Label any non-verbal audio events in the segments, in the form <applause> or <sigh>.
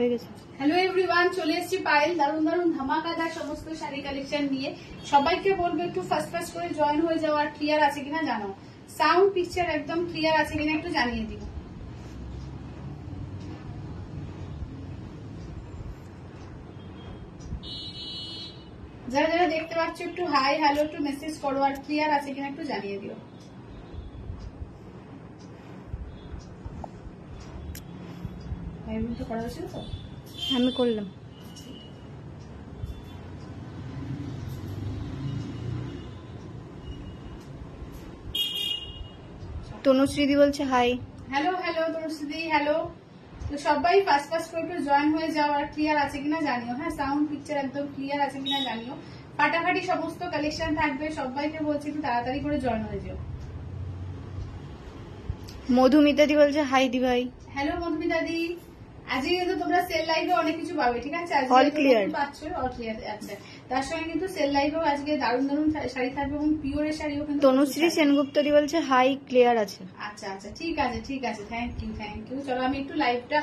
হয়ে গেছে hello everyone চলে এসেছি পায়েল দারুন দারুন ধামাকাদার সমস্ত শাড়ি কালেকশন নিয়ে সবাইকে বলবো একটু ফার্স্ট ফার্স্ট করে জয়েন হয়ে যাওয়ার ক্লিয়ার আছে কিনা জানো সাউন্ড পিকচার একদম ক্লিয়ার আছে কিনা একটু জানিয়ে দিও যারা যারা দেখতে পাচ্ছ একটু হাই হ্যালো একটু মেসেজ করো আর ক্লিয়ার আছে কিনা একটু জানিয়ে দিও আমি করলাম তনুশ্রীদি বলছে হাই হ্যালো হ্যালো তনুশ্রীদি হ্যালো তো সবাই ফার্স্ট ফার্স্ট করে একটু জয়েন হয়ে যাও আর ক্লিয়ার আছে কিনা জানিও হ্যাঁ সাউন্ড পিকচার একদম ক্লিয়ার আছে কিনা জানিও ফাটাফাটি সমস্ত কালেকশন থাকবে সবাইকে বলছি একটু তাড়াতাড়ি করে জয়েন হয়ে যাও মধুমিতা দি বলছে হাই দি ভাই হ্যালো মধুমিতাদি আজকে কিন্তু তোমরা সেল লাইভে অনেক কিছু পাবে ঠিক আছে আজকে পাচ্ছ অল ক্লিয়ার আচ্ছা তার সঙ্গে কিন্তু সেল লাইভেও আজকে দারুণ দারুণ শাড়ি থাকবে এবং পিওর শাড়িও কিন্তু তনুশ্রী সেনগুপ্তরি বলছে হাই ক্লিয়ার আছে আচ্ছা আচ্ছা ঠিক আছে ঠিক আছে থ্যাংক ইউ থ্যাংক ইউ চলো আমি একটু লাইভটা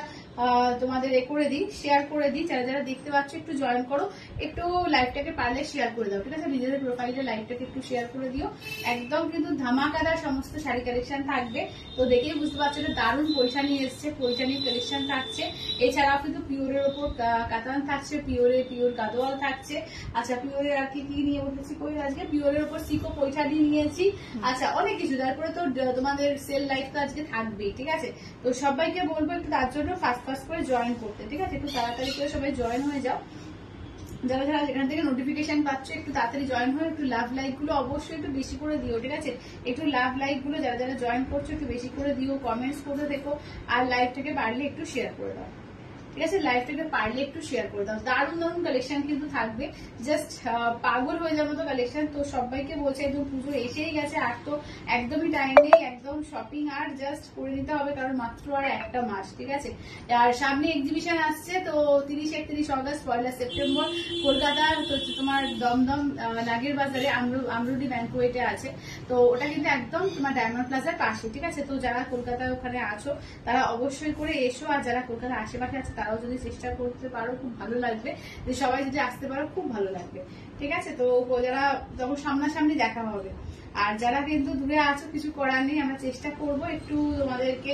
তোমাদের এ করে দিই শেয়ার করে দিই যারা যারা দেখতে পাচ্ছ একটু জয়েন করো একটু লাইভটাকে পারলে শেয়ার করে দাও ঠিক আছে নিজেদের প্রোফাইলে লাইভটাকে একটু শেয়ার করে দিও একদম কিন্তু ধামাকাদার সমস্ত শাড়ি কালেকশন থাকবে তো দেখেই বুঝতে পারছো যে দারুণ পয়সা নিয়ে এসছে পয়সা নিয়ে কালেকশন থাকছে এছাড়াও কিন্তু পিওরের ওপর কাতান থাকছে পিওরের পিওর গাদোয়াল থাকছে আচ্ছা পিওরের আর কি কি নিয়ে বলতেছি কই আজকে পিওরের ওপর সিকো পয়সা দিয়ে নিয়েছি আচ্ছা অনেক কিছু তারপরে তো তোমাদের সেল লাইফ তো আজকে থাকবেই ঠিক আছে তো সবাইকে বলবো একটু তার জন্য ফার্স্ট ফার্স্ট করে জয়েন করতে ঠিক আছে একটু তাড়াতাড়ি করে সবাই জয়েন হয়ে যাও যারা যারা এখান থেকে নোটিফিকেশন পাচ্ছ একটু তাড়াতাড়ি জয়েন হয়ে একটু লাভ লাইক গুলো অবশ্যই একটু বেশি করে দিও ঠিক আছে একটু লাভ লাইক গুলো যারা যারা জয়েন করছো একটু বেশি করে দিও কমেন্টস করে দেখো আর লাইভটাকে পারলে একটু শেয়ার করে দাও ঠিক আছে লাইফটাকে পারলে একটু শেয়ার করে দাও দারুণ দারুণ কালেকশন কিন্তু থাকবে জাস্ট পাগল হয়ে যাবো তো কালেকশন তো সবাইকে বলছে একদম পুজো এসেই গেছে আর তো একদমই টাইম নেই একদম শপিং আর জাস্ট করে নিতে হবে কারণ মাত্র আর একটা মাস ঠিক আছে আর সামনে এক্সিবিশন আসছে তো তিরিশ একত্রিশ অগস্ট পয়লা সেপ্টেম্বর কলকাতার তোমার দমদম নাগের বাজারে আমরুদি ব্যাংকুয়েটে আছে তো ওটা কিন্তু একদম তোমার ডায়মন্ড প্লাজার পাশে ঠিক আছে তো যারা কলকাতায় ওখানে আছো তারা অবশ্যই করে এসো আর যারা কলকাতার আশেপাশে আছে তারা তারাও যদি চেষ্টা করতে পারো খুব ভালো লাগবে যে সবাই যদি আসতে পারো খুব ভালো লাগবে ঠিক আছে তো যারা তখন সামনাসামনি দেখা হবে আর যারা কিন্তু দূরে আছো কিছু করার নেই আমরা চেষ্টা করব একটু তোমাদেরকে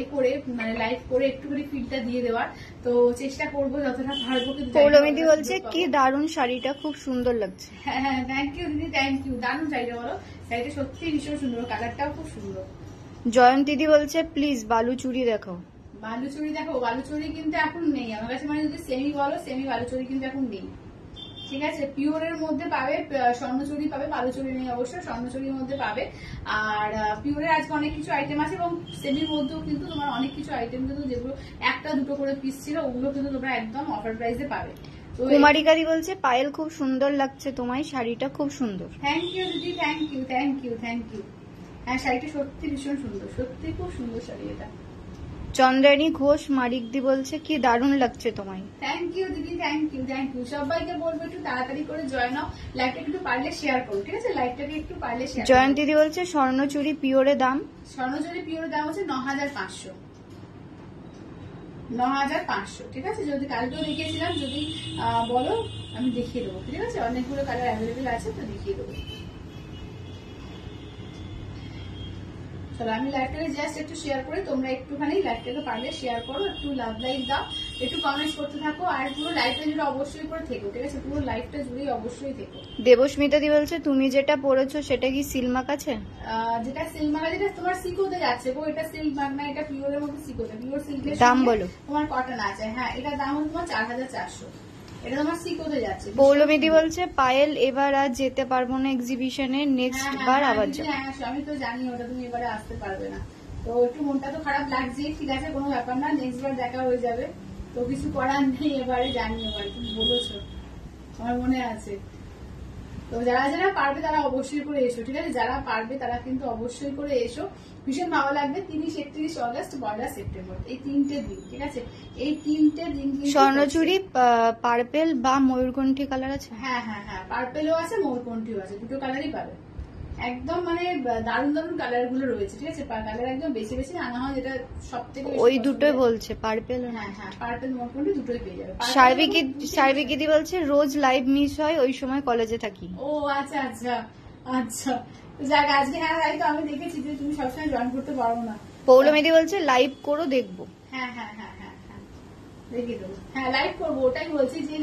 এ করে মানে লাইভ করে একটু করে ফিডটা দিয়ে দেওয়ার তো চেষ্টা করবো যতটা পারবো কিন্তু পৌলমিদি বলছে কি দারুন শাড়িটা খুব সুন্দর লাগছে হ্যাঁ হ্যাঁ থ্যাংক ইউ দিদি থ্যাংক ইউ দারুন শাড়িটা বলো শাড়িটা সত্যি ভীষণ সুন্দর কালারটাও খুব সুন্দর জয়ন্তীদি বলছে প্লিজ বালু চুরি দেখাও বালুচুরি দেখো বালুচুরি কিন্তু এখন নেই আমার কাছে মানে যদি সেমি বলো সেমি বালুচুরি কিন্তু এখন নেই ঠিক আছে পিওরের মধ্যে পাবে স্বর্ণচুরি পাবে বালুচুরি নেই অবশ্যই স্বর্ণচুরির মধ্যে পাবে আর পিওরের আজকে অনেক কিছু আইটেম আছে এবং সেমির মধ্যেও কিন্তু তোমার অনেক কিছু আইটেম কিন্তু যেগুলো একটা দুটো করে পিস ছিল ওগুলো কিন্তু তোমরা একদম অফার প্রাইসে পাবে কুমারিকারি বলছে পায়েল খুব সুন্দর লাগছে তোমায় শাড়িটা খুব সুন্দর থ্যাংক ইউ দিদি thank you thank you thank you হ্যাঁ শাড়িটা সত্যি ভীষণ সুন্দর সত্যি খুব সুন্দর শাড়ি এটা চন্দ্রানী ঘোষ মারিকদি বলছে কি দারুণ লাগছে তোমায় থ্যাংক ইউ দিদি থ্যাংক ইউ থ্যাংক ইউ সবাইকে বলবো একটু তাড়াতাড়ি করে জয়েন হও লাইকটা একটু পারলে শেয়ার করো ঠিক আছে লাইভটাকে একটু পারলে শেয়ার জয়েন দিদি বলছে স্বর্ণচুরি পিওরে দাম স্বর্ণচুরি পিওরের দাম হচ্ছে ন হাজার পাঁচশো ন হাজার পাঁচশো ঠিক আছে যদি কালকেও দেখিয়েছিলাম যদি বলো আমি দেখিয়ে দেবো ঠিক আছে অনেকগুলো কালার অ্যাভেলেবেল আছে তো দেখিয়ে দেবো তাহলে আমি লাইভটাকে জাস্ট একটু শেয়ার করি তোমরা একটুখানি লাইভটাকে পারলে শেয়ার করো একটু লাভ লাইক দাও একটু কমেন্টস করতে থাকো আর পুরো লাইভটা জুড়ে অবশ্যই করে থেকো ঠিক আছে পুরো লাইভটা জুড়েই অবশ্যই থেকো দেবস্মিতা দি বলছে তুমি যেটা পড়েছো সেটা কি সিলমা কাছে যেটা সিলমাকা যেটা তোমার সিকোতে যাচ্ছে গো এটা সিলমাক মানে না এটা পিওরের মধ্যে সিকোতে পিওর সিল্কের দাম বলো তোমার কটন আছে হ্যাঁ এটা দাম হলো তোমার চার হাজার চারশো পৌলমেদি বলছে পায়েল এবার আর যেতে পারবো না এক্সিবিশনে হ্যাঁ, নেক্সট হ্যাঁ, হ্যাঁ, বার আবার আমি তো জানি ওটা তুমি এবারে আসতে পারবে না তো একটু মনটা তো খারাপ লাগছে ঠিক আছে কোনো ব্যাপার না নেক্সট বার দেখা হয়ে যাবে তো কিছু করার নেই এবারে জানি এবারে তুমি বলেছো আমার মনে আছে তো যারা যারা পারবে তারা অবশ্যই করে এসো ঠিক আছে যারা পারবে তারা কিন্তু অবশ্যই করে এসো ভীষণ ভালো লাগবে তিরিশ একত্রিশ অগস্ট পয়লা সেপ্টেম্বর এই তিনটে দিন ঠিক আছে এই তিনটে দিন স্বর্ণচুরি পার্পেল বা ময়ূরকণ্ঠী কালার আছে হ্যাঁ হ্যাঁ হ্যাঁ পার্পেলও আছে ময়ূরকণ্ঠীও আছে দুটো কালারই পাবে একদম মানে দারুণ দারুণ কালার গুলো রয়েছে ঠিক আছে কালার একদম বেশি বেশি আনা হয় যেটা সব থেকে ওই দুটোই বলছে পার্পেল হ্যাঁ হ্যাঁ পার্পেল মোটামুটি দুটোই পেয়ে যাবে সার্বিক সার্বিক বলছে রোজ লাইভ মিস হয় ওই সময় কলেজে থাকি ও আচ্ছা আচ্ছা আচ্ছা যাক আজকে না হ্যাঁ, হ্যাঁ, আমি দেখেছি যে তুমি সবসময় জয়েন করতে পারো না পৌলমিদি বলছে লাইভ করো দেখবো হ্যাঁ লাইভ হ্যাঁ, করবো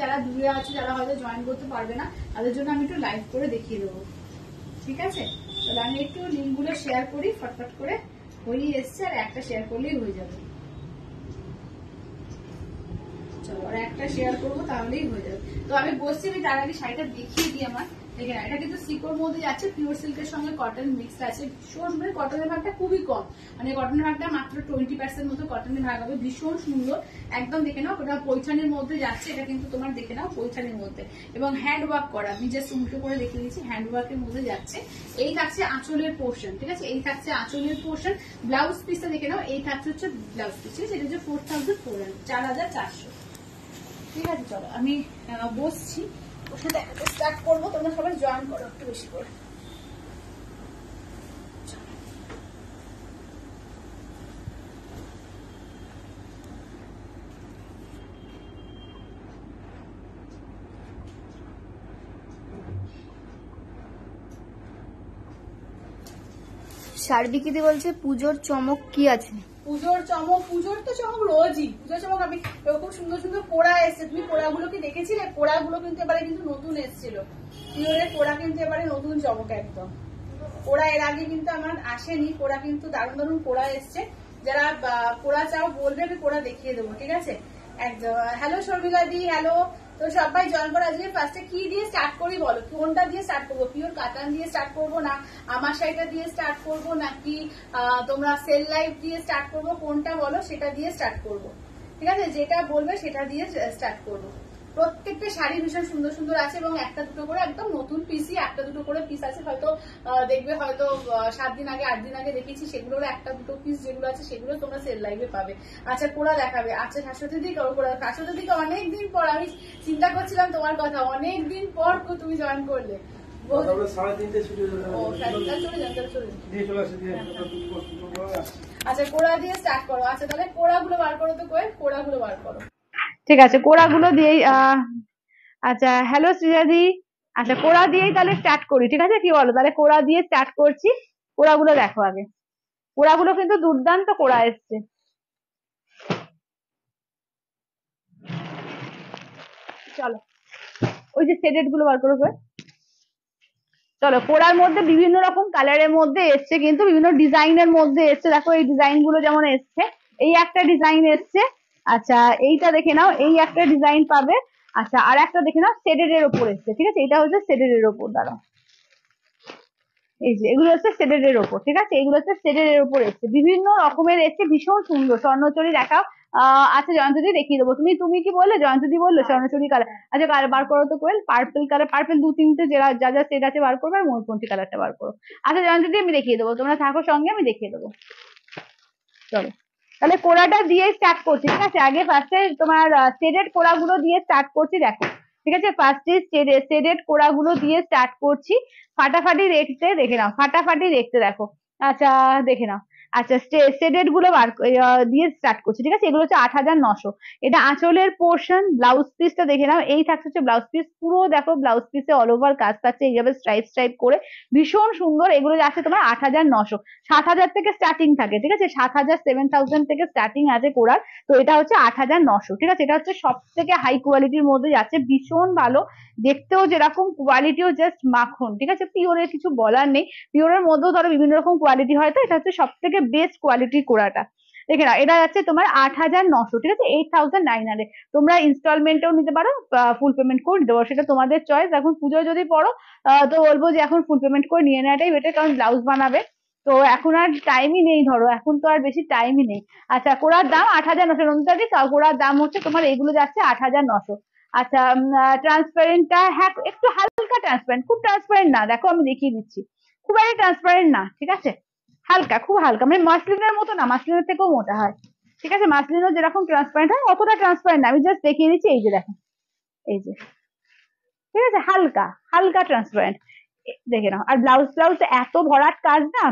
যারা দূরে আছে যারা হয়তো জয়েন করতে পারবে না তাদের জন্য আমি একটু লাইভ করে দেখিয়ে দেবো ঠিক আছে তাহলে আমি একটু লিঙ্কগুলো শেয়ার করি ফটফট করে হয়ে এসছে আর একটা শেয়ার করলেই হয়ে যাবে চলো আর একটা শেয়ার করবো তাহলেই হয়ে যাবে তো আমি বসছি আমি তার আগে শাড়িটা দেখিয়ে দিই আমার দেখে এটা কিন্তু মধ্যে যাচ্ছে পিওর সিল্কের সঙ্গে কটন আছে ভীষণ মানে কটনের ভাগটা খুবই কম মানে কটনের ভাগটা মাত্র টোয়েন্টি পার্সেন্ট মতো কটনের ভাগ হবে ভীষণ সুন্দর একদম দেখে নাও মধ্যে যাচ্ছে এটা কিন্তু তোমার দেখে নাও পৈছানের মধ্যে এবং হ্যান্ড ওয়ার্ক করা আমি জাস্ট উল্টো করে দেখে নিচ্ছি হ্যান্ড ওয়ার্কের মধ্যে যাচ্ছে এই থাকছে আঁচলের পোর্শন ঠিক আছে এই থাকছে আঁচলের পোর্শন ব্লাউজ পিসটা দেখে নাও এই থাকছে হচ্ছে ব্লাউজ পিস ঠিক আছে এটা হচ্ছে ফোর থাউজেন্ড চার হাজার চারশো ঠিক আছে চলো আমি বসছি ওর সবাই জয়েন করো বেশি করে সার্বিকিদি বলছে পুজোর চমক কি আছে পুজোর চমক পুজোর তো চমক রোজই পুজোর চমক আমি এরকম সুন্দর সুন্দর পোড়া এসছে তুমি পোড়া গুলোকে দেখেছিলে পোড়া গুলো কিন্তু এবারে কিন্তু নতুন এসছিল পুজোরের পোড়া কিন্তু এবারে নতুন চমক একদম পোড়া এর আগে কিন্তু আমার আসেনি পোড়া কিন্তু দারুণ দারুণ পোড়া এসছে যারা পোড়া চাও বলবে আমি পোড়া দেখিয়ে দেবো ঠিক আছে একদম হ্যালো শর্মিলা দি হ্যালো তো সবাই জয়েন করো আজকে ফার্স্টে কি দিয়ে স্টার্ট করি বলো কোনটা দিয়ে স্টার্ট করবো পিওর কাতান দিয়ে স্টার্ট করবো না আমার শাড়িটা দিয়ে স্টার্ট করবো নাকি তোমরা সেল লাইফ দিয়ে স্টার্ট করবো কোনটা বলো সেটা দিয়ে স্টার্ট করবো ঠিক আছে যেটা বলবে সেটা দিয়ে স্টার্ট করবো প্রত্যেকটা শাড়ি ভীষণ সুন্দর সুন্দর আছে এবং একটা দুটো করে একদম নতুন পিসই একটা দুটো করে পিস আছে হয়তো দেখবে হয়তো সাত দিন আগে আট দিন আগে দেখেছি সেগুলোর একটা দুটো পিস যেগুলো আছে সেগুলো তোমরা সেল লাইভে পাবে আচ্ছা কোড়া দেখাবে আচ্ছা শাশ্বতী দিকে কোড়া শাশ্বতী দিকে অনেকদিন পর আমি চিন্তা করছিলাম তোমার কথা অনেকদিন পর তুমি জয়েন করলে আচ্ছা কোড়া দিয়ে স্টার্ট করো আচ্ছা তাহলে কোড়া গুলো বার করো তো কোয়ে কোড়া গুলো বার করো ঠিক আছে কোড়াগুলো দিয়েই আচ্ছা হ্যালো সৃজাদি আচ্ছা কোড়া দিয়েই তাহলে স্টার্ট করি ঠিক আছে কি বলো তাহলে কোড়া দিয়ে স্টার্ট করছি কোড়াগুলো দেখো আগে কোড়াগুলো কিন্তু দুর্দান্ত কোড়া এসছে চলো ওই যে শেডেড গুলো বার করো চলো কোড়ার মধ্যে বিভিন্ন রকম কালারের মধ্যে এসছে কিন্তু বিভিন্ন ডিজাইনের মধ্যে এসছে দেখো এই ডিজাইন গুলো যেমন এসছে এই একটা ডিজাইন এসছে আচ্ছা এইটা দেখে নাও এই একটা ডিজাইন পাবে আচ্ছা আর একটা দেখে নাও সেডেড এর ওপর এসছে ঠিক আছে এটা হচ্ছে সেডেড এর ওপর দাঁড়াও এই যে এগুলো হচ্ছে সেডেড এর ওপর ঠিক আছে এগুলো হচ্ছে সেডেড এর ওপর এসছে বিভিন্ন রকমের এসছে ভীষণ সুন্দর স্বর্ণচরি দেখাও আচ্ছা জয়ন্তদি দেখিয়ে দেবো তুমি তুমি কি বললে জয়ন্তদি বললো স্বর্ণচুরি কালার আচ্ছা কালার বার করো তো কোয়েল পার্পল কালার পার্পল দু তিনটে যারা যা যা সেট আছে বার করবে আর মোরপন্থী কালারটা বার করো আচ্ছা জয়ন্তদি আমি দেখিয়ে দেবো তোমরা থাকো সঙ্গে আমি দেখিয়ে দেবো চলো তাহলে কোড়াটা দিয়ে স্টার্ট করছি ঠিক আছে আগে ফার্স্টে তোমার শেডেড কোড়াগুলো দিয়ে স্টার্ট করছি দেখো ঠিক আছে ফার্স্টে সেডেড কোড়াগুলো দিয়ে স্টার্ট করছি ফাটাফাটি দেখতে দেখে নাও ফাটাফাটি দেখতে দেখো আচ্ছা দেখে নাও আচ্ছা স্টেডেড গুলো বার দিয়ে স্টার্ট করছি ঠিক আছে এগুলো হচ্ছে আট হাজার নশো এটা আঁচলের পোর্শন ব্লাউজ পিসটা দেখে নাও এই থাকছে হচ্ছে ব্লাউজ পিস পুরো দেখো ব্লাউজ পিসে অল ওভার কাজ থাকছে এইভাবে স্ট্রাইপ স্ট্রাইপ করে ভীষণ সুন্দর এগুলো যাচ্ছে তোমার আট হাজার নশো সাত হাজার থেকে স্টার্টিং থাকে ঠিক আছে সাত হাজার সেভেন থাউজেন্ড থেকে স্টার্টিং আছে কোরার তো এটা হচ্ছে আট হাজার নশো ঠিক আছে এটা হচ্ছে সব থেকে হাই কোয়ালিটির মধ্যে যাচ্ছে ভীষণ ভালো দেখতেও যেরকম কোয়ালিটিও জাস্ট মাখন ঠিক আছে পিওরের কিছু বলার নেই পিওরের মধ্যেও ধরো বিভিন্ন রকম কোয়ালিটি হয় তো এটা হচ্ছে সব থেকে সবচেয়ে বেস্ট কোয়ালিটি কুড়াটা দেখে নাও এটা যাচ্ছে তোমার আট হাজার নশো ঠিক আছে এইট থাউজেন্ড নাইন হান্ড্রেড তোমরা ইনস্টলমেন্টেও নিতে পারো ফুল পেমেন্ট করে নিতে পারো সেটা তোমাদের চয়েস এখন পুজোয় যদি পড়ো তো বলবো যে এখন ফুল পেমেন্ট করে নিয়ে নেওয়াটাই বেটার কারণ ব্লাউজ বানাবে তো এখন আর টাইমই নেই ধরো এখন তো আর বেশি টাইমই নেই আচ্ছা কোড়ার দাম আট হাজার নশো অনুতাদি কোড়ার দাম হচ্ছে তোমার এগুলো যাচ্ছে আট হাজার নশো আচ্ছা ট্রান্সপারেন্টটা হ্যাঁ একটু হালকা ট্রান্সপারেন্ট খুব ট্রান্সপারেন্ট না দেখো আমি দেখিয়ে দিচ্ছি খুব একটা ট্রান্সপারেন্ট না ঠিক আছে হালকা খুব হালকা মানে মাসলিনের মতো না মাসলিনের থেকেও মোটা হয় ঠিক আছে মাসলিনও যেরকম ট্রান্সপারেন্ট হয় অতটা ট্রান্সপারেন্ট না আমি জাস্ট দেখিয়ে দিচ্ছি এই যে দেখো এই যে ঠিক আছে হালকা হালকা ট্রান্সপারেন্ট দেখে নাও আর ব্লাউজ ব্লাউজ এত ভরাট কাজ না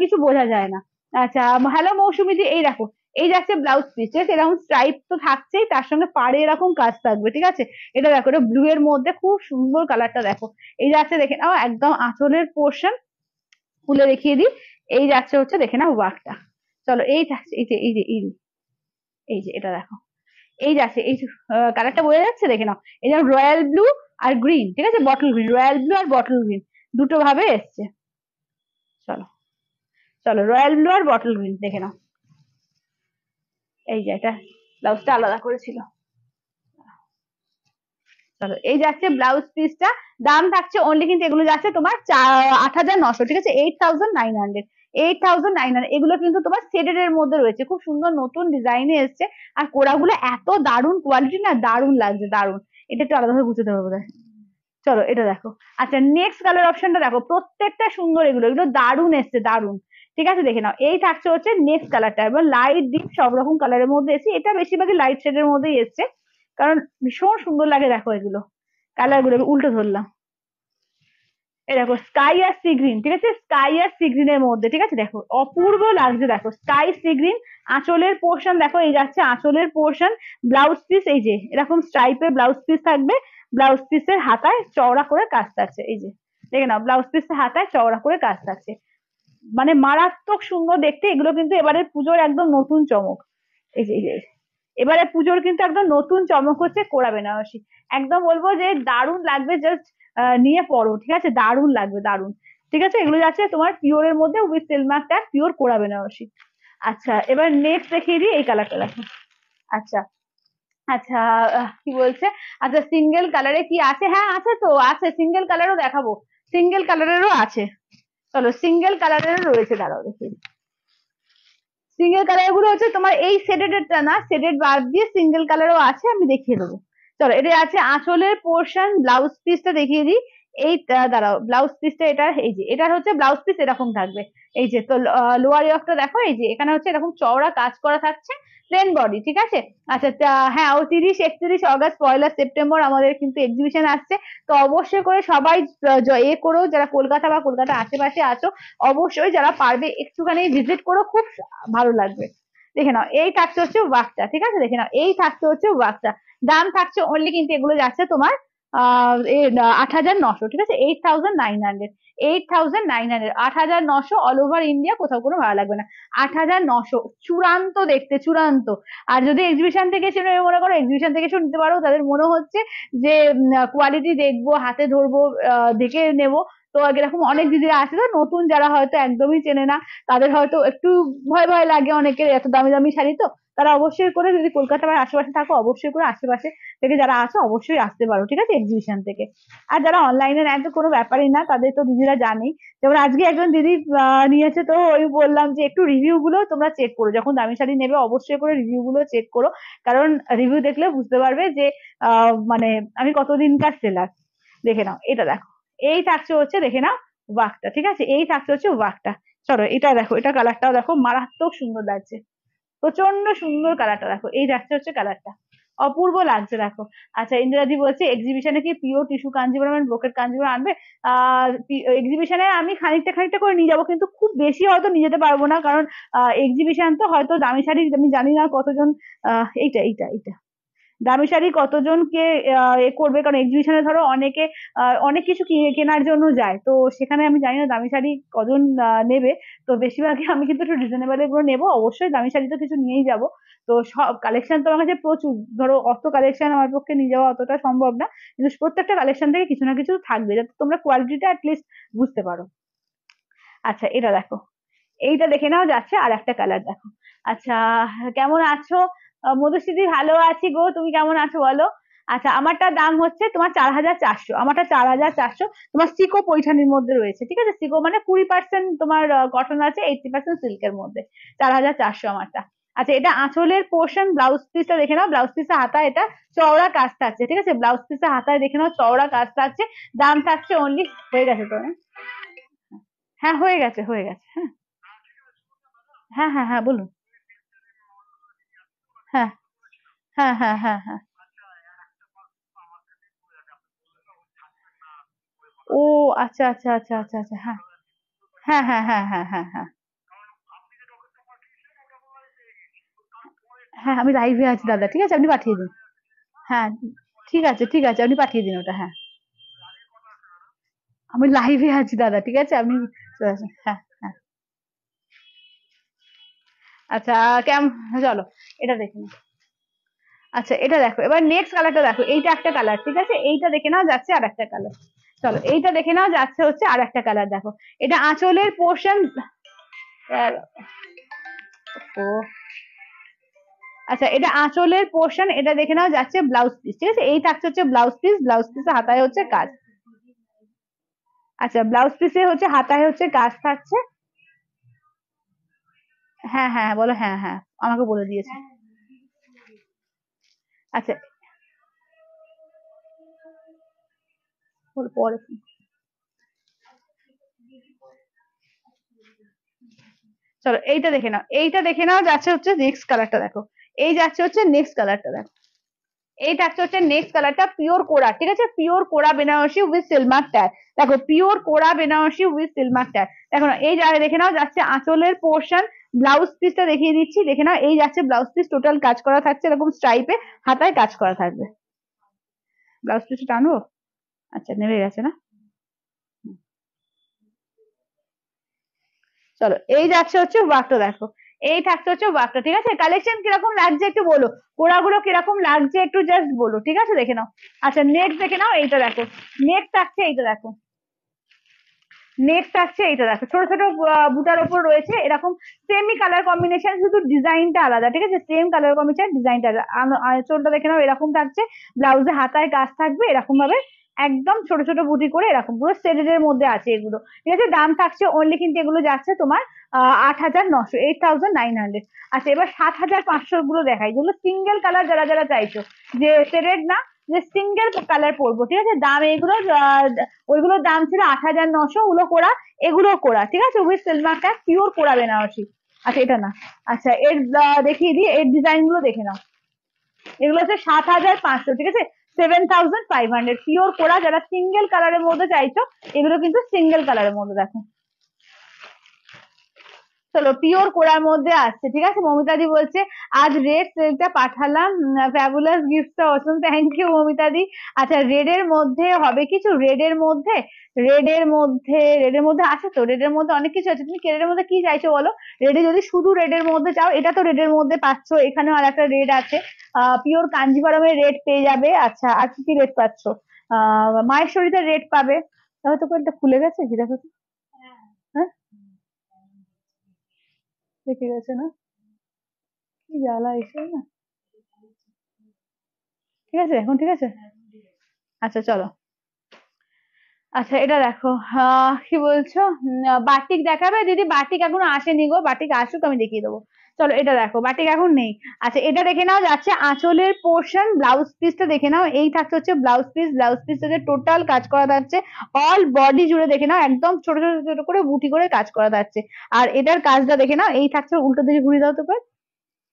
কিছু বোঝা যায় না আচ্ছা হ্যালো মৌসুমি যে এই দেখো এই যাচ্ছে ব্লাউজ পিস ঠিক আছে এরকম স্ট্রাইপ তো থাকছেই তার সঙ্গে পাড়ে এরকম কাজ থাকবে ঠিক আছে এটা দেখো এটা ব্লু এর মধ্যে খুব সুন্দর কালারটা দেখো এই যাচ্ছে দেখে নাও একদম আঁচলের পোর্শন খুলে দেখিয়ে দিই এই যাচ্ছে হচ্ছে দেখে না ওয়াকটা চলো এই যাচ্ছে এই যে এই যে এই যে এই যে এটা দেখো এই যাচ্ছে এই কালারটা বোঝা যাচ্ছে দেখে নাও এই যেমন রয়্যাল ব্লু আর গ্রিন ঠিক আছে বটল গ্রিন রয়্যাল ব্লু আর বটল গ্রিন দুটো ভাবে এসছে চলো চলো রয়্যাল ব্লু আর বটল গ্রিন দেখে নাও এই যে এটা ব্লাউজটা আলাদা করেছিল চলো এই যাচ্ছে ব্লাউজ পিসটা দাম থাকছে অনলি কিন্তু এগুলো যাচ্ছে তোমার আট হাজার নশো ঠিক আছে eight thousand nine hundred eight thousand nine hundred এগুলো কিন্তু তোমার সেডেড এর মধ্যে রয়েছে খুব সুন্দর নতুন ডিজাইনে এসছে আর কোড়াগুলো এত দারুণ কোয়ালিটি না দারুণ লাগছে দারুণ এটা একটু আলাদাভাবে বুঝতে হবে বোধ চলো এটা দেখো আচ্ছা নেক্সট কালার অপশনটা দেখো প্রত্যেকটা সুন্দর এগুলো এগুলো দারুণ এসছে দারুণ ঠিক আছে দেখে নাও এই থাকছে হচ্ছে নেক্সট কালারটা এবার লাইট ডিপ সব রকম কালারের মধ্যে এসছে এটা বেশিরভাগই লাইট এর মধ্যেই এসছে কারণ ভীষণ সুন্দর লাগে দেখো এগুলো কালার গুলো উল্টো ধরলাম এই দেখো স্কাই আর সি গ্রিন ঠিক আছে স্কাই আর সি গ্রিনের মধ্যে ঠিক আছে দেখো অপূর্ব লাগছে দেখো স্কাই সি গ্রিন আঁচলের পোর্শন দেখো এই যাচ্ছে আঁচলের পোর্শন ব্লাউজ পিস এই যে এরকম স্ট্রাইপের ব্লাউজ পিস থাকবে ব্লাউজ পিসের হাতায় চওড়া করে কাজ থাকছে এই যে দেখে নাও ব্লাউজ পিসের হাতায় চওড়া করে কাজ থাকছে মানে মারাত্মক সুন্দর দেখতে এগুলো কিন্তু এবারের পুজোর একদম নতুন চমক এই যে এই যে এবারে পুজোর কিন্তু একদম নতুন চমক হচ্ছে কোরা বেনারসি একদম বলবো যে দারুণ লাগবে জাস্ট নিয়ে পড়ো ঠিক আছে দারুণ লাগবে দারুণ ঠিক আছে এগুলো যাচ্ছে তোমার পিওর এর মধ্যে উইথ সিলমার্ক ট্যাগ পিওর কোরা বেনারসি আচ্ছা এবার নেক্সট দেখিয়ে দিই এই কালারটা দেখো আচ্ছা আচ্ছা কি বলছে আচ্ছা সিঙ্গেল কালারে কি আছে হ্যাঁ আছে তো আছে সিঙ্গেল কালারও দেখাবো সিঙ্গেল কালারেরও আছে চলো সিঙ্গেল কালারেরও রয়েছে দাঁড়াও দেখি সিঙ্গেল কালার গুলো হচ্ছে তোমার এই সেডেডেডটা না সেডেড বাদ দিয়ে সিঙ্গেল কালারও আছে আমি দেখিয়ে দেবো চলো এটা আছে আঁচলের পোর্শন ব্লাউজ পিসটা দেখিয়ে দিই এই দাঁড়াও ব্লাউজ পিসটা এটা এই যে এটা হচ্ছে ব্লাউজ পিস এরকম থাকবে এই যে তো লোয়ার ইয়কটা দেখো এই যে এখানে হচ্ছে এরকম চওড়া কাজ করা থাকছে ট্রেন বডি ঠিক আছে আচ্ছা হ্যাঁ ও তিরিশ একত্রিশ অগস্ট পয়লা সেপ্টেম্বর আমাদের কিন্তু এক্সিবিশন আসছে তো অবশ্যই করে সবাই এ করো যারা কলকাতা বা কলকাতা আশেপাশে আছো অবশ্যই যারা পারবে একটুখানি ভিজিট করো খুব ভালো লাগবে দেখে নাও এই থাকছে হচ্ছে ওয়ার্কটা ঠিক আছে দেখে নাও এই থাকছে হচ্ছে ওয়ার্কটা দাম থাকছে অনলি কিন্তু এগুলো যাচ্ছে তোমার আট হাজার নশো ঠিক আছে eight thousand nine hundred eight thousand nine hundred আট হাজার নশো অল ওভার ইন্ডিয়া কোথাও কোনো ভাড়া লাগবে না আট হাজার নশো চূড়ান্ত দেখতে চূড়ান্ত আর যদি এক্সিবিশন থেকে এসে মনে করো এক্সিবিশন থেকে শুনতে নিতে পারো তাদের মনে হচ্ছে যে কোয়ালিটি দেখবো হাতে ধরবো দেখে নেবো তো এরকম অনেক দিদিরা আছে তো নতুন যারা হয়তো একদমই চেনে না তাদের হয়তো একটু ভয় ভয় লাগে অনেকের এত দামি দামি শাড়ি তো তারা অবশ্যই করে যদি কলকাতা বা আশেপাশে থাকো অবশ্যই করে আশেপাশে থেকে যারা আসো অবশ্যই আসতে পারো ঠিক আছে এক্সিবিশন থেকে আর যারা অনলাইনে নেয় তো কোনো ব্যাপারই না তাদের তো দিদিরা জানেই যেমন আজকে একজন দিদি নিয়েছে তো ওই বললাম যে একটু রিভিউ গুলো তোমরা চেক করো যখন দামি শাড়ি নেবে অবশ্যই করে রিভিউ গুলো চেক করো কারণ রিভিউ দেখলে বুঝতে পারবে যে মানে আমি কতদিনকার সেলার দেখে নাও এটা দেখো এই থাকছে হচ্ছে দেখে নাও ওয়াকটা ঠিক আছে এই থাকছে হচ্ছে ওয়াকটা চলো এটা দেখো এটা কালারটাও দেখো মারাত্মক সুন্দর লাগছে প্রচন্ড সুন্দর কালারটা দেখো এই যাচ্ছে হচ্ছে কালারটা অপূর্ব লাগছে দেখো আচ্ছা ইন্দিরাদি বলছে এক্সিবিশনে কি pure tissue Kanjivaram and brocade Kanjivaram আনবে এক্সিবিশনে আমি খানিকটা খানিকটা করে নিয়ে যাবো কিন্তু খুব বেশি হয়তো নিয়ে যেতে পারবো না কারণ এক্সিবিশন তো হয়তো দামি শাড়ি আমি জানি না কতজন এইটা এইটা এইটা দামি শাড়ি কতজনকে এ করবে কারণ এক্সিবিশনে ধরো অনেকে অনেক কিছু কেনার জন্য যায় তো সেখানে আমি জানি না দামি শাড়ি কজন নেবে তো বেশিরভাগই আমি কিন্তু একটু রিজনেবলে গুলো নেবো অবশ্যই দামি শাড়ি তো কিছু নিয়েই যাব তো সব কালেকশন তো আমার কাছে প্রচুর ধরো অত কালেকশন আমার পক্ষে নিয়ে যাওয়া অতটা সম্ভব না কিন্তু প্রত্যেকটা কালেকশন থেকে কিছু না কিছু থাকবে যাতে তোমরা কোয়ালিটিটা অ্যাটলিস্ট বুঝতে পারো আচ্ছা এটা দেখো এইটা দেখে নাও যাচ্ছে আর একটা কালার দেখো আচ্ছা কেমন আছো মধুশ্রী ভালো আছি গো তুমি কেমন আছো বলো আচ্ছা আমারটার দাম হচ্ছে তোমার চার হাজার চারশো আমারটা চার হাজার চারশো তোমার সিকো পৈঠানির মধ্যে রয়েছে ঠিক আছে সিকো মানে কুড়ি পার্সেন্ট তোমার কটন আছে এইটটি পার্সেন্ট সিল্কের মধ্যে চার হাজার চারশো আমারটা আচ্ছা এটা আঁচলের পোর্শন ব্লাউজ পিসটা দেখে নাও ব্লাউজ পিসে হাতা এটা চওড়া কাজ থাকছে ঠিক আছে ব্লাউজ পিসে হাতায় দেখে নাও চওড়া কাজ থাকছে দাম থাকছে অনলি হয়ে গেছে তো হ্যাঁ? হ্যাঁ হয়ে গেছে হয়ে গেছে হ্যাঁ হ্যাঁ হ্যাঁ হ্যাঁ বলুন হ্যাঁ হ্যাঁ হ্যাঁ হ্যাঁ হ্যাঁ ও আচ্ছা আচ্ছা আচ্ছা আচ্ছা আচ্ছা হ্যাঁ হ্যাঁ হ্যাঁ হ্যাঁ হ্যাঁ হ্যাঁ হ্যাঁ হ্যাঁ আমি লাইভে আছি দাদা ঠিক আছে আপনি পাঠিয়ে দিন হ্যাঁ ঠিক আছে ঠিক আছে আপনি পাঠিয়ে দিন ওটা হ্যাঁ আমি লাইভে আছি দাদা ঠিক আছে আপনি হ্যাঁ আচ্ছা কেম চলো এটা দেখে নাও আচ্ছা এটা দেখো এবার নেক্সট কালারটা দেখো এইটা একটা কালার ঠিক আছে এইটা দেখে নাও যাচ্ছে আর একটা কালার চলো এইটা দেখে নাও যাচ্ছে হচ্ছে আর একটা কালার দেখো এটা আঁচলের পোর্শন ও আচ্ছা এটা আঁচলের পোর্শন এটা দেখে নাও যাচ্ছে ব্লাউজ পিস ঠিক আছে এই থাকছে হচ্ছে ব্লাউজ পিস ব্লাউজ পিস হাতায় হচ্ছে কাজ আচ্ছা ব্লাউজ পিসে হচ্ছে হাতায় হচ্ছে কাজ থাকছে হ্যাঁ, হ্যাঁ হ্যাঁ বলো হ্যাঁ হ্যাঁ আমাকে বলে দিয়েছে হ্যাঁ, হ্যাঁ, আচ্ছা পরে চলো এইটা দেখে নাও এইটা দেখে নাও যাচ্ছে হচ্ছে নেক্সট কালারটা দেখো এই যাচ্ছে হচ্ছে নেক্সট কালারটা দেখো এই যাচ্ছে হচ্ছে নেক্সট কালারটা পিওর কোরা ঠিক আছে পিওর কোরা বেনারসি উইথ সিলমার ট্যাগ দেখো পিওর কোরা বেনারসি উইথ সিলমার ট্যাগ দেখো না এই জায়গায় দেখে নাও যাচ্ছে আঁচলের পোর্শন ব্লাউজ পিসটা দেখিয়ে দিচ্ছি দেখে নাও এই যাচ্ছে ব্লাউজ পিস টোটাল কাজ করা থাকছে এরকম স্ট্রাইপে হাতায় কাজ করা থাকবে ব্লাউজ পিসটা টানবো আচ্ছা নেমে গেছে না চলো এই যাচ্ছে হচ্ছে ওয়ার্কটা দেখো এই থাকছে হচ্ছে ওয়ার্কটা ঠিক আছে কালেকশন কিরকম লাগছে একটু বলো কোড়াগুলো কিরকম লাগছে একটু জাস্ট বলো ঠিক আছে দেখে নাও আচ্ছা নেক্সট দেখে নাও এইটা দেখো নেক্সট থাকছে এইটা দেখো নেক্সট আসছে এটা দেখো ছোট ছোট বুটার ওপর রয়েছে এরকম সেমি কালার কম্বিনেশন শুধু ডিজাইনটা আলাদা ঠিক আছে সেম কালার কম্বিনেশন ডিজাইনটা চোলটা দেখে নাও এরকম থাকছে ব্লাউজে হাতায় কাজ থাকবে এরকম ভাবে একদম ছোট ছোট বুটি করে এরকম পুরো সেটের মধ্যে আছে এগুলো ঠিক আছে দাম থাকছে অনলি কিন্তু এগুলো যাচ্ছে তোমার আট হাজার নশো এইট থাউজেন্ড নাইন হান্ড্রেড আচ্ছা এবার সাত হাজার পাঁচশো গুলো দেখাই যেগুলো সিঙ্গেল কালার যারা যারা চাইছো যে সেটেড না যে সিঙ্গেল কালার পরবো ঠিক আছে দাম এগুলো ওইগুলোর দাম ছিল আট হাজার নশো ওগুলো করা এগুলো করা ঠিক আছে উইথ সিলমার্কটা পিওর করা বেনারসি আচ্ছা এটা না আচ্ছা এর দেখিয়ে দিই এর ডিজাইন গুলো দেখে নাও এগুলো হচ্ছে সাত হাজার পাঁচশো ঠিক আছে seven thousand five hundred pure করা যারা সিঙ্গেল কালারের মধ্যে চাইছো এগুলো কিন্তু সিঙ্গেল কালারের মধ্যে দেখো চলো পিওর কোরার মধ্যে আসছে ঠিক আছে মমিতাদি বলছে আজ রেড সেলটা পাঠালাম ফ্যাবুলাস গিফটটা অসম থ্যাংক ইউ মমিতাদি আচ্ছা রেড এর মধ্যে হবে কিছু রেড এর মধ্যে রেড এর মধ্যে রেড এর মধ্যে আছে তো রেড এর মধ্যে অনেক কিছু আছে তুমি কেরের এর মধ্যে কি চাইছো বলো রেডে যদি শুধু রেড এর মধ্যে চাও এটা তো রেড এর মধ্যে পাচ্ছ এখানেও আর একটা রেড আছে পিওর কাঞ্জিভারমের রেড পেয়ে যাবে আচ্ছা আর কি কি রেড পাচ্ছ আহ মায়েশ্বরীতে রেড পাবে তাহলে তো কোনটা খুলে গেছে কি দেখো পেকে গেছে না কি জ্বালা এসে না ঠিক আছে এখন ঠিক আছে আচ্ছা চলো আচ্ছা এটা দেখো কি বলছো বাটিক দেখাবে দিদি বাটিক এখনো আসেনি গো বাটিক আসুক আমি দেখিয়ে দেবো চলো এটা দেখো বাটিক এখন নেই আচ্ছা এটা দেখে নাও যাচ্ছে আঁচলের পোর্শন ব্লাউজ পিসটা দেখে নাও এই থাকছে হচ্ছে ব্লাউজ পিস ব্লাউজ পিস থেকে টোটাল কাজ করা যাচ্ছে অল বডি জুড়ে দেখে নাও একদম ছোট ছোট ছোট করে বুটি করে কাজ করা যাচ্ছে আর এটার কাজটা দেখে নাও এই থাকছে উল্টো দিকে ঘুরিয়ে দাও তো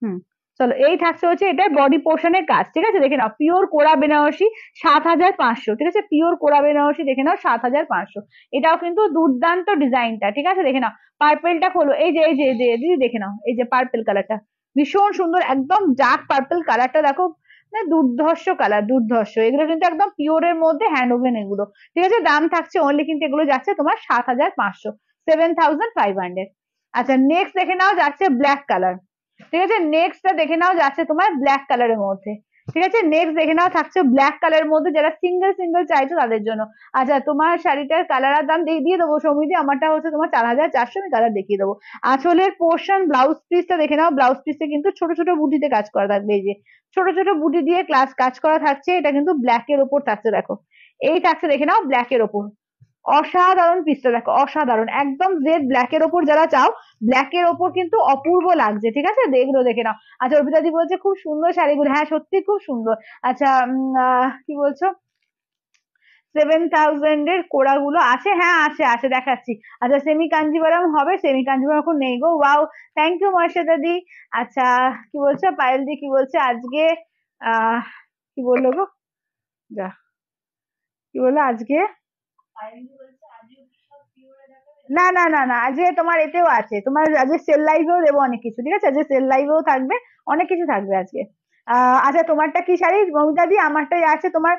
হুম চলো এই থাকছে হচ্ছে এটা বডি পোর্শনের কাজ ঠিক আছে দেখে নাও পিওর কোরা বেনারসি সাত হাজার পাঁচশো ঠিক আছে পিওর কোরা বেনারসি দেখে নাও সাত হাজার পাঁচশো এটাও কিন্তু দুর্দান্ত ডিজাইনটা ঠিক আছে দেখে নাও পার্পেলটা খোলো এই যে এই যে দিদি দেখে নাও এই যে পার্পেল কালারটা ভীষণ সুন্দর একদম ডার্ক পার্পেল কালারটা দেখো মানে দুর্ধর্ষ কালার দুর্ধর্ষ এগুলো কিন্তু একদম পিওরের মধ্যে হ্যান্ড ওভেন এগুলো ঠিক আছে দাম থাকছে অনলি কিন্তু এগুলো যাচ্ছে তোমার সাত হাজার পাঁচশো সেভেন থাউজেন্ড ফাইভ হান্ড্রেড আচ্ছা নেক্সট দেখে নাও যাচ্ছে ব্ল্যাক কালার ঠিক আছে নেক্সটটা দেখে নাও যাচ্ছে তোমার ব্ল্যাক কালারের মধ্যে ঠিক আছে নেক্সট দেখে নাও থাকছে ব্ল্যাক কালারের মধ্যে যারা সিঙ্গেল সিঙ্গেল চাইছো তাদের জন্য আচ্ছা তোমার শাড়িটার কালার আর দাম দিয়ে দিয়ে দেবো সমিতি আমারটা হচ্ছে তোমার চার হাজার চারশো আমি কালার দেখিয়ে দেবো আঁচলের পোর্শন ব্লাউজ পিসটা দেখে নাও ব্লাউজ পিসে কিন্তু ছোট ছোট বুটিতে কাজ করা থাকবে এই যে ছোট ছোট বুটি দিয়ে ক্লাস কাজ করা থাকছে এটা কিন্তু ব্ল্যাক এর ওপর থাকছে দেখো এই থাকছে দেখে নাও ব্ল্যাক এর ওপর অসাধারণ পিসটা দেখো অসাধারণ একদম জেড ব্ল্যাক এর ওপর যারা চাও ব্ল্যাক এর ওপর কিন্তু অপূর্ব লাগছে ঠিক আছে দেখলো দেখে নাও আচ্ছা অর্পিতাদি বলছে খুব সুন্দর শাড়িগুলো হ্যাঁ সত্যি খুব সুন্দর আচ্ছা কি বলছো সেভেন থাউজেন্ড এর কোড়াগুলো আছে হ্যাঁ আছে আছে দেখাচ্ছি আচ্ছা সেমি কাঞ্জিবরম হবে সেমি কাঞ্জিভারাম এখন নেই গো ওয়াও থ্যাংক ইউ মর্ষেদা দি আচ্ছা কি বলছো পায়েল দি কি বলছে আজকে আহ কি বললো গো যা কি বললো আজকে না না না না আজকে তোমার এতেও আছে তোমার আজকে সেল লাইভেও দেবো অনেক কিছু ঠিক আছে আজকে সেল লাইভেও থাকবে অনেক কিছু থাকবে আজকে আচ্ছা তোমারটা কি শাড়ি মমিতা দি আমারটাই আছে তোমার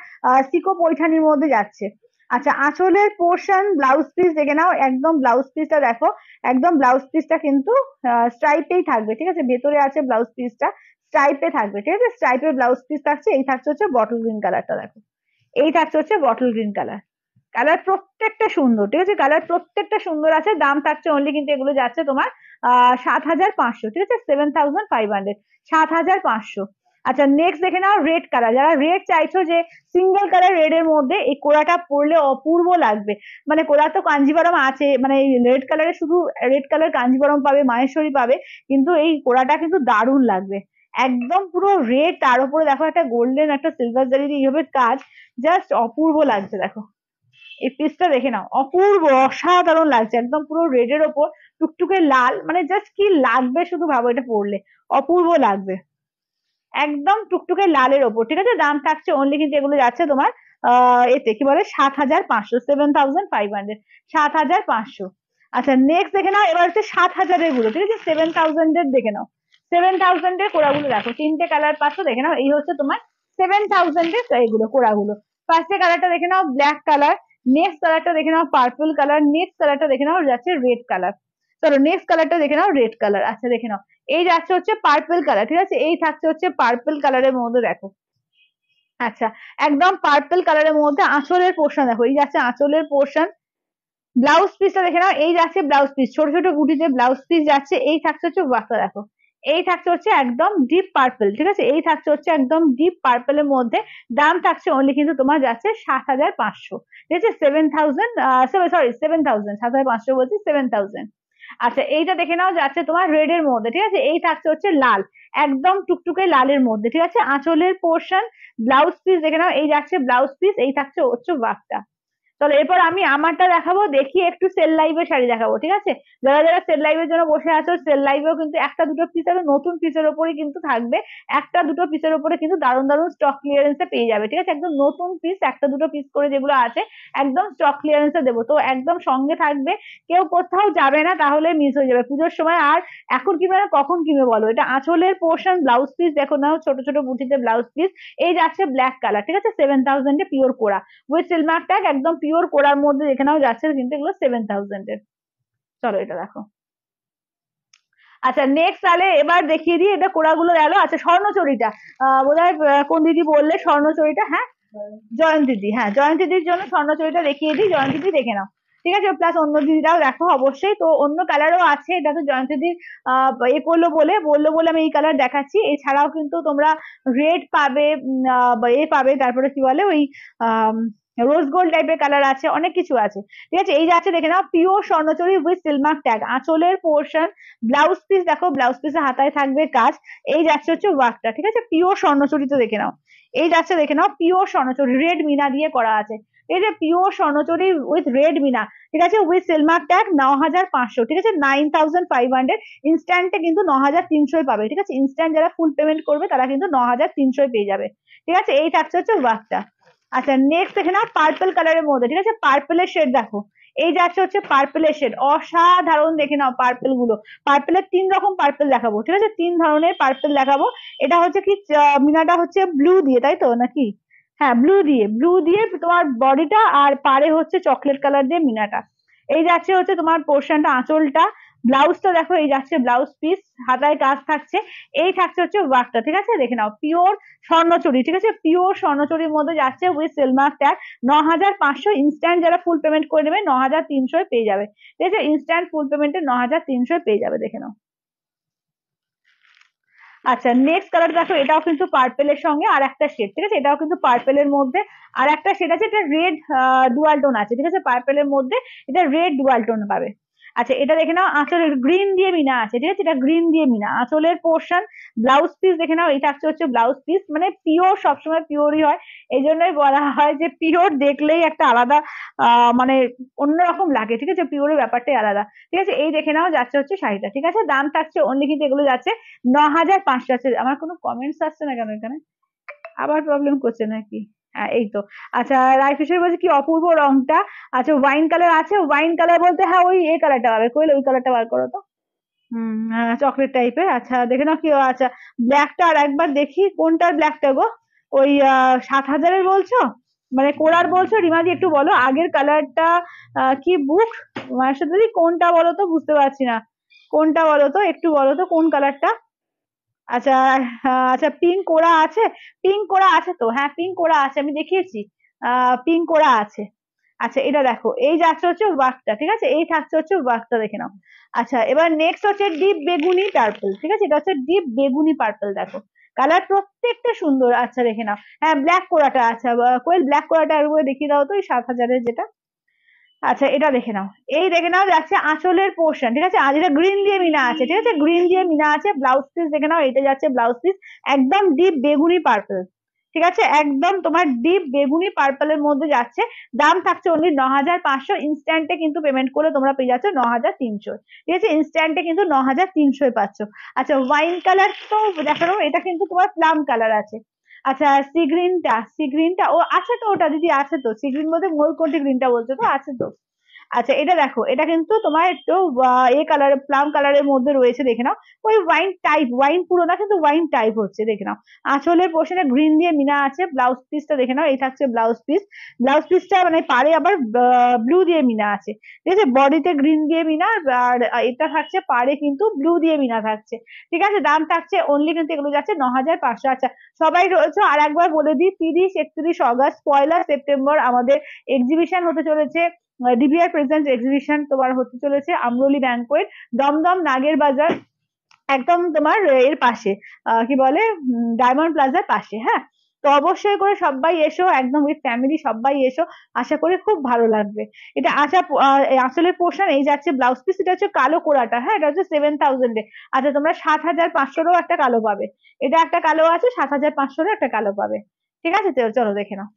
সিকো পৈঠানির মধ্যে যাচ্ছে আচ্ছা আঁচলের পোর্শন ব্লাউজ পিস দেখে নাও একদম ব্লাউজ পিসটা দেখো একদম ব্লাউজ পিসটা কিন্তু স্ট্রাইপেই থাকবে ঠিক আছে ভেতরে আছে ব্লাউজ পিসটা স্ট্রাইপে থাকবে ঠিক আছে স্ট্রাইপের ব্লাউজ পিস থাকছে এই থাকছে হচ্ছে বটল গ্রিন কালারটা দেখো এই থাকছে হচ্ছে বটল গ্রিন কালার কালার প্রত্যেকটা সুন্দর ঠিক আছে কালার প্রত্যেকটা সুন্দর আছে দাম থাকছে অনলি কিন্তু এগুলো যাচ্ছে তোমার সাত হাজার পাঁচশো ঠিক আছে সেভেন থাউজেন্ড ফাইভ হান্ড্রেড সাত হাজার পাঁচশো আচ্ছা নেক্সট দেখে নাও রেড কালার যারা রেড চাইছো যে সিঙ্গেল কালার রেড এর মধ্যে এই কোড়াটা পরলে অপূর্ব লাগবে মানে কোড়া তো কাঞ্জিবরম আছে মানে এই রেড কালারে শুধু রেড কালার কাঞ্জিবরম পাবে মাহেশ্বরী পাবে কিন্তু এই কোড়াটা কিন্তু দারুণ লাগবে একদম পুরো রেড তার উপরে দেখো একটা গোল্ডেন একটা সিলভার জারি এইভাবে কাজ জাস্ট অপূর্ব লাগছে দেখো এই পিসটা দেখে নাও অপূর্ব অসাধারণ লাগছে একদম পুরো রেডের ওপর টুকটুকে লাল মানে জাস্ট কি লাগবে শুধু ভাবো এটা পড়লে অপূর্ব লাগবে একদম টুকটুকে লালের ওপর ঠিক আছে দাম থাকছে অনলি কিন্তু এগুলো যাচ্ছে তোমার আহ এতে কি বলে সাত হাজার পাঁচশো সেভেন থাউজেন্ড ফাইভ হান্ড্রেড সাত হাজার পাঁচশো আচ্ছা নেক্সট দেখে নাও এবার হচ্ছে সাত হাজারের গুলো ঠিক আছে সেভেন থাউজেন্ডের দেখে নাও সেভেন থাউজেন্ডের কোড়াগুলো দেখো তিনটে কালার পাচ্ছ দেখে নাও এই হচ্ছে তোমার সেভেন থাউজেন্ডের এগুলো কোড়াগুলো ফার্স্টে কালারটা দেখে নাও ব্ল্যাক কালার নেক্সট কালারটা দেখে নাও পার্পল কালার নেক্সট কালারটা দেখে নাও যাচ্ছে রেড কালার চলো নেক্সট কালারটা দেখে নাও রেড কালার আচ্ছা দেখে নাও এই যাচ্ছে হচ্ছে পার্পল কালার ঠিক আছে এই থাকছে হচ্ছে পার্পল কালারের মধ্যে দেখো আচ্ছা একদম পার্পল কালারের মধ্যে আঁচলের পোর্শন দেখো এই যাচ্ছে আঁচলের পোর্শন ব্লাউজ পিসটা দেখে নাও এই যাচ্ছে ব্লাউজ পিস ছোট ছোট গুটিতে ব্লাউজ পিস যাচ্ছে এই থাকছে হচ্ছে বাসা দেখো এই থাকছে হচ্ছে একদম ডিপ পার্পল ঠিক আছে এই থাকছে হচ্ছে একদম ডিপ এর মধ্যে দাম থাকছে অনলি কিন্তু তোমার যাচ্ছে সাত হাজার পাঁচশো ঠিক আছে seven thousand sorry seven thousand সাত হাজার পাঁচশো বলছি সেভেন থাউজেন্ড আচ্ছা এইটা দেখে নাও যাচ্ছে তোমার রেড এর মধ্যে ঠিক আছে এই থাকছে হচ্ছে লাল একদম টুকটুকে লালের মধ্যে ঠিক আছে আঁচলের পোর্শন ব্লাউজ পিস দেখে নাও এই যাচ্ছে ব্লাউজ পিস এই থাকছে হচ্ছে ওয়ার্কটা তাহলে এরপর আমি আমারটা দেখাবো দেখি একটু সেল লাইভে শাড়ি দেখাবো ঠিক আছে যারা যারা সেল লাইভের জন্য বসে আছো সেল লাইভেও কিন্তু একটা দুটো পিস আরো নতুন পিসের ওপরে কিন্তু থাকবে একটা দুটো পিসের ওপরে কিন্তু দারুণ দারুণ স্টক ক্লিয়ারেন্সে পেয়ে যাবে ঠিক আছে একদম নতুন পিস একটা দুটো পিস করে যেগুলো আছে একদম স্টক ক্লিয়ারেন্সে দেবো তো একদম সঙ্গে থাকবে কেউ কোথাও যাবে না তাহলে মিস হয়ে যাবে পুজোর সময় আর এখন কিনবে না কখন কিনবে বলো এটা আঁচলের পোর্শন ব্লাউজ পিস দেখো না ছোট ছোট বুটিতে ব্লাউজ পিস এই যাচ্ছে ব্ল্যাক কালার ঠিক আছে সেভেন থাউজেন্ডে পিওর কোরা উইথ সিলমার ট্যাগ একদম পিওর কোরার মধ্যে এখানেও যাচ্ছে কিন্তু এগুলো সেভেন এর চলো এটা দেখো আচ্ছা নেক্সট তাহলে এবার দেখিয়ে দিই এটা কোড়াগুলো গেল আচ্ছা স্বর্ণচরিটা হয় কোন দিদি বললে স্বর্ণচরিটা হ্যাঁ জয়ন্তীদি হ্যাঁ জয়ন্তীদির জন্য স্বর্ণচরিটা দেখিয়ে দিই জয়ন্তীদি দেখে নাও ঠিক আছে প্লাস অন্য দিদিরাও দেখো অবশ্যই তো অন্য কালারও আছে এটা তো জয়ন্তীদি এ করলো বলে বললো বলে আমি এই কালার দেখাচ্ছি এছাড়াও কিন্তু তোমরা রেড পাবে এ পাবে তারপরে কি বলে ওই আহ রোজ গোল্ড টাইপের কালার আছে অনেক কিছু আছে ঠিক আছে এই যে আছে দেখে নাও pure Swarnachari with silk mark tag আঁচলের পোর্শন ব্লাউজ পিস দেখো ব্লাউজ পিসে হাতায় থাকবে কাজ এই যাচ্ছে হচ্ছে ওয়ার্কটা ঠিক আছে পিওর স্বর্ণচরি তো দেখে নাও এই যাচ্ছে দেখে নাও পিওর স্বর্ণচরী রেড মিনা দিয়ে করা আছে এই যে পিওর স্বর্ণচরী উইথ রেড মিনা ঠিক আছে উইথ সিলমার্ক ট্যাগ ন হাজার পাঁচশো ঠিক আছে নাইন থাউজেন্ড ফাইভ হান্ড্রেড ইনস্ট্যান্টে কিন্তু ন হাজার তিনশোয় পাবে ঠিক আছে ইনস্ট্যান্ট যারা ফুল পেমেন্ট করবে তারা কিন্তু ন হাজার তিনশোয় পেয়ে যাবে ঠিক আছে এই থাকছে হচ্ছে ওয়ার্কটা আচ্ছা নেক্সট দেখে নাও পার্পল কালারের মধ্যে ঠিক আছে পার্পলের শেড দেখো এই যাচ্ছে হচ্ছে পার্পলের শেড অসাধারণ দেখে নাও পার্পল গুলো পার্পলের তিন রকম পার্পল দেখাবো ঠিক আছে তিন ধরনের পার্পল দেখাবো এটা হচ্ছে কি মিনাটা হচ্ছে ব্লু দিয়ে তাই তো নাকি হ্যাঁ ব্লু দিয়ে ব্লু দিয়ে তোমার বডিটা আর পারে হচ্ছে চকলেট কালার দিয়ে মিনাটা এই যাচ্ছে হচ্ছে তোমার পোর্শনটা আঁচলটা ব্লাউজটা দেখো এই যাচ্ছে ব্লাউজ পিস হাতায় কাজ থাকছে এই থাকছে হচ্ছে ওয়ার্কটা ঠিক আছে দেখে নাও পিওর স্বর্ণচুরি ঠিক আছে পিওর স্বর্ণচুরির মধ্যে যাচ্ছে উইথ সেলমার্ক ট্যাগ ন হাজার পাঁচশো ইনস্ট্যান্ট যারা ফুল পেমেন্ট করে নেবে ন হাজার তিনশো পেয়ে যাবে ঠিক আছে ইনস্ট্যান্ট ফুল পেমেন্টে ন হাজার তিনশো পেয়ে যাবে দেখে নাও আচ্ছা নেক্সট কালার দেখো এটাও কিন্তু পার্পেলের সঙ্গে আর একটা শেড ঠিক আছে এটাও কিন্তু পার্পেলের মধ্যে আর একটা শেড আছে এটা রেড ডুয়াল টোন আছে ঠিক আছে পার্পেলের মধ্যে এটা রেড ডুয়াল টোন পাবে আচ্ছা এটা দেখে নাও আঁচলে গ্রিন দিয়ে মিনা আছে ঠিক আছে এটা গ্রিন দিয়ে মিনা আঁচলের পোর্শন ব্লাউজ পিস দেখে নাও এটা আসছে হচ্ছে ব্লাউজ পিস মানে পিওর সবসময় পিওরই হয় এই জন্যই বলা হয় যে পিওর দেখলেই একটা আলাদা মানে অন্যরকম লাগে ঠিক আছে পিওরের ব্যাপারটাই আলাদা ঠিক আছে এই দেখে নাও যাচ্ছে হচ্ছে শাড়িটা ঠিক আছে দাম থাকছে অনলি কিন্তু এগুলো যাচ্ছে ন হাজার পাঁচশো আছে আচ্ছা, আমার কোনো কমেন্টস আসছে না কেন এখানে আবার প্রবলেম করছে নাকি হ্যাঁ, এই তো আচ্ছা রাইফিশের বলছে কি অপূর্ব রংটা আচ্ছা ওয়াইন কালার আছে ওয়াইন কালার বলতে হ্যাঁ ওই এ কালারটা পাবে কইলে ওই কালারটা বার করো তো হুম চকলেট হ্যাঁ, টাইপের আচ্ছা দেখে নাও কি আচ্ছা ব্ল্যাকটা আর একবার দেখি কোনটার ব্ল্যাকটা গো ওই সাত হাজারের বলছো মানে কোরার বলছো রিমাদি একটু বলো আগের কালারটা কি বুক মায়ের সাথে কোনটা বলো তো বুঝতে পারছি না কোনটা বলো তো একটু বলো তো কোন কালারটা আচ্ছা আচ্ছা পিঙ্ক ওরা আছে পিঙ্ক ওরা আছে তো হ্যাঁ পিঙ্ক ওরা আছে আমি দেখিয়েছি পিঙ্ক ওরা আছে আচ্ছা এটা দেখো এই যাচ্ছে হচ্ছে ওয়ার্কটা ঠিক আছে এই থাকছে হচ্ছে ওয়ার্কটা দেখে নাও আচ্ছা এবার নেক্সট হচ্ছে ডিপ বেগুনি পার্পল ঠিক আছে এটা হচ্ছে ডিপ বেগুনি পার্পল দেখো কালার প্রত্যেকটা সুন্দর আচ্ছা দেখে নাও হ্যাঁ ব্ল্যাক কোরাটা আচ্ছা কোয়েল ব্ল্যাক কোরাটা আর দেখিয়ে দাও তো এই সাত হাজারের যেটা আচ্ছা এটা দেখে নাও এই দেখে নাও যাচ্ছে আঁচলের পোর্শন ঠিক আছে আর এটা গ্রিন দিয়ে মিনা আছে ঠিক আছে গ্রিন দিয়ে মিনা আছে ব্লাউজ পিস দেখে নাও এটা যাচ্ছে ব্লাউজ পিস একদম ডিপ বেগুনি পার্পল ঠিক আছে একদম তোমার ডিপ বেগুনি পার্পলের মধ্যে যাচ্ছে দাম থাকছে অনলি ন হাজার পাঁচশো ইনস্ট্যান্টে কিন্তু পেমেন্ট করলে তোমরা পেয়ে যাচ্ছ ন হাজার তিনশো ঠিক আছে ইনস্ট্যান্টে কিন্তু ন হাজার তিনশোয় পাচ্ছ আচ্ছা ওয়াইন কালার তো দেখানো এটা কিন্তু তোমার প্লাম কালার আছে আচ্ছা sea green টা sea green টা ও আছে তো ওটা দিদি আছে তো sea green বলতে ময়ূরকন্ঠী green টা বলছো তো আছে তো আচ্ছা এটা দেখো এটা কিন্তু তোমার একটু এ কালার প্লাম কালারের মধ্যে রয়েছে দেখে নাও ওই ওয়াইন টাইপ ওয়াইন পুরো না কিন্তু ওয়াইন টাইপ হচ্ছে দেখে নাও আঁচলের পোর্শনে গ্রিন দিয়ে মিনা আছে ব্লাউজ পিসটা দেখে নাও এই থাকছে ব্লাউজ পিস ব্লাউজ পিসটা মানে পারে আবার ব্লু দিয়ে মিনা আছে ঠিক আছে বডিতে গ্রিন দিয়ে মিনা আর এটা থাকছে পারে কিন্তু ব্লু দিয়ে মিনা থাকছে ঠিক আছে দাম থাকছে অনলি কিন্তু এগুলো যাচ্ছে ন হাজার পাঁচশো আচ্ছা সবাই রয়েছে আর একবার বলে দিই তিরিশ একত্রিশ অগাস্ট পয়লা সেপ্টেম্বর আমাদের এক্সিবিশন হতে চলেছে ডিবিআর প্রেজেন্ট এক্সিবিশন তোমার হতে চলেছে আমরলি ব্যাংকোয়েট দমদম নাগের বাজার একদম তোমার এর পাশে কি বলে ডায়মন্ড প্লাজার পাশে হ্যাঁ তো অবশ্যই করে সবাই এসো একদম উইথ ফ্যামিলি সবাই এসো আশা করি খুব ভালো লাগবে এটা আশা আসলে পোষণ এই যাচ্ছে ব্লাউজ পিস এটা হচ্ছে কালো কোড়াটা হ্যাঁ এটা হচ্ছে সেভেন থাউজেন্ডে আচ্ছা তোমরা সাত হাজার পাঁচশোরও একটা কালো পাবে এটা একটা কালো আছে সাত হাজার পাঁচশোরও একটা কালো পাবে ঠিক আছে চলো দেখে নাও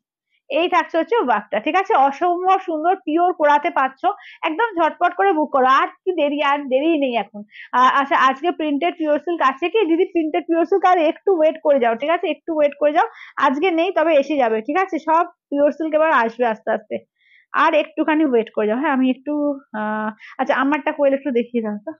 এই থাকছে হচ্ছে ওয়ার্কটা ঠিক আছে অসম্ভব সুন্দর পিওর পড়াতে পারছো একদম ঝটপট করে বুক করো আর কি দেরি আর দেরি নেই এখন আচ্ছা আজকে প্রিন্টেড পিওর সিল্ক আছে কি দিদি প্রিন্টেড পিওর সিল্ক আর একটু ওয়েট করে যাও ঠিক আছে একটু ওয়েট করে যাও আজকে নেই তবে এসে যাবে ঠিক আছে সব পিওর সিল্ক এবার আসবে আস্তে আস্তে আর একটুখানি ওয়েট করে যাও হ্যাঁ আমি একটু আচ্ছা আমারটা কোয়েল একটু দেখিয়ে দাও তো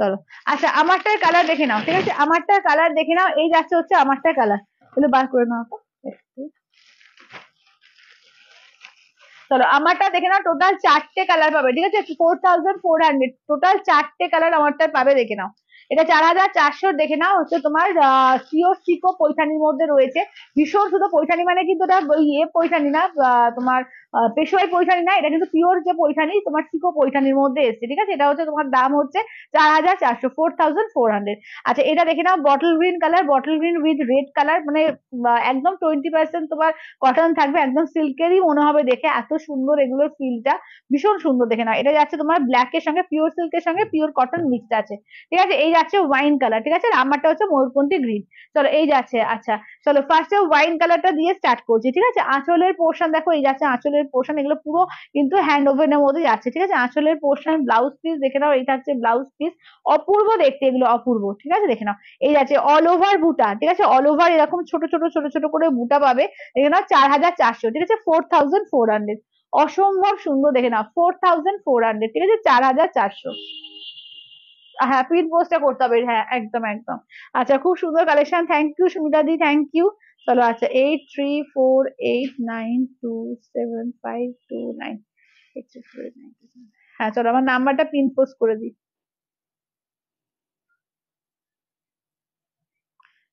চলো আচ্ছা আমারটার কালার দেখে নাও ঠিক আছে আমারটার কালার দেখে নাও এই যাচ্ছে হচ্ছে আমারটার কালার এগুলো বার করে নাও তো চলো আমারটা দেখে নাও টোটাল চারটে কালার পাবে ঠিক আছে four thousand four hundred total চারটে কালার আমারটা পাবে দেখে নাও এটা চার হাজার চারশো দেখে নাও হচ্ছে তোমার সিও সিকো পৈঠানির মধ্যে রয়েছে ভীষণ শুধু পৈঠানি মানে কিন্তু এটা ইয়ে পৈঠানি না তোমার পেশোয়াই পৈঠানি না এটা কিন্তু পিওর যে পৈঠানি তোমার সিকো পৈঠানির মধ্যে এসছে ঠিক আছে এটা হচ্ছে তোমার দাম হচ্ছে চার হাজার চারশো ফোর থাউজেন্ড ফোর হান্ড্রেড আচ্ছা এটা দেখে নাও bottle green colour bottle green with red colour মানে একদম টোয়েন্টি পার্সেন্ট তোমার কটন থাকবে একদম সিল্কেরই মনে হবে দেখে এত সুন্দর এগুলোর ফিলটা ভীষণ সুন্দর দেখে নাও এটা যাচ্ছে তোমার ব্ল্যাক এর সঙ্গে পিওর সিল্কের সঙ্গে পিওর কটন মিক্সড আছে ঠিক আছে এই যাচ্ছে ওয়াইন কালার ঠিক আছে আমারটা হচ্ছে ময়ূরপন্থী গ্রিন চলো এই যাচ্ছে আচ্ছা চলো ফার্স্টে ওয়াইন কালারটা দিয়ে স্টার্ট করছি ঠিক আছে আঁচলের পোর্শন দেখো এই যাচ্ছে আঁচলের পোর্শন এগুলো পুরো কিন্তু হ্যান্ড এর মধ্যে যাচ্ছে ঠিক আছে আঁচলের পোর্শন ব্লাউজ পিস দেখে নাও এইটা হচ্ছে ব্লাউজ পিস অপূর্ব দেখতে এগুলো অপূর্ব ঠিক আছে দেখে নাও এই যাচ্ছে অল ওভার বুটা ঠিক আছে অল ওভার এরকম ছোট ছোট ছোট ছোট করে বুটা পাবে দেখে নাও চার হাজার চারশো ঠিক আছে ফোর থাউজেন্ড ফোর হান্ড্রেড অসম্ভব সুন্দর দেখে নাও ফোর থাউজেন্ড ফোর হান্ড্রেড ঠিক আছে চার হাজার চারশো হ্যাপির পোস্টটা করতে হবে হ্যাঁ একদম একদম আচ্ছা খুব সুন্দর কালেকশন থ্যাংক ইউ সুমিতা দি থ্যাংক ইউ চলো আচ্ছা eight three four eight nine two seven five two nine হ্যাঁ চলো আমার নাম্বারটা পিন পোস্ট করে দিই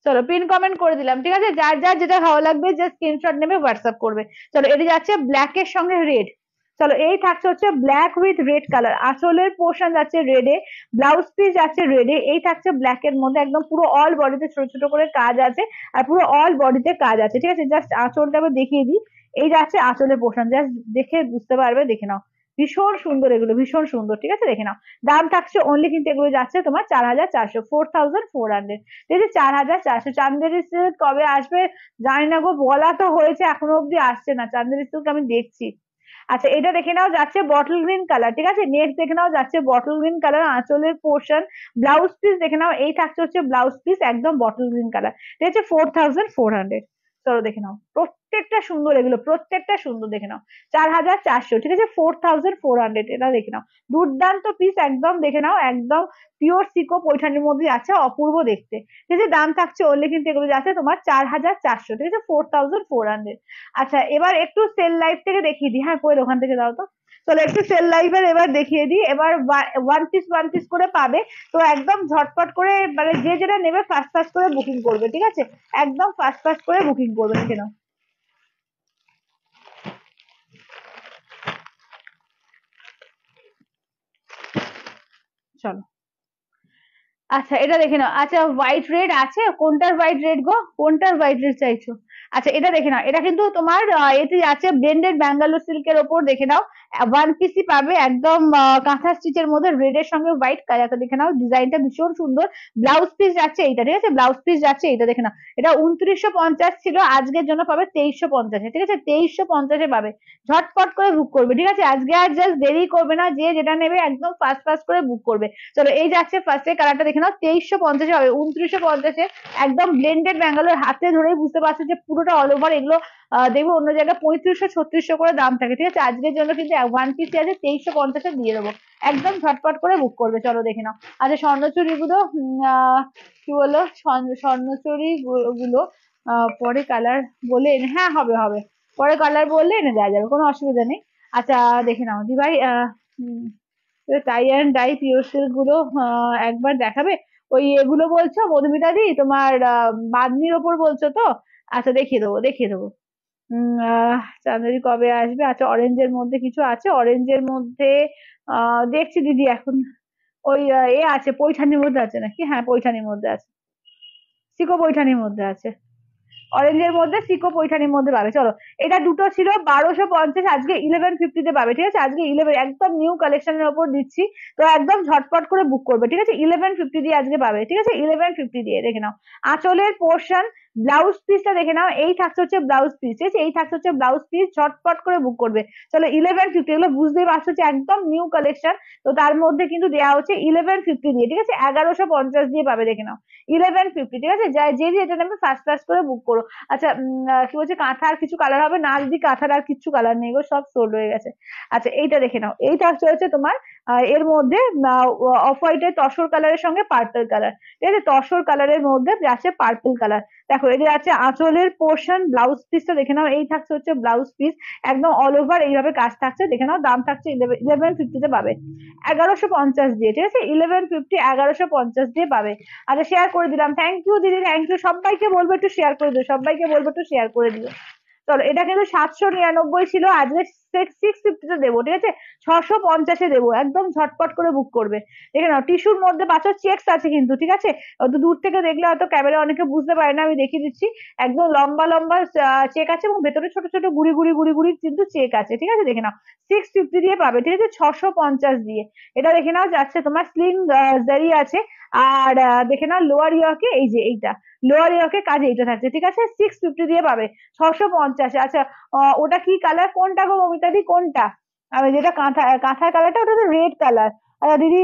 চলো পিন কমেন্ট করে দিলাম ঠিক আছে যার যার যেটা ভালো লাগবে জাস্ট স্ক্রিনশট নেবে হোয়াটসঅ্যাপ করবে চলো এটি যাচ্ছে ব্ল্যাকের সঙ্গে রেড চলো এই থাকছে হচ্ছে ব্ল্যাক উইথ রেড কালার আসলের পোর্শন যাচ্ছে রেডে ব্লাউজ পিস যাচ্ছে রেডে এই থাকছে ব্ল্যাক এর মধ্যে একদম পুরো অল বডিতে ছোট ছোট করে কাজ আছে আর পুরো অল বডিতে কাজ আছে ঠিক আছে জাস্ট আঁচলটা আবার দেখিয়ে দিই এই যাচ্ছে আঁচলের পোর্শন জাস্ট দেখে বুঝতে পারবে দেখে নাও ভীষণ সুন্দর এগুলো ভীষণ সুন্দর ঠিক আছে দেখে নাও দাম থাকছে অনলি কিন্তু এগুলো যাচ্ছে তোমার চার হাজার চারশো ফোর থাউজেন্ড ফোর হান্ড্রেড ঠিক আছে চার হাজার চারশো চান্দের সিল্ক কবে আসবে জানি না গো বলা তো হয়েছে এখনো অব্দি আসছে না চান্দের সিল্ক আমি দেখছি আচ্ছা এটা দেখে নাও যাচ্ছে বটল গ্রিন কালার ঠিক আছে নেক্সট দেখে নাও যাচ্ছে বটল গ্রিন কালার আঁচলের পোর্শন ব্লাউজ পিস দেখে নাও এই থাকছে হচ্ছে ব্লাউজ পিস একদম বটল গ্রিন কালার ঠিক আছে ফোর থাউজেন্ড ফোর হান্ড্রেড চলো দেখে নাও প্রত্যেকটা সুন্দর এগুলো প্রত্যেকটা সুন্দর দেখে নাও চার হাজার চারশো ঠিক আছে ফোর থাউজেন্ড ফোর হান্ড্রেড এটা দেখে নাও দুর্দান্ত পিস একদম দেখে নাও একদম পিওর সিকো পৈঠানের মধ্যে আছে অপূর্ব দেখতে ঠিক আছে দাম থাকছে ওলে কিন্তু এগুলো যাচ্ছে তোমার চার হাজার চারশো ঠিক আছে ফোর থাউজেন্ড ফোর হান্ড্রেড আচ্ছা এবার একটু সেল লাইফ থেকে দেখিয়ে দিই হ্যাঁ কোয়েল ওখান থেকে দাও তো চলো একটু সেল লাইভের এবার দেখিয়ে দিই এবার ওয়ান পিস ওয়ান পিস করে পাবে তো একদম ঝটপট করে মানে যে যেটা নেবে ফার্স্ট ফার্স্ট করে বুকিং করবে ঠিক আছে একদম ফার্স্ট ফার্স্ট করে বুকিং করবে কেন চলো আচ্ছা এটা দেখে নাও আচ্ছা হোয়াইট রেড আছে কোনটার হোয়াইট রেড গো কোনটার হোয়াইট রেড চাইছো আচ্ছা এটা দেখে নাও এটা কিন্তু তোমার এতে আছে ব্লেন্ডেড ব্যাঙ্গালোর সিল্কের ওপর দেখে নাও ওয়ান পিসই পাবে একদম কাঁথা স্টিচের মধ্যে রেড এর সঙ্গে হোয়াইট কালারটা দেখে নাও ডিজাইনটা ভীষণ সুন্দর ব্লাউজ পিস যাচ্ছে এইটা ঠিক আছে ব্লাউজ পিস যাচ্ছে এইটা দেখে নাও এটা উনত্রিশশো পঞ্চাশ ছিল আজকের জন্য পাবে তেইশশো পঞ্চাশে ঠিক আছে তেইশশো পঞ্চাশে পাবে ঝটপট করে বুক করবে ঠিক আছে আজকে আর জাস্ট দেরি করবে না যে যেটা নেবে একদম ফাস্ট ফাস্ট করে বুক করবে চলো এই যাচ্ছে ফার্স্টে কালারটা দেখে নাও তেইশশো পঞ্চাশে হবে উনত্রিশশো পঞ্চাশে একদম ব্লেন্ডেড ব্যাঙ্গালোর হাতে ধরেই বুঝতে পারছো যে পুরোটা অল ওভার এগুলো দেখবি অন্য জায়গায় পঁয়ত্রিশশো ছত্রিশশো করে দাম থাকে ঠিক আছে আজকের জন্য কিন্তু ওয়ান পিসি আছে তেইশশো পঞ্চাশে দিয়ে দেবো একদম ঝটপট করে বুক করবে চলো দেখে নাও আচ্ছা স্বর্ণচুরি গুলো কি বললো স্বর্ণচুরি গুলো পরে কালার বলে এনে হ্যাঁ হবে হবে পরে কালার বললে এনে দেওয়া যাবে কোনো অসুবিধা নেই আচ্ছা দেখে নাও দি ভাই tie and dye pure silk গুলো একবার দেখাবে ওই এগুলো বলছো মধুমিতা দি তোমার বাদনির ওপর বলছো তো আচ্ছা দেখিয়ে দেবো দেখিয়ে দেবো জানুয়ারি কবে আসবে আচ্ছা অরেঞ্জের মধ্যে কিছু আছে অরেঞ্জের মধ্যে দেখছি দিদি এখন ওই এ আছে পৈঠানির মধ্যে আছে নাকি হ্যাঁ পৈঠানির মধ্যে আছে সিকো পৈঠানির মধ্যে আছে অরেঞ্জের মধ্যে সিকো পৈঠানির মধ্যে পাবে চলো এটা দুটো ছিল বারোশো পঞ্চাশ আজকে ইলেভেন ফিফটিতে পাবে ঠিক আছে আজকে ইলেভেন একদম নিউ কালেকশনের ওপর দিচ্ছি তো একদম ঝটপট করে বুক করবে ঠিক আছে ইলেভেন ফিফটি দিয়ে আজকে পাবে ঠিক আছে ইলেভেন ফিফটি দিয়ে দেখে নাও আঁচলের পোর্শন ব্লাউজ পিসটা দেখে নাও এই থাকছে হচ্ছে ব্লাউজ পিস ঠিক আছে এই থাকছে হচ্ছে ব্লাউজ পিস ঝটপট করে বুক করবে চলো ইলেভেন ফিফটি এগুলো বুঝতেই পারছো হচ্ছে একদম নিউ কালেকশন তো তার মধ্যে কিন্তু দেওয়া হচ্ছে ইলেভেন ফিফটি দিয়ে ঠিক আছে এগারোশো পঞ্চাশ দিয়ে পাবে দেখে নাও ইলেভেন ফিফটি ঠিক আছে যা যে যেটা নেবে ফার্স্ট ফার্স্ট করে বুক করো আচ্ছা কি বলছে কাঁথা আর কিছু কালার হবে না যদি কাঁথার আর কিছু কালার নেই গো সব সোল্ড হয়ে গেছে আচ্ছা এইটা দেখে নাও এই থাকছে হচ্ছে তোমার এর মধ্যে অফ হোয়াইটের তসর কালারের সঙ্গে পার্পেল কালার ঠিক আছে তসর কালারের মধ্যে আছে পার্পল কালার দেখো দেখো এই যে আছে আঁচলের পোর্শন ব্লাউজ পিসটা দেখে নাও এই থাকছে হচ্ছে ব্লাউজ পিস একদম অল ওভার এইভাবে কাজ থাকছে দেখে নাও দাম থাকছে ইলেভেন ফিফটিতে পাবে এগারোশো পঞ্চাশ দিয়ে ঠিক আছে ইলেভেন ফিফটি এগারোশো পঞ্চাশ দিয়ে পাবে আচ্ছা শেয়ার করে দিলাম থ্যাংক ইউ দিদি থ্যাংক ইউ সবাইকে বলবো একটু শেয়ার করে দিও সবাইকে বলবো একটু শেয়ার করে দিও চলো এটা কিন্তু সাতশো নিরানব্বই ছিল আজকে সিক্স ফিফটিতে দেবো ঠিক আছে ছশো পঞ্চাশে দেবো একদম ঝটপট করে বুক করবে দেখে নাও টিস্যুর মধ্যে পাচ্ছ চেক্স আছে কিন্তু ঠিক আছে অত দূর থেকে দেখলে হয়তো ক্যামেরা অনেকে বুঝতে পারে না আমি দেখিয়ে দিচ্ছি একদম লম্বা লম্বা চেক আছে এবং ভেতরে ছোট ছোট গুড়ি গুড়ি গুড়ি গুড়ি কিন্তু চেক আছে ঠিক আছে দেখে নাও সিক্স ফিফটি দিয়ে পাবে ঠিক আছে ছশো পঞ্চাশ দিয়ে এটা দেখে নাও যাচ্ছে তোমার স্লিং জারি আছে আর দেখে নাও লোয়ার ইয়র্কে এই যে এইটা লোয়ার ইয়কে কাজে এইটা থাকছে ঠিক আছে সিক্স ফিফটি দিয়ে পাবে ছশো পঞ্চাশ পঞ্চাশে আচ্ছা ওটা কি কালার কোনটা গো মমিতাদি কোনটা আমি যেটা কাঁথা কাঁথার কালারটা ওটা তো রেড কালার আচ্ছা দিদি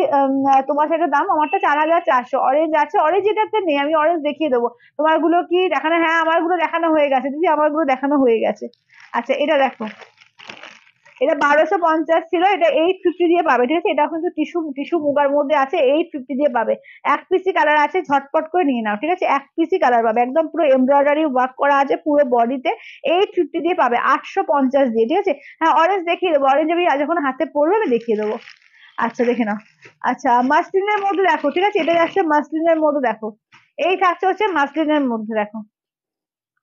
তোমার সেটা দাম আমারটা চার হাজার চারশো অরেঞ্জ আছে অরেঞ্জ এটাতে নেই আমি অরেঞ্জ দেখিয়ে দেবো তোমার গুলো কি দেখানো হ্যাঁ আমার গুলো দেখানো হয়ে গেছে দিদি আমার গুলো দেখানো হয়ে গেছে আচ্ছা এটা দেখো এটা বারোশো পঞ্চাশ ছিল এটা এইট ফিফটি দিয়ে পাবে ঠিক আছে এটা কিন্তু টিস্যু টিস্যু মুগার মধ্যে আছে এইট ফিফটি দিয়ে পাবে এক পিসি কালার আছে ঝটপট করে নিয়ে নাও ঠিক আছে এক পিসি কালার পাবে একদম পুরো এমব্রয়ডারি ওয়ার্ক করা আছে পুরো বডিতে এইট ফিফটি দিয়ে পাবে আটশো পঞ্চাশ দিয়ে ঠিক আছে হ্যাঁ অরেঞ্জ দেখিয়ে দেবো অরেঞ্জ আমি যখন হাতে পড়বে আমি দেখিয়ে দেবো আচ্ছা দেখে নাও আচ্ছা মাসলিনের মধ্যে দেখো ঠিক আছে এটা যাচ্ছে মাসলিনের মধ্যে দেখো এই থাকছে হচ্ছে মাসলিনের মধ্যে দেখো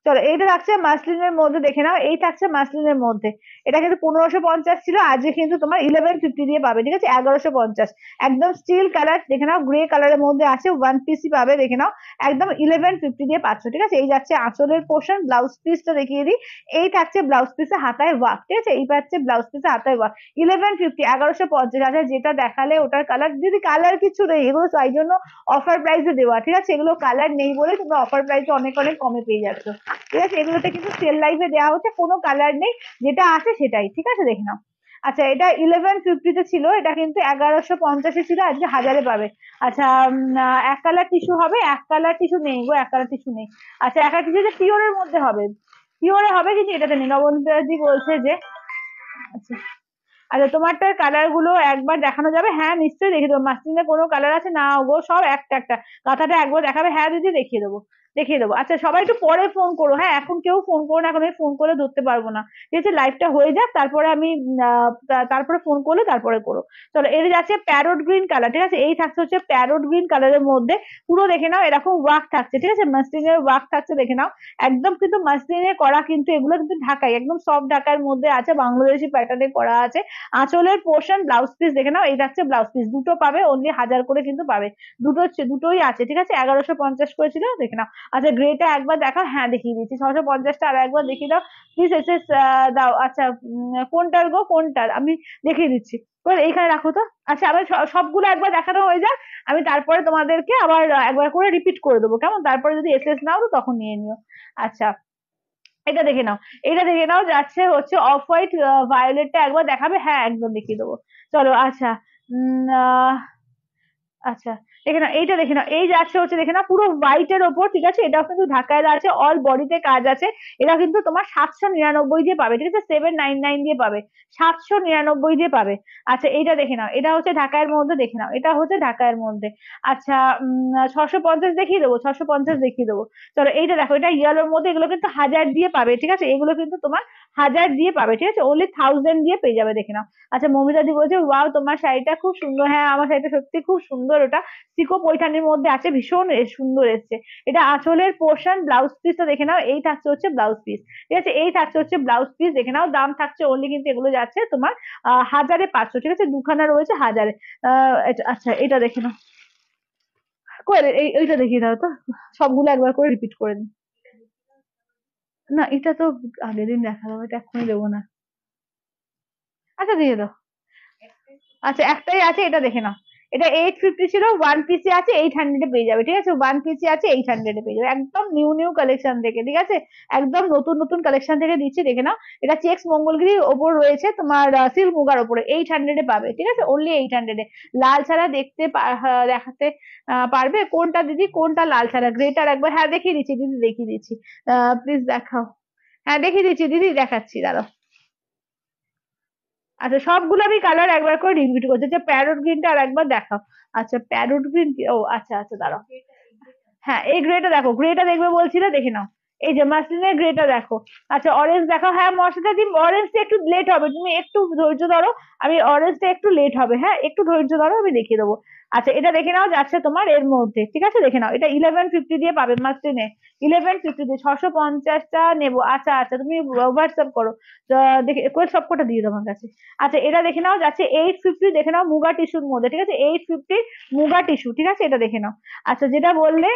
চলো এইটা থাকছে মাসলিনের মধ্যে দেখে নাও এই থাকছে মাসলিনের মধ্যে এটা কিন্তু পনেরোশো পঞ্চাশ ছিল আজকে কিন্তু তোমার ইলেভেন ফিফটি দিয়ে পাবে ঠিক আছে এগারোশো পঞ্চাশ একদম স্টিল কালার দেখে নাও গ্রে কালারের মধ্যে আছে ওয়ান পিসই পাবে দেখে নাও একদম ইলেভেন ফিফটি দিয়ে পাচ্ছ ঠিক আছে এই যাচ্ছে আঁচলের পোর্শন ব্লাউজ পিসটা দেখিয়ে দিই এই থাকছে ব্লাউজ পিসে হাতায় ওয়াক ঠিক আছে এই পাচ্ছে ব্লাউজ পিসে হাতায় ওয়াক ইলেভেন ফিফটি এগারোশো পঞ্চাশ আছে আচ্ছা, যেটা দেখালে ওটার কালার দিদি কালার কিছু নেই এগুলো তাই জন্য অফার প্রাইসে দেওয়া ঠিক আছে এগুলো কালার নেই বলে তোমরা অফার প্রাইসে অনেক অনেক কমে পেয়ে যাচ্ছ ঠিক আছে এগুলোতে কিন্তু সেল লাইফে দেওয়া হচ্ছে কোনো কালার নেই যেটা আছে সেটাই ঠিক আছে দেখে নাও আচ্ছা এটা ইলেভেন ফিফটিতে ছিল এটা কিন্তু এগারোশো পঞ্চাশে ছিল আজকে হাজারে পাবে আচ্ছা এক কালার টিস্যু হবে এক কালার টিস্যু নেই গো এক কালার টিস্যু নেই আচ্ছা এক টিস্যু যে পিওরের মধ্যে হবে পিওরে হবে কিন্তু এটাতে নেই নবনীতাজি বলছে যে আচ্ছা আচ্ছা তোমারটার কালার গুলো একবার দেখানো যাবে হ্যাঁ নিশ্চয়ই দেখিয়ে দেবো মাস্টিনে কোনো কালার আছে না গো সব একটা একটা কাঁথাটা একবার দেখাবে হ্যাঁ দিদি দেখিয়ে দেবো দেখিয়ে দেবো আচ্ছা সবাই একটু পরে ফোন করো হ্যাঁ এখন কেউ ফোন করো না এখন আমি ফোন করে ধরতে পারবো না ঠিক আছে লাইভটা হয়ে যাক তারপরে আমি তারপরে ফোন করলে তারপরে করো চলো এর যাচ্ছে প্যারোট গ্রিন কালার ঠিক আছে এই থাকছে হচ্ছে প্যারোট গ্রিন কালারের মধ্যে পুরো দেখে নাও এরকম ওয়াক থাকছে ঠিক আছে এর ওয়ার্ক থাকছে দেখে নাও একদম কিন্তু মাসলিনের করা কিন্তু এগুলো কিন্তু ঢাকাই একদম সব ঢাকার মধ্যে আছে বাংলাদেশি প্যাটার্নে করা আছে আঁচলের পোর্শন ব্লাউজ পিস দেখে নাও এই থাকছে ব্লাউজ পিস দুটো পাবে অনলি হাজার করে কিন্তু পাবে দুটো দুটোই আছে ঠিক আছে এগারোশো পঞ্চাশ করেছিল দেখে নাও আচ্ছা গ্রেটা একবার দেখা হ্যাঁ দেখিয়ে দিচ্ছি ছশো পঞ্চাশটা আর একবার দেখিয়ে দাও প্লিজ এস এস দাও আচ্ছা কোনটার গো কোনটার আমি দেখিয়ে দিচ্ছি এবার এইখানে রাখো তো আচ্ছা আবার সবগুলো একবার দেখানো হয়ে যাক আমি তারপরে তোমাদেরকে আবার একবার করে রিপিট করে দেবো কেমন তারপরে যদি এস এস নাও তো তখন নিয়ে নিও আচ্ছা এটা দেখে নাও এটা দেখে নাও যাচ্ছে হচ্ছে অফ হোয়াইট ভায়োলেটটা একবার দেখাবে হ্যাঁ একদম দেখিয়ে দেবো চলো আচ্ছা উম আহ আচ্ছা দেখে নাও এইটা দেখে নাও এই যে একটা হচ্ছে দেখে নাও পুরো হোয়াইট এর ওপর ঠিক আছে এটাও কিন্তু ঢাকায় আছে অল বডিতে কাজ আছে এটা কিন্তু তোমার সাতশো নিরানব্বই দিয়ে পাবে ঠিক আছে সেভেন নাইন নাইন দিয়ে পাবে সাতশো নিরানব্বই দিয়ে পাবে আচ্ছা এইটা দেখে নাও এটা হচ্ছে এর মধ্যে দেখে নাও এটা হচ্ছে এর মধ্যে আচ্ছা ছশো পঞ্চাশ দেখিয়ে দেবো ছশো পঞ্চাশ দেখিয়ে দেবো চলো এইটা দেখো এটা ইয়েলোর মধ্যে এগুলো কিন্তু হাজার দিয়ে পাবে ঠিক আছে এগুলো কিন্তু তোমার হাজার দিয়ে পাবে ঠিক আছে ওনলি থাউজেন্ড দিয়ে পেয়ে যাবে দেখে নাও আচ্ছা মমিতাদি বলছে ওয়াও তোমার শাড়িটা খুব সুন্দর হ্যাঁ আমার শাড়িটা সত্যি খুব সুন্দর ওটা সিকো পৈঠানির মধ্যে আছে ভীষণ সুন্দর এসছে এটা আঁচলের পোর্শন ব্লাউজ পিসটা দেখে নাও এই থাকছে হচ্ছে ব্লাউজ পিস ঠিক আছে এই থাকছে হচ্ছে ব্লাউজ পিস দেখে নাও দাম থাকছে ওনলি কিন্তু এগুলো যাচ্ছে তোমার হাজারে পাঁচশো ঠিক আছে দুখানা রয়েছে হাজারে আচ্ছা এটা দেখে নাও এইটা দেখিয়ে দাও তো সবগুলো একবার করে রিপিট করে দিই না এটা তো আগের দিন দেখা হবে এটা এখনই দেবো না আচ্ছা দিয়ে দাও আচ্ছা একটাই আছে এটা দেখে নাও এটা এইট ফিফটি ছিল ওয়ান পিসি আছে এইট হান্ড্রেডে পেয়ে যাবে ঠিক আছে ওয়ান পিসি আছে এইট হান্ড্রেডে পেয়ে যাবে একদম নিউ নিউ কালেকশন থেকে ঠিক আছে একদম নতুন নতুন কালেকশন থেকে দিচ্ছি দেখে নাও এটা চেক্স মঙ্গলগিরির ওপর রয়েছে তোমার সিল মুগার ওপরে এইট হান্ড্রেডে পাবে ঠিক আছে ওনলি এইট হান্ড্রেডে লাল ছাড়া দেখতে হ্যাঁ, দেখাতে পারবে কোনটা দিদি কোনটা লাল ছাড়া গ্রেটার একবার হ্যাঁ দেখিয়ে দিচ্ছি দিদি দেখিয়ে দিচ্ছি প্লিজ দেখাও হ্যাঁ দেখিয়ে দিচ্ছি দিদি দেখাচ্ছি দাঁড়াও আচ্ছা সবগুলো আমি কালার একবার করে রিপিট করছি আচ্ছা প্যারোট গ্রিনটা আর একবার দেখাও আচ্ছা প্যারোট গ্রিন ও আচ্ছা আচ্ছা দাঁড়াও হ্যাঁ এই গ্রেটা দেখো গ্রেটা দেখবে বলছি না দেখে নাও এই যে মাসলিনের গ্রেটা দেখো আচ্ছা অরেঞ্জ দেখো হ্যাঁ মশলাটা অরেঞ্জ অরেঞ্জটা একটু লেট হবে তুমি একটু ধৈর্য ধরো আমি অরেঞ্জটা একটু লেট হবে হ্যাঁ একটু ধৈর্য ধরো আমি দেখিয়ে দেবো আচ্ছা এটা দেখে নাও যাচ্ছে তোমার এর মধ্যে ঠিক আছে দেখে নাও এটা ইলেভেন ফিফটি দিয়ে পাবে মাস্টে নে ইলেভেন ফিফটি দিয়ে ছশো পঞ্চাশটা নেবো আচ্ছা আচ্ছা তুমি হোয়াটসঅ্যাপ করো দেখে সব কটা দিয়ে তোমার কাছে আচ্ছা এটা দেখে নাও যাচ্ছে এইট ফিফটি দেখে নাও মুগা টিস্যুর মধ্যে ঠিক আছে এইট ফিফটি মুগা টিস্যু ঠিক আছে এটা দেখে নাও আচ্ছা যেটা বললে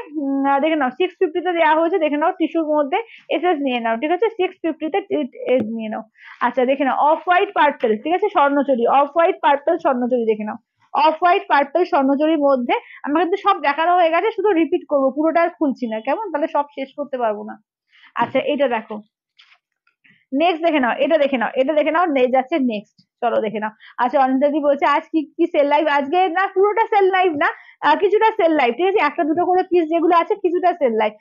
দেখে নাও সিক্স ফিফটিতে দেওয়া হয়েছে দেখে নাও টিস্যুর মধ্যে এস এস নিয়ে নাও ঠিক আছে সিক্স ফিফটিতে এস নিয়ে নাও আচ্ছা দেখে নাও অফ হোয়াইট পার্পেল ঠিক আছে Swarnachari off white purple Swarnachari দেখে নাও অফ হোয়াইট পার্পল স্বর্ণজরির মধ্যে আমার কিন্তু সব দেখানো হয়ে গেছে শুধু রিপিট করবো পুরোটা আর খুলছি না কেমন তাহলে সব শেষ করতে পারবো না আচ্ছা এটা দেখো নেক্সট দেখে নাও এটা দেখে নাও এটা দেখে নাও যাচ্ছে নেক্সট চলো দেখে নাও আচ্ছা অনিতাদি বলছে আজ কি কি সেল লাইভ আজকে না পুরোটা সেল লাইভ না কিছুটা সেল লাইভ ঠিক আছে একটা দুটো করে পিস যেগুলো আছে কিছুটা সেল লাইভ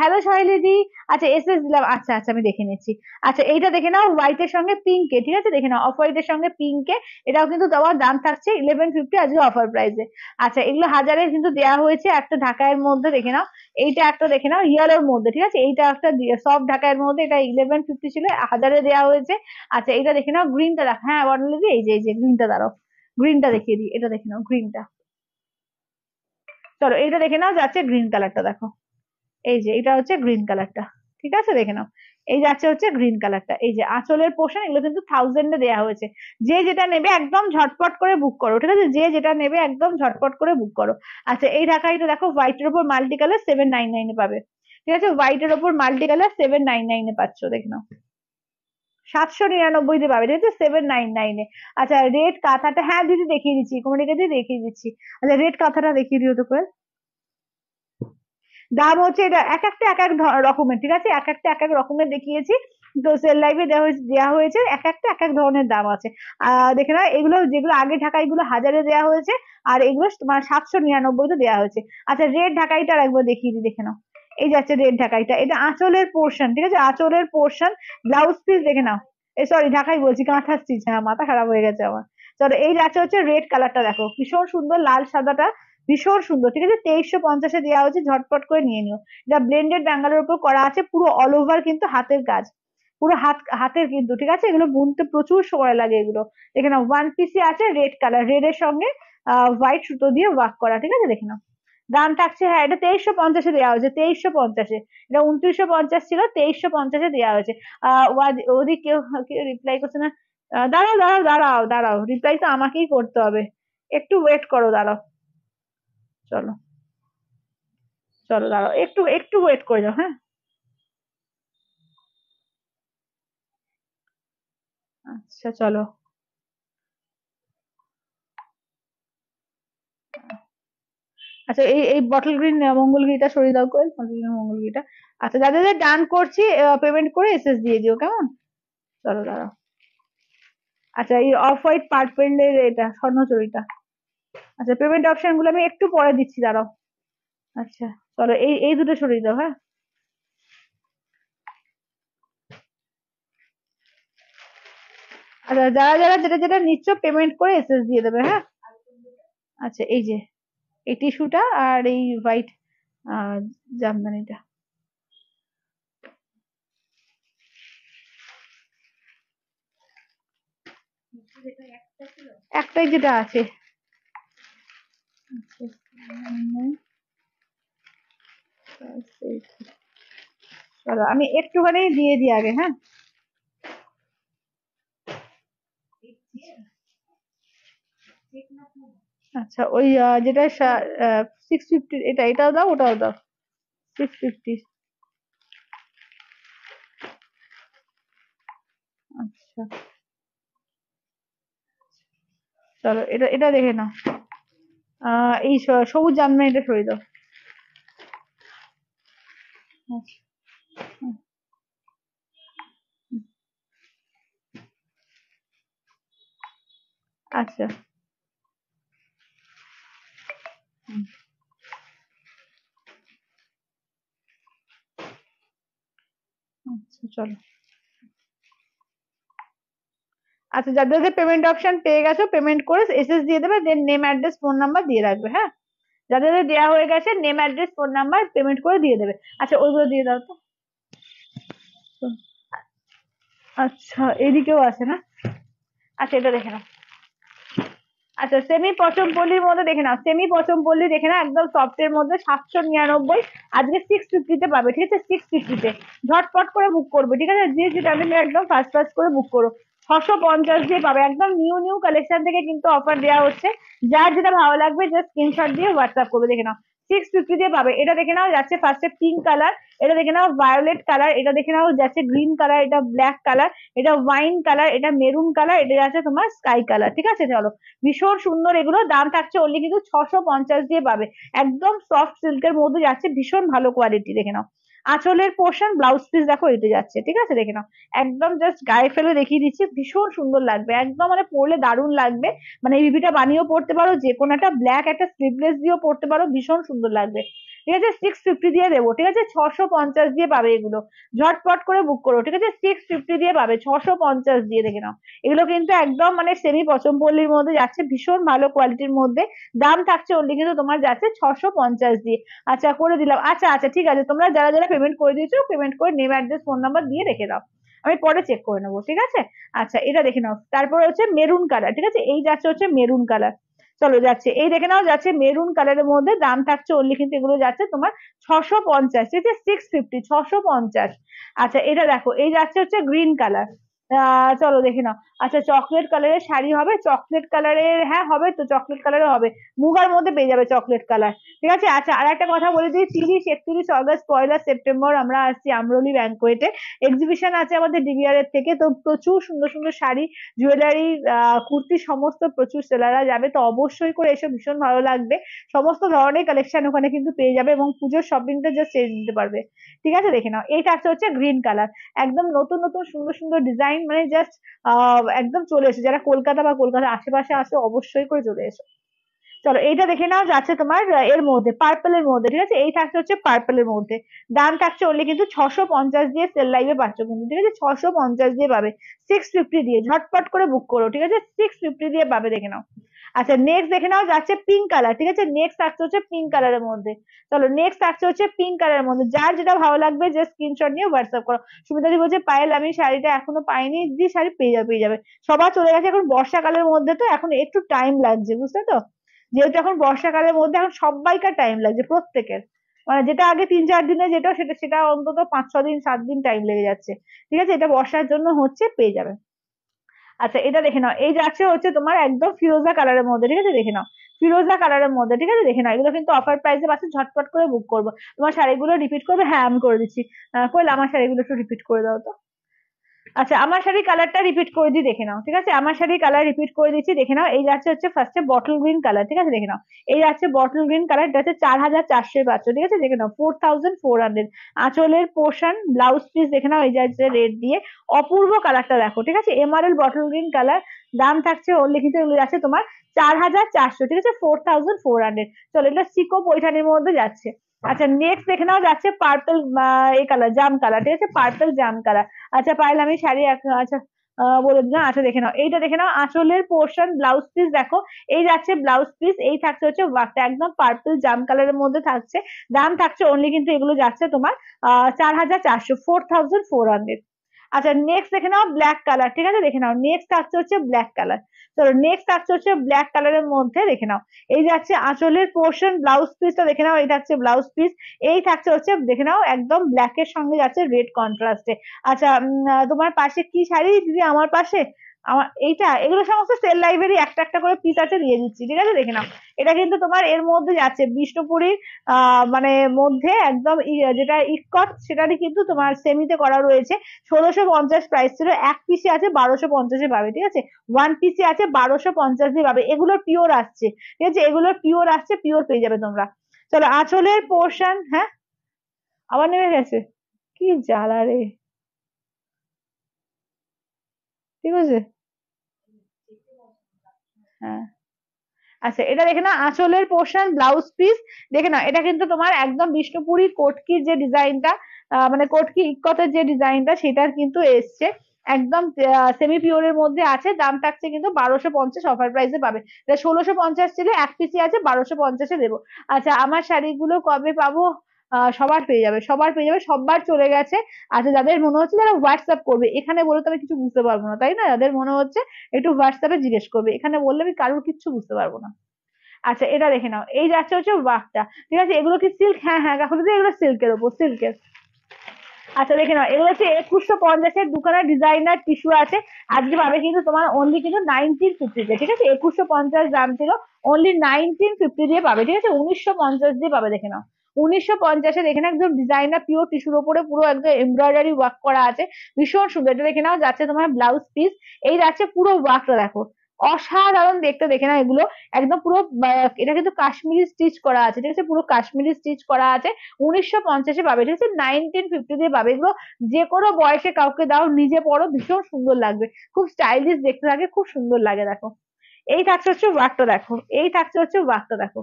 হ্যালো সহেলিদি আচ্ছা এস এস দিলাম আচ্ছা আচ্ছা আমি দেখে নিচ্ছি আচ্ছা এইটা দেখে নাও এর সঙ্গে পিঙ্কে ঠিক আছে দেখে নাও অফ এর সঙ্গে পিঙ্কে এটাও কিন্তু তোমার দাম থাকছে ইলেভেন ফিফটি আজকে অফার প্রাইসে আচ্ছা এগুলো হাজারে কিন্তু দেওয়া হয়েছে একটা ঢাকায়ের মধ্যে দেখে নাও এইটা একটা দেখে নাও ইয়ারের মধ্যে ঠিক আছে এইটা একটা সব ঢাকায়ের মধ্যে এটা ইলেভেন ফিফটি ছিল হাজারে দেওয়া হয়েছে আচ্ছা এটা দেখে নাও গ্রিনটা দেখ হ্যাঁ বর্ণালী এই যে এই যে গ্রিনটা দাঁড়াও গ্রিনটা দেখিয়ে দিই এটা দেখে নাও গ্রিনটা চলো এইটা দেখে নাও যাচ্ছে গ্রিন কালারটা দেখো এই যে এটা হচ্ছে গ্রিন কালারটা ঠিক আছে দেখে নাও এই যাচ্ছে হচ্ছে গ্রিন কালারটা এই যে আঁচলের পোর্শন এগুলো কিন্তু থাউজেন্ডে দেওয়া হয়েছে যে যেটা নেবে একদম ঝটপট করে বুক করো ঠিক আছে যে যেটা নেবে একদম ঝটপট করে বুক করো আচ্ছা এই ঢাকাইটা দেখো এর ওপর মাল্টি কালার সেভেন নাইন নাইনে পাবে ঠিক আছে এর ওপর মাল্টি কালার সেভেন নাইন নাইনে পাচ্ছ দেখে নাও সাতশো নিরানব্বইতে পাবে ঠিক আছে সেভেন নাইন নাইনে আচ্ছা রেড কাঁথাটা হ্যাঁ দিদি দেখিয়ে দিচ্ছি কোমরিকা দিয়ে দেখিয়ে দিচ্ছি আচ্ছা রেড কাঁথাটা দেখিয়ে দিও তো কোয়েল দাম হচ্ছে এটা এক একটা এক এক রকমের ঠিক আছে এক একটা এক এক রকমের দেখিয়েছি তো সেল লাইফে দেওয়া হয়েছে দেওয়া হয়েছে এক একটা এক এক ধরনের দাম আছে দেখে নাও এগুলো যেগুলো আগে ঢাকাই গুলো হাজারে দেওয়া হয়েছে আর এগুলো তোমার সাতশো নিরানব্বইতে দেওয়া হয়েছে আচ্ছা রেড ঢাকাইটা একবার দেখিয়ে দিই দেখে নাও এই যাচ্ছে রেড ঢাকাইটা এটা আঁচলের পোর্শন ঠিক আছে আঁচলের পোর্শন ব্লাউজ পিস দেখে নাও এ সরি ঢাকাই বলছি কাঁথা স্টিচ হ্যাঁ মাথা খারাপ হয়ে গেছে আমার চলো এই যাচ্ছে হচ্ছে রেড কালারটা দেখো ভীষণ সুন্দর লাল সাদাটা ভীষণ সুন্দর ঠিক আছে তেইশশো পঞ্চাশে দেওয়া হয়েছে ঝটপট করে নিয়ে নিও যা ব্লেন্ডেড ব্যাঙ্গালোর উপর করা আছে পুরো অল ওভার কিন্তু হাতের কাজ পুরো হাত হাতের কিন্তু ঠিক আছে এগুলো বুনতে প্রচুর সময় লাগে এগুলো দেখে নাও ওয়ান পিসে আছে রেড কালার রেড এর সঙ্গে হোয়াইট সুতো দিয়ে ওয়াক করা ঠিক আছে দেখে নাও দাম থাকছে হ্যাঁ এটা তেইশশো পঞ্চাশে দেওয়া হয়েছে তেইশশো পঞ্চাশে এটা উনত্রিশশো পঞ্চাশ ছিল তেইশশো পঞ্চাশে দেওয়া হয়েছে আহ ওদিক কেউ কেউ রিপ্লাই করছে না দাঁড়াও দাঁড়াও দাঁড়াও দাঁড়াও রিপ্লাই তো আমাকেই করতে হবে একটু ওয়েট করো দাঁড়াও চলো চলো দাঁড়াও একটু একটু ওয়েট করে যাও হ্যাঁ আচ্ছা চলো আচ্ছা এই এই বটল গ্রিন মঙ্গলগিরিটা সরিয়ে দাও কোয়েল গ্রিন মঙ্গলগিরিটা আচ্ছা যাদের যাদের ডান করছি পেমেন্ট করে এসএস দিয়ে দিও কেমন চলো দাঁড়াও আচ্ছা এই অফ হোয়াইট পার্পেলের এটা স্বর্ণচরিটা আচ্ছা পেমেন্ট অপশন গুলো আমি একটু পরে দিচ্ছি দাঁড়াও আচ্ছা চলো এই এই দুটো সরিয়ে দাও হ্যাঁ আচ্ছা যারা যারা যেটা যেটা নিচ্ছ পেমেন্ট করে এসএস দিয়ে দেবে হ্যাঁ আচ্ছা এই যে এই টিস্যুটা আর এই হোয়াইট জামদানিটা একটাই যেটা আছে চলো আমি একটুখানি দিয়ে দিই আগে হ্যাঁ আচ্ছা ওই যেটা সিক্স ফিফটির এটা এটাও দাও ওটাও দাও সিক্স ফিফটি আচ্ছা চলো এটা এটা দেখে নাও এই সবুজ জামদানি এটা সরিয়ে দাও আচ্ছা अच्छा चलो আচ্ছা যাদের যাদের পেমেন্ট অপশন পেয়ে গেছো পেমেন্ট করে এসএস দিয়ে দেবে then name address phone number দিয়ে রাখবে হ্যাঁ যাদের যাদের দেওয়া হয়ে গেছে name address phone number payment করে দিয়ে দেবে আচ্ছা ওইগুলো দিয়ে দাও তো আচ্ছা এদিকেও আছে না আচ্ছা এটা দেখে নাও আচ্ছা সেমি পশম পল্লীর মধ্যে দেখে নাও সেমি পশম পল্লী দেখে নাও একদম সফটের এর মধ্যে সাতশো নিরানব্বই আজকে সিক্স ফিফটিতে পাবে ঠিক আছে সিক্স ফিফটিতে ঝটপট করে বুক করবে ঠিক আছে যে যেটা তুমি একদম ফার্স্ট ফার্স্ট করে বুক করো ছশো পঞ্চাশ দিয়ে পাবে একদম নিউ নিউ কালেকশন থেকে কিন্তু অফার দেওয়া হচ্ছে যার যেটা ভালো লাগবে জাস্ট স্ক্রিনশট দিয়ে হোয়াটসঅ্যাপ করবে দেখে নাও সিক্স ফিফটি দিয়ে পাবে এটা দেখে নাও যাচ্ছে ফার্স্টে পিঙ্ক কালার এটা দেখে নাও ভায়োলেট কালার এটা দেখে নাও যাচ্ছে গ্রিন কালার এটা ব্ল্যাক কালার এটা ওয়াইন কালার এটা মেরুন কালার এটা যাচ্ছে তোমার স্কাই কালার ঠিক আছে চলো ভীষণ সুন্দর এগুলো দাম থাকছে অনলি কিন্তু ছশো পঞ্চাশ দিয়ে পাবে একদম সফট সিল্কের মধ্যে যাচ্ছে ভীষণ ভালো কোয়ালিটি দেখে নাও আঁচলের পোর্শন ব্লাউজ পিস দেখো এটা যাচ্ছে ঠিক আছে দেখে নাও একদম জাস্ট গায়ে ফেলে দেখিয়ে দিচ্ছি ভীষণ সুন্দর লাগবে একদম মানে পরলে দারুণ লাগবে মানে এই বিপিটা বানিয়েও পড়তে পারো যে কোনো একটা ব্ল্যাক একটা স্লিভলেস দিয়েও পড়তে পারো ভীষণ সুন্দর লাগবে ঠিক আছে সিক্স ফিফটি দিয়ে দেবো ঠিক আছে ছশো পঞ্চাশ দিয়ে পাবে এগুলো ঝটপট করে বুক করো ঠিক আছে সিক্স ফিফটি দিয়ে পাবে ছশো পঞ্চাশ দিয়ে দেখে নাও এগুলো কিন্তু একদম মানে সেমি পল্লীর মধ্যে যাচ্ছে ভীষণ ভালো কোয়ালিটির মধ্যে দাম থাকছে ওনলি কিন্তু তোমার যাচ্ছে ছশো পঞ্চাশ দিয়ে আচ্ছা করে দিলাম আচ্ছা আচ্ছা ঠিক আছে তোমরা যারা যারা পেমেন্ট করে দিয়েছো পেমেন্ট করে নেম অ্যাড্রেস ফোন নাম্বার দিয়ে রেখে দাও আমি পরে চেক করে নেবো ঠিক আছে আচ্ছা এটা দেখে নাও তারপরে হচ্ছে মেরুন কালার ঠিক আছে এই যাচ্ছে হচ্ছে মেরুন কালার চলো যাচ্ছে এই দেখে নাও যাচ্ছে মেরুন কালারের মধ্যে দাম থাকছে অনলি কিন্তু এগুলো যাচ্ছে তোমার ছশো পঞ্চাশ ঠিক আছে সিক্স ফিফটি ছশো পঞ্চাশ আচ্ছা এটা দেখো এই যাচ্ছে হচ্ছে গ্রিন কালার চলো দেখে নাও আচ্ছা চকলেট কালারের শাড়ি হবে চকলেট কালারের হ্যাঁ হবে তো চকলেট কালারের হবে মুগার মধ্যে পেয়ে যাবে চকলেট কালার ঠিক আছে আচ্ছা আর একটা কথা বলে দিই তিরিশ একত্রিশ অগস্ট পয়লা সেপ্টেম্বর আমরা আসছি আমরলি ব্যাংকোয়েটে এক্সিবিশন আছে আমাদের ডিবিআর এর থেকে তো প্রচুর সুন্দর সুন্দর শাড়ি জুয়েলারি কুর্তি সমস্ত প্রচুর সেলাররা যাবে তো অবশ্যই করে এসব ভীষণ ভালো লাগবে সমস্ত ধরনের কালেকশন ওখানে কিন্তু পেয়ে যাবে এবং পুজোর শপিংটা জাস্ট সেরে নিতে পারবে ঠিক আছে দেখে নাও এইটা হচ্ছে গ্রিন কালার একদম নতুন নতুন সুন্দর সুন্দর ডিজাইন লাইন মানে জাস্ট একদম চলে এসো যারা কলকাতা বা কলকাতার আশেপাশে আসো অবশ্যই করে চলে এসো চলো এইটা দেখে নাও যাচ্ছে তোমার এর মধ্যে পার্পল এর মধ্যে ঠিক আছে এই থাকছে হচ্ছে পার্পল এর মধ্যে দাম থাকছে ওনলি কিন্তু ছশো পঞ্চাশ দিয়ে সেল লাইভে পাচ্ছ কিন্তু ঠিক আছে ছশো পঞ্চাশ দিয়ে পাবে সিক্স ফিফটি দিয়ে ঝটপট করে বুক করো ঠিক আছে সিক্স ফিফটি দিয়ে পাবে দেখে নাও আচ্ছা নেক্সট দেখে নাও যাচ্ছে পিঙ্ক কালার ঠিক আছে নেক্সট আসছে হচ্ছে পিঙ্ক কালারের মধ্যে চলো নেক্সট আসছে হচ্ছে পিঙ্ক কালারের মধ্যে যার যেটা ভালো লাগবে যে স্ক্রিনশট নিয়ে হোয়াটসঅ্যাপ করো দি বলছে পায়েল আমি শাড়িটা এখনো পাইনি যে শাড়ি পেয়ে যাবে পেয়ে যাবে সবার চলে গেছে এখন বর্ষাকালের মধ্যে তো এখন একটু টাইম লাগছে বুঝলে তো যেহেতু এখন বর্ষাকালের মধ্যে এখন সবাইকার টাইম লাগছে প্রত্যেকের মানে যেটা আগে তিন চার দিনে যেটা সেটা সেটা অন্তত পাঁচ ছ দিন সাত দিন টাইম লেগে যাচ্ছে ঠিক আছে এটা বর্ষার জন্য হচ্ছে পেয়ে যাবে আচ্ছা এটা দেখে নাও এই যাচ্ছে হচ্ছে তোমার একদম ফিরোজা কালারের মধ্যে ঠিক আছে দেখে নাও ফিরোজা কালারের মধ্যে ঠিক আছে দেখে নাও এগুলো কিন্তু অফার প্রাইসে পাচ্ছে ঝটপট করে বুক করবো তোমার শাড়িগুলো রিপিট করবে হ্যাঁ আমি করে দিচ্ছি কোয়েল আমার শাড়িগুলো একটু রিপিট করে দাও তো আচ্ছা আমার শাড়ির কালারটা রিপিট করে দিই দেখে নাও ঠিক আছে আমার শাড়ির কালার রিপিট করে দিচ্ছি দেখে নাও এই যাচ্ছে হচ্ছে ফার্স্টে বটল গ্রিন কালার ঠিক আছে দেখে নাও এই যাচ্ছে বটল গ্রিন কালার এটা হচ্ছে চার হাজার চারশো পাচ্ছ ঠিক আছে দেখে নাও ফোর থাউজেন্ড ফোর হান্ড্রেড আঁচলের পোর্শন ব্লাউজ পিস দেখে নাও এই যাচ্ছে রেড দিয়ে অপূর্ব কালারটা দেখো ঠিক আছে এমআরএল বটল গ্রিন কালার দাম থাকছে ওনলি লিখিত এগুলো যাচ্ছে তোমার চার হাজার চারশো ঠিক আছে ফোর থাউজেন্ড ফোর হান্ড্রেড চলো এটা সিকো পৈঠানির মধ্যে যাচ্ছে আচ্ছা নেক্সট দেখে নাও যাচ্ছে পার্পল এই কালার জাম কালার ঠিক আছে পার্পল জাম কালার আচ্ছা পাইলাম আমি শাড়ি আচ্ছা বলে দিলাম আচ্ছা দেখে নাও এইটা দেখে নাও আঁচলের পোর্শন ব্লাউজ পিস দেখো এই যাচ্ছে ব্লাউজ পিস এই থাকছে হচ্ছে ওয়ার্কটা একদম পার্পল জাম কালারের মধ্যে থাকছে দাম থাকছে অনলি কিন্তু এগুলো যাচ্ছে তোমার আহ চার হাজার চারশো ফোর থাউজেন্ড ফোর হান্ড্রেড আচ্ছা নেক্সট দেখে নাও ব্ল্যাক কালার ঠিক আছে দেখে নাও নেক্সট আসছে হচ্ছে ব্ল্যাক কালার চলো নেক্সট আসছে হচ্ছে ব্ল্যাক কালারের মধ্যে দেখে নাও এই যাচ্ছে আঁচলের পোর্শন ব্লাউজ পিসটা দেখে নাও এই থাকছে ব্লাউজ পিস এই থাকছে হচ্ছে দেখে নাও একদম ব্ল্যাকের এর সঙ্গে যাচ্ছে রেড কন্ট্রাস্টে আচ্ছা তোমার পাশে কি শাড়ি দিদি আমার পাশে আমার এইটা এগুলো সমস্ত সেল লাইব্রেরি একটা একটা করে পিস আছে দিয়ে দিচ্ছি ঠিক আছে দেখে নাও এটা কিন্তু তোমার এর মধ্যে যাচ্ছে বিষ্ণুপুরীর মানে মধ্যে একদম যেটা ইকট সেটারই কিন্তু তোমার সেমিতে করা রয়েছে ষোলোশো পঞ্চাশ প্রাইস ছিল এক পিসে আছে বারোশো পঞ্চাশে পাবে ঠিক আছে ওয়ান পিসে আছে বারোশো পঞ্চাশ দিয়ে পাবে এগুলো পিওর আসছে ঠিক আছে এগুলো পিওর আসছে পিওর পেয়ে যাবে তোমরা চলো আঁচলের পোর্শন হ্যাঁ আবার নেমে গেছে কি জ্বালা রে ঠিক আছে হ্যাঁ আচ্ছা এটা দেখে না আঁচলের পোর্শন ব্লাউজ পিস দেখে না এটা কিন্তু তোমার একদম বিষ্ণুপুরি কোটকির যে ডিজাইনটা মানে কোটকি ইকতের যে ডিজাইনটা সেটার কিন্তু এসছে একদম সেমি পিওরের মধ্যে আছে দাম থাকছে কিন্তু বারোশো পঞ্চাশ অফার প্রাইসে পাবে ষোলোশো পঞ্চাশ ছিল এক পিসি আছে বারোশো পঞ্চাশে দেবো আচ্ছা আমার শাড়িগুলো কবে পাবো সবার পেয়ে যাবে সবার পেয়ে যাবে সবার চলে গেছে আচ্ছা যাদের মনে হচ্ছে যারা হোয়াটসঅ্যাপ করবে এখানে বলে তো আমি কিছু বুঝতে পারবো না তাই না যাদের মনে হচ্ছে একটু হোয়াটসঅ্যাপে জিজ্ঞেস করবে এখানে বললে আমি কারোর কিচ্ছু বুঝতে পারবো না আচ্ছা এটা দেখে নাও এই যাচ্ছে হচ্ছে ওয়ার্কটা ঠিক আছে এগুলো কি সিল্ক হ্যাঁ হ্যাঁ কাকুর এগুলো সিল্কের ওপর সিল্কের আচ্ছা দেখে নাও এগুলো হচ্ছে একুশশো পঞ্চাশের দুখানা ডিজাইনার টিস্যু আছে আজকে পাবে কিন্তু তোমার অনলি কিন্তু নাইনটিন ফিফটিতে ঠিক আছে একুশশো পঞ্চাশ দাম ছিল অনলি নাইনটিন ফিফটি দিয়ে পাবে ঠিক আছে উনিশশো পঞ্চাশ দিয়ে পাবে দেখে নাও উনিশশো পঞ্চাশের এখানে একদম ডিজাইনার পিওর টিস্যুর ওপরে পুরো একদম এমব্রয়ডারি ওয়ার্ক করা আছে ভীষণ সুন্দর এটা দেখে নাও যাচ্ছে তোমার ব্লাউজ পিস এই যাচ্ছে পুরো ওয়ার্কটা দেখো অসাধারণ দেখতে দেখে না এগুলো একদম পুরো এটা কিন্তু কাশ্মীরি স্টিচ করা আছে ঠিক আছে পুরো কাশ্মীরি স্টিচ করা আছে উনিশশো পঞ্চাশে পাবে ঠিক আছে নাইনটিন ফিফটি দিয়ে পাবে এগুলো যে কোনো বয়সে কাউকে দাও নিজে পড়ো ভীষণ সুন্দর লাগবে খুব স্টাইলিশ দেখতে লাগে খুব সুন্দর লাগে দেখো এই থাকছে হচ্ছে ওয়ার্কটা দেখো এই থাকছে হচ্ছে ওয়ার্কটা দেখো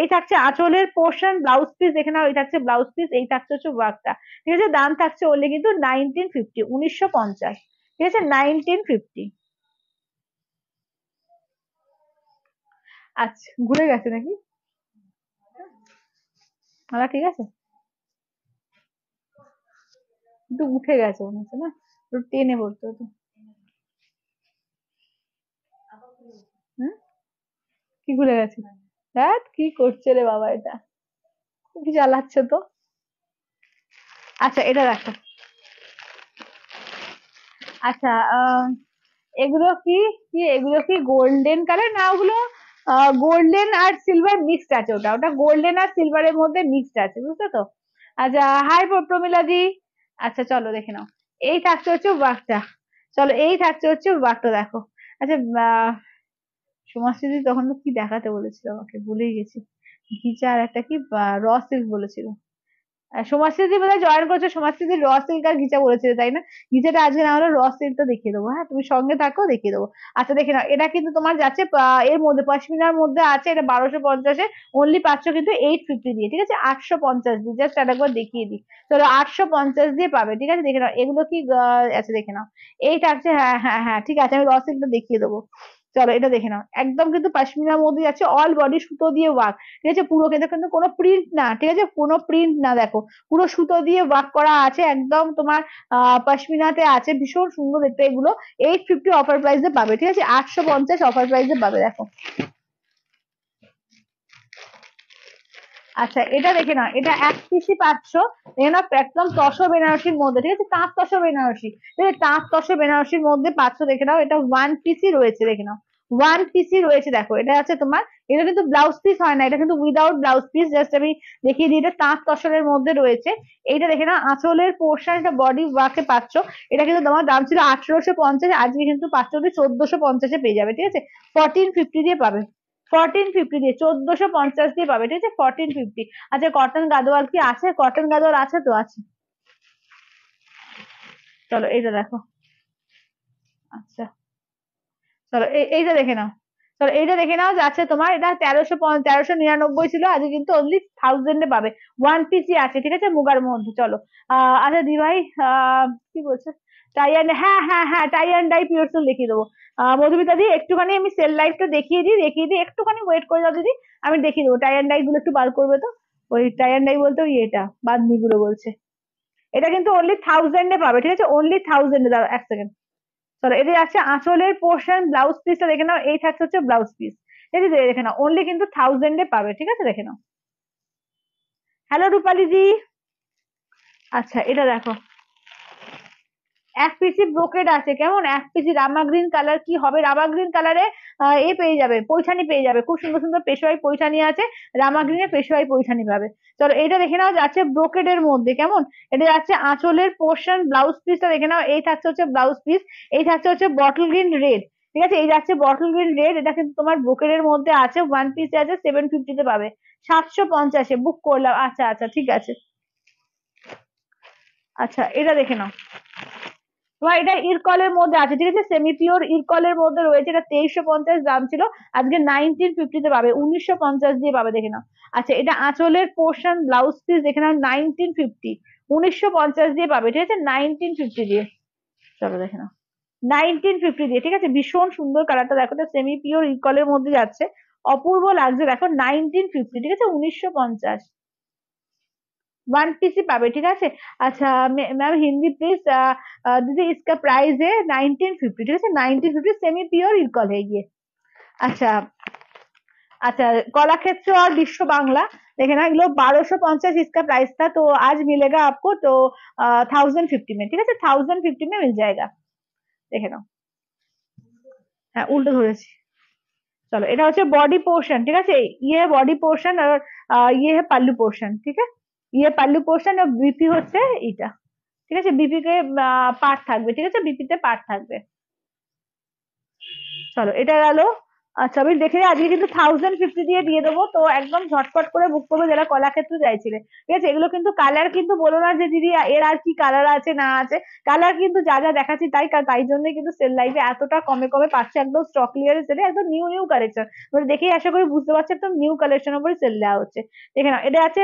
এই থাকছে আঁচলের পোর্শন ব্লাউজ পিস দেখে নাও এই থাকছে ব্লাউজ পিস এই থাকছে হচ্ছে ওয়ার্কটা ঠিক আছে দাম থাকছে ওলে কিন্তু নাইনটিন ফিফটি উনিশশো পঞ্চাশ ঠিক আছে নাইনটিন ফিফটি আচ্ছা ঘুরে গেছে নাকি আমরা ঠিক আছে একটু উঠে গেছে মনে হচ্ছে না একটু টেনে পড়তে হতো কি ঘুরে গেছে হ্যাঁ কি করছে রে বাবা এটা খুবই জ্বালাচ্ছে তো আচ্ছা এটা দেখো আচ্ছা এগুলো কি কি এগুলো কি গোল্ডেন কালার না ওগুলো গোল্ডেন আর সিলভার মিক্সড আছে ওটা ওটা গোল্ডেন আর সিলভারের মধ্যে মিক্সড আছে বুঝতে তো আচ্ছা হাই প্রমিলা জি আচ্ছা চলো দেখে নাও এই থাকছে হচ্ছে বাঘটা চলো এই থাকছে হচ্ছে বাঘটা দেখো আচ্ছা সমাজসিদ্ধি তখন কি দেখাতে বলেছিল আমাকে ভুলেই গেছি ঘিচা আর একটা কি র সিল্ক বলেছিল সমাজসিদ্ধি বোধ হয় জয়েন করছো সমাজসিদ্ধি র সিল্ক আর ঘিচা বলেছিল তাই না ঘিচাটা আজকে না হলে র সিল্কটা দেখিয়ে দেবো হ্যাঁ তুমি সঙ্গে থাকো দেখিয়ে দেবো আচ্ছা দেখে নাও এটা কিন্তু তোমার যাচ্ছে এর মধ্যে পশমিনার মধ্যে আছে এটা বারোশো পঞ্চাশে অনলি পাচ্ছ কিন্তু এইট ফিফটি দিয়ে ঠিক আছে আটশো পঞ্চাশ দিয়ে জাস্ট একবার দেখিয়ে দিই চলো আটশো পঞ্চাশ দিয়ে পাবে ঠিক আছে দেখে নাও এগুলো কি আচ্ছা দেখে নাও এই আছে হ্যাঁ হ্যাঁ হ্যাঁ ঠিক আছে আমি র সিল্কটা দেখিয়ে দেবো চলো এটা দেখে নাও একদম কিন্তু পাশমিনার মধ্যে যাচ্ছে অল বডি সুতো দিয়ে ওয়াক ঠিক আছে পুরো কিন্তু কিন্তু কোনো প্রিন্ট না ঠিক আছে কোনো প্রিন্ট না দেখো পুরো সুতো দিয়ে ওয়ার্ক করা আছে একদম তোমার পাশমিনাতে আছে ভীষণ সুন্দর দেখতে এগুলো এইট ফিফটি অফার প্রাইসে পাবে ঠিক আছে আটশো পঞ্চাশ অফার প্রাইসে পাবে দেখো আচ্ছা এটা দেখে না এটা এক পিসি পাঁচশো এখানে একদম তসো বেনারসির মধ্যে ঠিক আছে তাঁত তসো বেনারসি ঠিক আছে তাঁত তসো বেনারসির মধ্যে পাঁচশো দেখে নাও এটা ওয়ান পিসি রয়েছে দেখে নাও ওয়ান পিসই রয়েছে দেখো এটা আছে তোমার এটা কিন্তু ব্লাউজ পিস হয় না এটা কিন্তু উইদাউট ব্লাউজ পিস জাস্ট আমি দেখিয়ে দিই এটা তাঁত তসরের মধ্যে রয়েছে এইটা দেখে না আঁচলের পোর্শন এটা বডি ওয়ার্কে পাচ্ছ এটা কিন্তু তোমার দাম ছিল আঠেরোশো পঞ্চাশ আজকে কিন্তু পাচ্ছ তুমি চোদ্দশো পঞ্চাশে পেয়ে যাবে ঠিক আছে ফর্টিন ফিফটি দিয়ে পাবে ফর্টিন ফিফটি দিয়ে চোদ্দশো পঞ্চাশ দিয়ে পাবে ঠিক আছে ফর্টিন ফিফটি আচ্ছা কটন গাদোয়াল কি আছে কটন গাদোয়াল আছে তো আছে চলো এটা দেখো আচ্ছা চলো এইটা দেখে নাও চলো এইটা দেখে নাও যাচ্ছে তোমার এটা তেরোশো তেরোশো নিরানব্বই ছিল আজকে কিন্তু অনলি থাউজেন্ডে পাবে ওয়ান পিসি আছে ঠিক আছে মুগার মধ্যে চলো আহ আচ্ছা দিভাই কি বলছে টাই অ্যান্ড হ্যাঁ হ্যাঁ হ্যাঁ tie and dye pure sale দেখিয়ে দেবো মধুমিতা দি একটুখানি আমি সেল লাইফটা দেখিয়ে দিই দেখিয়ে দিই একটুখানি ওয়েট করে যাও দিদি আমি দেখিয়ে দেবো টাই অ্যান্ড ডাই গুলো একটু বার করবে তো ওই টাই অ্যান্ড ডাই বলতে ওই এটা বাদনি গুলো বলছে এটা কিন্তু অনলি থাউজেন্ডে পাবে ঠিক আছে অনলি থাউজেন্ডে দাঁড়া এক সেকেন্ড চলো এটি আছে আঁচলের পোর্শন ব্লাউজ পিসটা দেখে নাও এই থাকছে হচ্ছে ব্লাউজ পিস এটি দেখে নাও অনলি কিন্তু থাউজেন্ডে পাবে ঠিক আছে দেখে নাও হ্যালো রূপালীজি আচ্ছা এটা দেখো এক পিসি ব্রোকেড আছে কেমন এক পিসি রামা গ্রিন কালার কি হবে রামা গ্রিন কালারে এ পেয়ে যাবে পৈঠানি পেয়ে যাবে খুব সুন্দর সুন্দর পেশোয়াই পৈঠানি আছে রামা গ্রিনে পেশোয়াই পৈঠানি পাবে চলো এটা দেখে নাও যাচ্ছে ব্রোকেডের মধ্যে কেমন এটা যাচ্ছে আঁচলের পোর্শন ব্লাউজ পিসটা দেখে নাও এই থাকছে হচ্ছে ব্লাউজ পিস এই থাকছে হচ্ছে বটল গ্রিন রেড ঠিক আছে এই যাচ্ছে বটল গ্রিন রেড এটা কিন্তু তোমার ব্রোকেডের মধ্যে আছে ওয়ান পিসে আছে সেভেন ফিফটিতে পাবে সাতশো পঞ্চাশে বুক করলাম আচ্ছা আচ্ছা ঠিক আছে আচ্ছা এটা দেখে নাও বা এটা ইরকলের মধ্যে আছে ঠিক আছে সেমি পিওর ইরকলের মধ্যে রয়েছে এটা তেইশশো পঞ্চাশ দাম ছিল আজকে নাইনটিন ফিফটিতে পাবে উনিশশো পঞ্চাশ দিয়ে পাবে দেখে নাও আচ্ছা এটা আঁচলের পোর্শন ব্লাউজ পিস দেখে নাও নাইনটিন ফিফটি উনিশশো পঞ্চাশ দিয়ে পাবে ঠিক আছে নাইনটিন ফিফটি দিয়ে চলো দেখে নাও নাইনটিন ফিফটি দিয়ে ঠিক আছে ভীষণ সুন্দর কালারটা দেখো এটা সেমি পিওর ইরকলের মধ্যে যাচ্ছে অপূর্ব লাগছে দেখো নাইনটিন ফিফটি ঠিক আছে উনিশশো পঞ্চাশ ওয়ান পিসি পাবে ঠিক আছে আচ্ছা ম্যাম হিন্দি প্লিজ দিদি ইসকা প্রাইস হে নাইনটিন ফিফটি ঠিক আছে nineteen fifty semi pure Ilkal হয়ে গিয়ে আচ্ছা আচ্ছা কলাক্ষেত্র আর বিশ্ব বাংলা देखे ना लोग बारह सौ প্রাইসটা তো আজ মিলেগা तो आज मिलेगा आपको तो थाउजेंड फिफ्टी में ठीक है थाउजेंड फिफ्टी में मिल হ্যাঁ উল্টো ধরেছি চলো এটা হচ্ছে বডি পোর্শন ঠিক আছে ইয়ে বডি পোর্শন আর ইয়ে পাল্লু পোর্শন ঠিক আছে ইয়ে পাল্লু পোর্শন আর বিপি হচ্ছে এটা ঠিক আছে বিপি কে পার্ট থাকবে ঠিক আছে বিপিতে পার্ট থাকবে চলো এটা গেলো আচ্ছা আমি দেখে আজকে কিন্তু থাউজেন্ড ফিফটি দিয়ে দিয়ে দেবো তো একদম ঝটপট করে বুক করবে যারা কলাক্ষেত্র চাইছিলে ঠিক আছে এগুলো কিন্তু কালার কিন্তু বলো না যে দিদি এর আর কি কালার আছে না আছে কালার কিন্তু যা যা দেখাচ্ছি তাই তাই জন্যই কিন্তু সেল লাইফে এতটা কমে কমে পাচ্ছে একদম স্টক ক্লিয়ারেন্স সেলে একদম নিউ নিউ কালেকশন মানে দেখেই আশা করি বুঝতে পারছো একদম নিউ এর উপরে সেল দেওয়া হচ্ছে দেখে নাও এটা আছে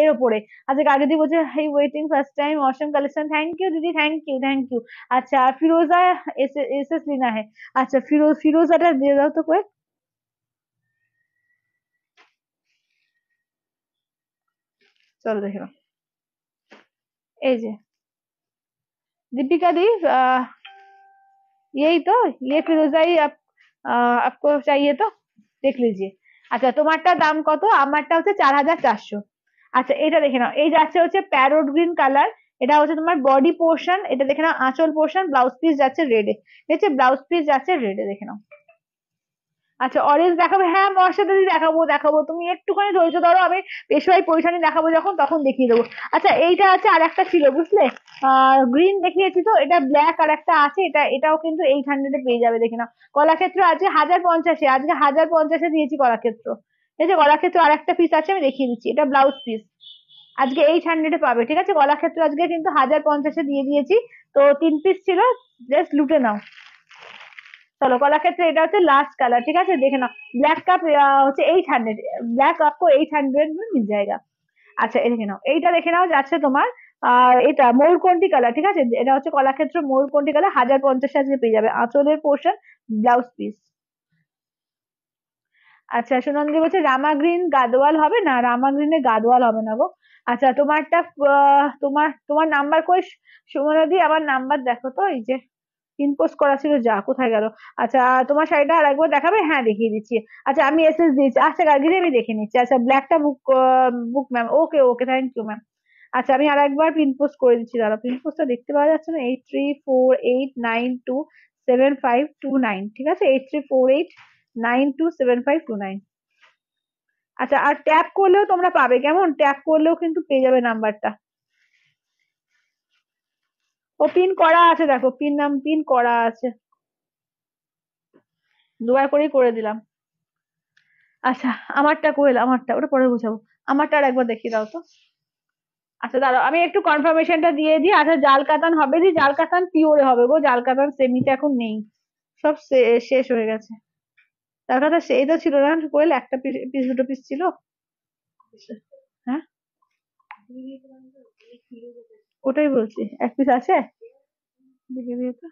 এর ওপরে আচ্ছা কাকে দিদি বলছে hi waiting first time Assam collection thank you দিদি থ্যাংক ইউ থ্যাংক ইউ আচ্ছা ফিরোজা এস এস লিনা হ্যাঁ আচ্ছা ফিরোজ ফিরোজাটা দিয়ে দাও তো করে চলো দেখে নাও এই যে দীপিকা দি এই তো ইয়ে ফিরোজাই আপকো চাইয়ে তো দেখ লিজিয়ে আচ্ছা তোমারটা দাম কত আমারটা হচ্ছে চার হাজার চারশো আচ্ছা এটা দেখে নাও এই যাচ্ছে হচ্ছে প্যারোট গ্রিন কালার এটা হচ্ছে তোমার বডি পোর্শন এটা দেখে নাও আঁচল পোর্শন ব্লাউজ পিস যাচ্ছে রেডে ঠিক আছে ব্লাউজ পিস যাচ্ছে রেডে দেখে নাও আচ্ছা অরেঞ্জ দেখাবে হ্যাঁ মশা দিদি দেখাবো দেখাবো তুমি একটুখানি ধৈর্য ধরো আমি পেশোয়াই পরিশানি দেখাবো যখন তখন দেখিয়ে দেবো আচ্ছা এইটা আছে আর একটা ছিল বুঝলে আহ গ্রিন দেখিয়েছি তো এটা ব্ল্যাক আর একটা আছে এটা এটাও কিন্তু এই হান্ড্রেডে পেয়ে যাবে দেখে নাও কলাক্ষেত্র আছে হাজার পঞ্চাশে আজকে হাজার পঞ্চাশে দিয়েছি কলাক্ষেত্র ঠিক আছে কলাক্ষেত্র আর একটা পিস আছে আমি দেখিয়ে দিচ্ছি এটা ব্লাউজ পিস আজকে এই হান্ড্রেডে পাবে ঠিক আছে কলাক্ষেত্র আজকে কিন্তু হাজার পঞ্চাশে দিয়ে দিয়েছি তো তিন পিস ছিল জাস্ট লুটে নাও চলো কলাক্ষেত্রে এটা হচ্ছে লাস্ট কালার ঠিক আছে দেখে নাও ব্ল্যাক কাপ হচ্ছে এইট হান্ড্রেড ব্ল্যাক আপকো এইট হান্ড্রেড মিল জায়গা আচ্ছা দেখে নাও এইটা দেখে নাও যাচ্ছে তোমার এটা ময়ূরকন্ঠী কালার ঠিক আছে এটা হচ্ছে কলাক্ষেত্র ময়ূরকন্ঠী কালার হাজার পঞ্চাশ আজকে পেয়ে যাবে আঁচলের পোর্শন ব্লাউজ পিস আচ্ছা সুনন্দি বলছে রামা গ্রিন গাদোয়াল হবে না রামা গ্রিনে গাদোয়াল হবে না গো আচ্ছা তোমারটা তোমার তোমার নাম্বার কই সুমনদি আমার নাম্বার দেখো তো এই যে পিন করা ছিল যা কোথায় গেল আচ্ছা তোমার শাড়িটা আর একবার দেখাবে হ্যাঁ দেখিয়ে দিচ্ছি আচ্ছা আমি এসএস দিয়েছি আচ্ছা গার্গিরি আমি দেখে নিচ্ছি আচ্ছা ব্ল্যাকটা book book ma'am okay okay thank you ma'am আচ্ছা আমি আর একবার পিন পোস্ট করে দিচ্ছি দাদা পিন দেখতে পাওয়া যাচ্ছে না eight three four eight nine two seven five two nine ঠিক আছে eight three four eight nine two seven five two nine আচ্ছা আর ট্যাপ করলেও তোমরা পাবে কেমন ট্যাপ করলেও কিন্তু পেয়ে যাবে নাম্বারটা ও পিন করা আছে দেখো পিন নাম পিন করা আছে দুবার করেই করে দিলাম আচ্ছা আমারটা কোয়েল আমারটা ওটা পরে বুঝাবো আমারটা আর একবার দেখিয়ে দাও তো আচ্ছা দাঁড়াও আমি একটু কনফার্মেশনটা দিয়ে দিই আচ্ছা জাল কাতান হবে যে জাল কাতান পিওরে হবে গো জাল কাতান সেমিতে এখন নেই সব শেষ হয়ে গেছে তার কথা সেই তো ছিল না কোয়েল একটা পিস দুটো পিস ছিল হ্যাঁ ওটাই বলছি এক পিস আছে দেখে তো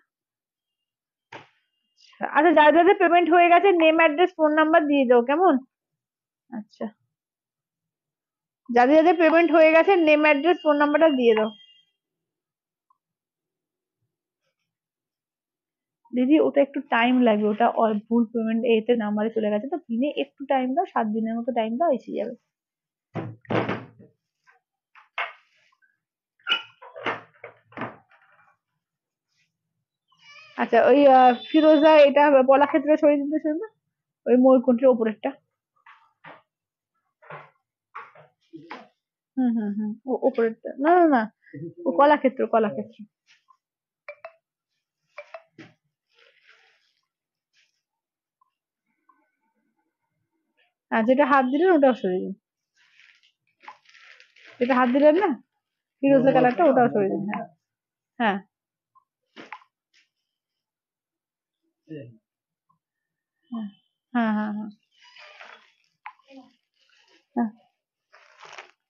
আচ্ছা যার যাদের পেমেন্ট হয়ে গেছে নেম অ্যাড্রেস ফোন নাম্বার দিয়ে দাও কেমন আচ্ছা যাদের যাদের পেমেন্ট হয়ে গেছে নেম অ্যাড্রেস ফোন নাম্বারটা দিয়ে দাও দিদি ওটা একটু টাইম লাগবে ওটা ভুল পেমেন্ট এতে নাম্বারে চলে গেছে তো দিনে একটু টাইম দাও সাত দিনের মতো টাইম দাও এসে যাবে আচ্ছা ওই ফিরোজা এটা পলাক্ষেত্রে সরিয়ে দিতেছে না ওই ময়ূরকুণ্ঠের ওপরেরটা হুম হুম হুম ওপরেরটা না না না ও কলাক্ষেত্র কলাক্ষেত্র আর যেটা হাত দিলেন ওটাও সরিয়ে দিন যেটা হাত দিলেন না ফিরোজা কালারটা ওটাও সরিয়ে দিন হ্যাঁ হ্যাঁ হ্যাঁ, হ্যাঁ, হ্যাঁ।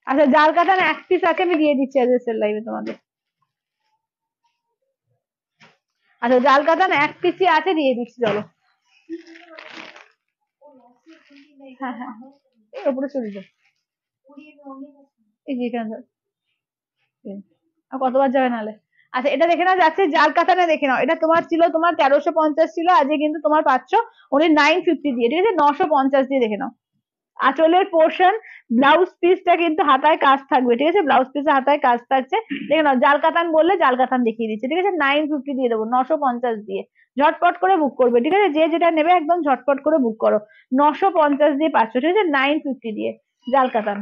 আচ্ছা জাল কাটান এক পিস আগে আমি দিয়ে দিচ্ছি আজকের লাইভে তোমাদের আচ্ছা জাল কাটান এক পিসই আছে দিয়ে দিচ্ছি চলো হ্যাঁ আর কতবার যাবে নালে আচ্ছা এটা দেখে নাও যাচ্ছে যার কাতানে দেখে নাও এটা তোমার ছিল তোমার তেরোশো পঞ্চাশ ছিল আজকে কিন্তু তোমার পাচ্ছ উনি নাইন ফিফটি দিয়ে ঠিক আছে নশো পঞ্চাশ দিয়ে দেখে নাও আঁচলের পোর্শন ব্লাউজ পিসটা কিন্তু হাতায় কাজ থাকবে ঠিক আছে ব্লাউজ পিসে হাতায় কাজ থাকছে দেখে নাও জাল কাতান বললে জাল কাতান দেখিয়ে দিচ্ছে ঠিক আছে নাইন ফিফটি দিয়ে দেবো নশো পঞ্চাশ দিয়ে ঝটপট করে বুক করবে ঠিক আছে যে যেটা নেবে একদম ঝটপট করে বুক করো নশো পঞ্চাশ দিয়ে পাচ্ছ ঠিক আছে নাইন ফিফটি দিয়ে জাল কাতান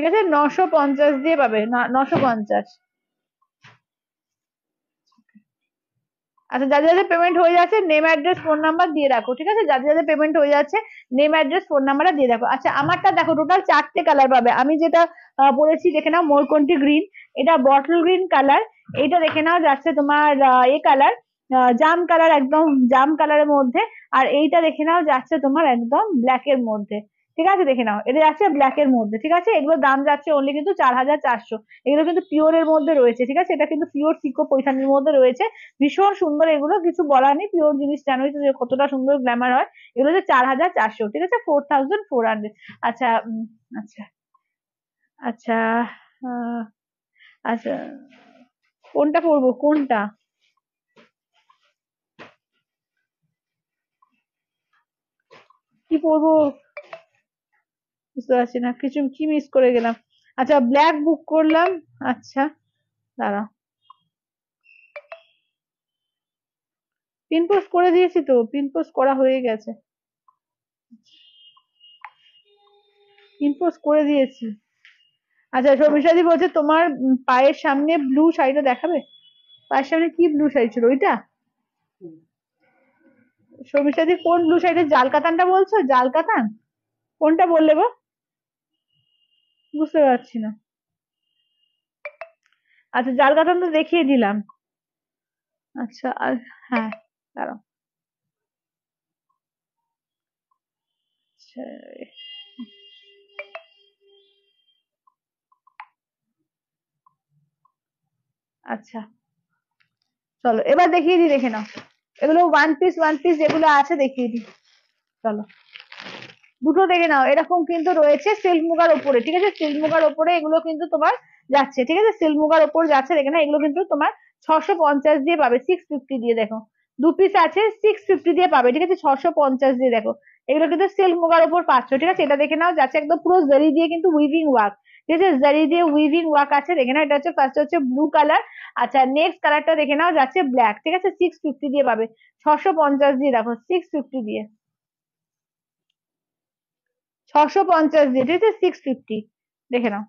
ঠিক আছে নশো পঞ্চাশ দিয়ে পাবে নশো পঞ্চাশ আচ্ছা যাদের যাদের পেমেন্ট হয়ে যাচ্ছে নেম অ্যাড্রেস ফোন নাম্বার দিয়ে রাখো ঠিক আছে যাদের যাদের পেমেন্ট হয়ে যাচ্ছে নেম অ্যাড্রেস ফোন নাম্বারটা দিয়ে রাখো আচ্ছা আমারটা দেখো টোটাল চারটে কালার পাবে আমি যেটা বলেছি দেখে নাও মোরকন্টি গ্রিন এটা বটল গ্রিন কালার এটা দেখে নাও যাচ্ছে তোমার এ কালার জাম কালার একদম জাম কালারের মধ্যে আর এইটা দেখে নাও যাচ্ছে তোমার একদম ব্ল্যাক এর মধ্যে ঠিক আছে দেখে নাও এটা যাচ্ছে ব্ল্যাক এর মধ্যে ঠিক আছে এগুলোর দাম যাচ্ছে অনলি কিন্তু চার হাজার চারশো এগুলো কিন্তু পিওর এর মধ্যে রয়েছে ঠিক আছে এটা কিন্তু পিওর সিকো পৈঠানির মধ্যে রয়েছে ভীষণ সুন্দর এগুলো কিছু বলার নেই পিওর জিনিস জানোই তো কতটা সুন্দর গ্ল্যামার হয় এগুলো হচ্ছে চার হাজার চারশো ঠিক আছে ফোর থাউজেন্ড ফোর হান্ড্রেড আচ্ছা আচ্ছা আচ্ছা আচ্ছা কোনটা পরবো কোনটা কি পরবো বুঝতে পারছি না কিছু কি মিস করে গেলাম আচ্ছা ব্ল্যাক বুক করলাম আচ্ছা দাঁড়া পিন করে দিয়েছি তো পিন করা হয়ে গেছে পিন করে দিয়েছি আচ্ছা সমিশাদি বলছে তোমার পায়ের সামনে ব্লু শাড়িটা দেখাবে পায়ের সামনে কি ব্লু শাড়ি ছিল ওইটা সবিশাদি কোন ব্লু শাড়িটা জাল কাতানটা বলছো জাল কাতান কোনটা বললে গো বুঝতে পারছি না আচ্ছা জাল কাতান তো দেখিয়ে দিলাম আচ্ছা আর হ্যাঁ দাঁড়াও আচ্ছা, আচ্ছা চলো এবার দেখিয়ে দিই দেখে নাও এগুলো ওয়ান পিস ওয়ান পিস যেগুলো আছে দেখিয়ে দিই চলো দুটো দেখে নাও এরকম কিন্তু রয়েছে সিল্ক মুগার ওপরে ঠিক আছে সিল্ক মুগার ওপরে এগুলো কিন্তু তোমার যাচ্ছে ঠিক আছে সিল্ক মুগার ওপর যাচ্ছে দেখে না এগুলো কিন্তু তোমার ছশো পঞ্চাশ দিয়ে পাবে সিক্স ফিফটি দিয়ে দেখো দু পিস আছে সিক্স ফিফটি দিয়ে পাবে ঠিক আছে ছশো পঞ্চাশ দিয়ে দেখো এগুলো কিন্তু সিল্ক মুগার ওপর পাচ্ছ ঠিক আছে এটা দেখে নাও যাচ্ছে একদম পুরো জারি দিয়ে কিন্তু উইভিং ওয়ার্ক ঠিক আছে জারি দিয়ে উইভিং ওয়ার্ক আছে দেখে নাও এটা হচ্ছে ফার্স্ট হচ্ছে ব্লু কালার আচ্ছা নেক্সট কালারটা দেখে নাও যাচ্ছে ব্ল্যাক ঠিক আছে সিক্স ফিফটি দিয়ে পাবে ছশো পঞ্চাশ দিয়ে দেখো সিক্স ফিফটি দিয়ে ছশো পঞ্চাশ দিয়ে দেখে নাও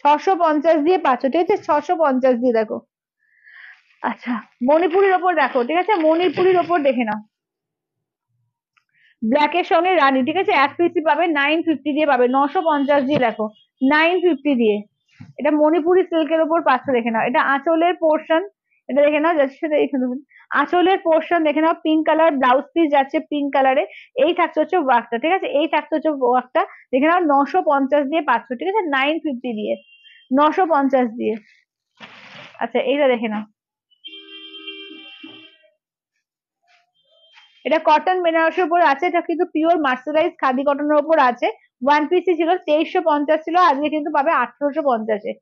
ছশো পঞ্চাশ দিয়ে পাঁচ ঠিক আছে ছশো পঞ্চাশ দিয়ে দেখো আচ্ছা মণিপুরের ওপর দেখো ঠিক আছে মণিপুরের ওপর দেখে নাও ব্ল্যাক এর সঙ্গে রানী ঠিক আছে এক পিসি পাবে নাইন ফিফটি দিয়ে পাবে নশো পঞ্চাশ দিয়ে দেখো নাইন ফিফটি দিয়ে এটা মণিপুরি সিল্কের ওপর পাঁচশো দেখে নাও এটা আঁচলের পোর্শন এটা দেখে নাও যার সাথে এখানে আঁচলের পোর্শন দেখে নাও পিঙ্ক কালার ব্লাউজ পিস যাচ্ছে পিঙ্ক কালারে এই থাকছে হচ্ছে ওয়ার্কটা ঠিক আছে এই থাকছে হচ্ছে ওয়ার্কটা দেখে নাও নশো পঞ্চাশ দিয়ে পাঁচশো ঠিক আছে নাইন ফিফটি দিয়ে নশো পঞ্চাশ দিয়ে আচ্ছা এইটা দেখে নাও এটা কটন বেনারসের উপর আছে এটা কিন্তু পিওর মার্সেলাইজ খাদি কটনের উপর আছে ওয়ান পিসি ছিল তেইশশো পঞ্চাশ ছিল আজকে কিন্তু পাবে আঠারোশো পঞ্চাশে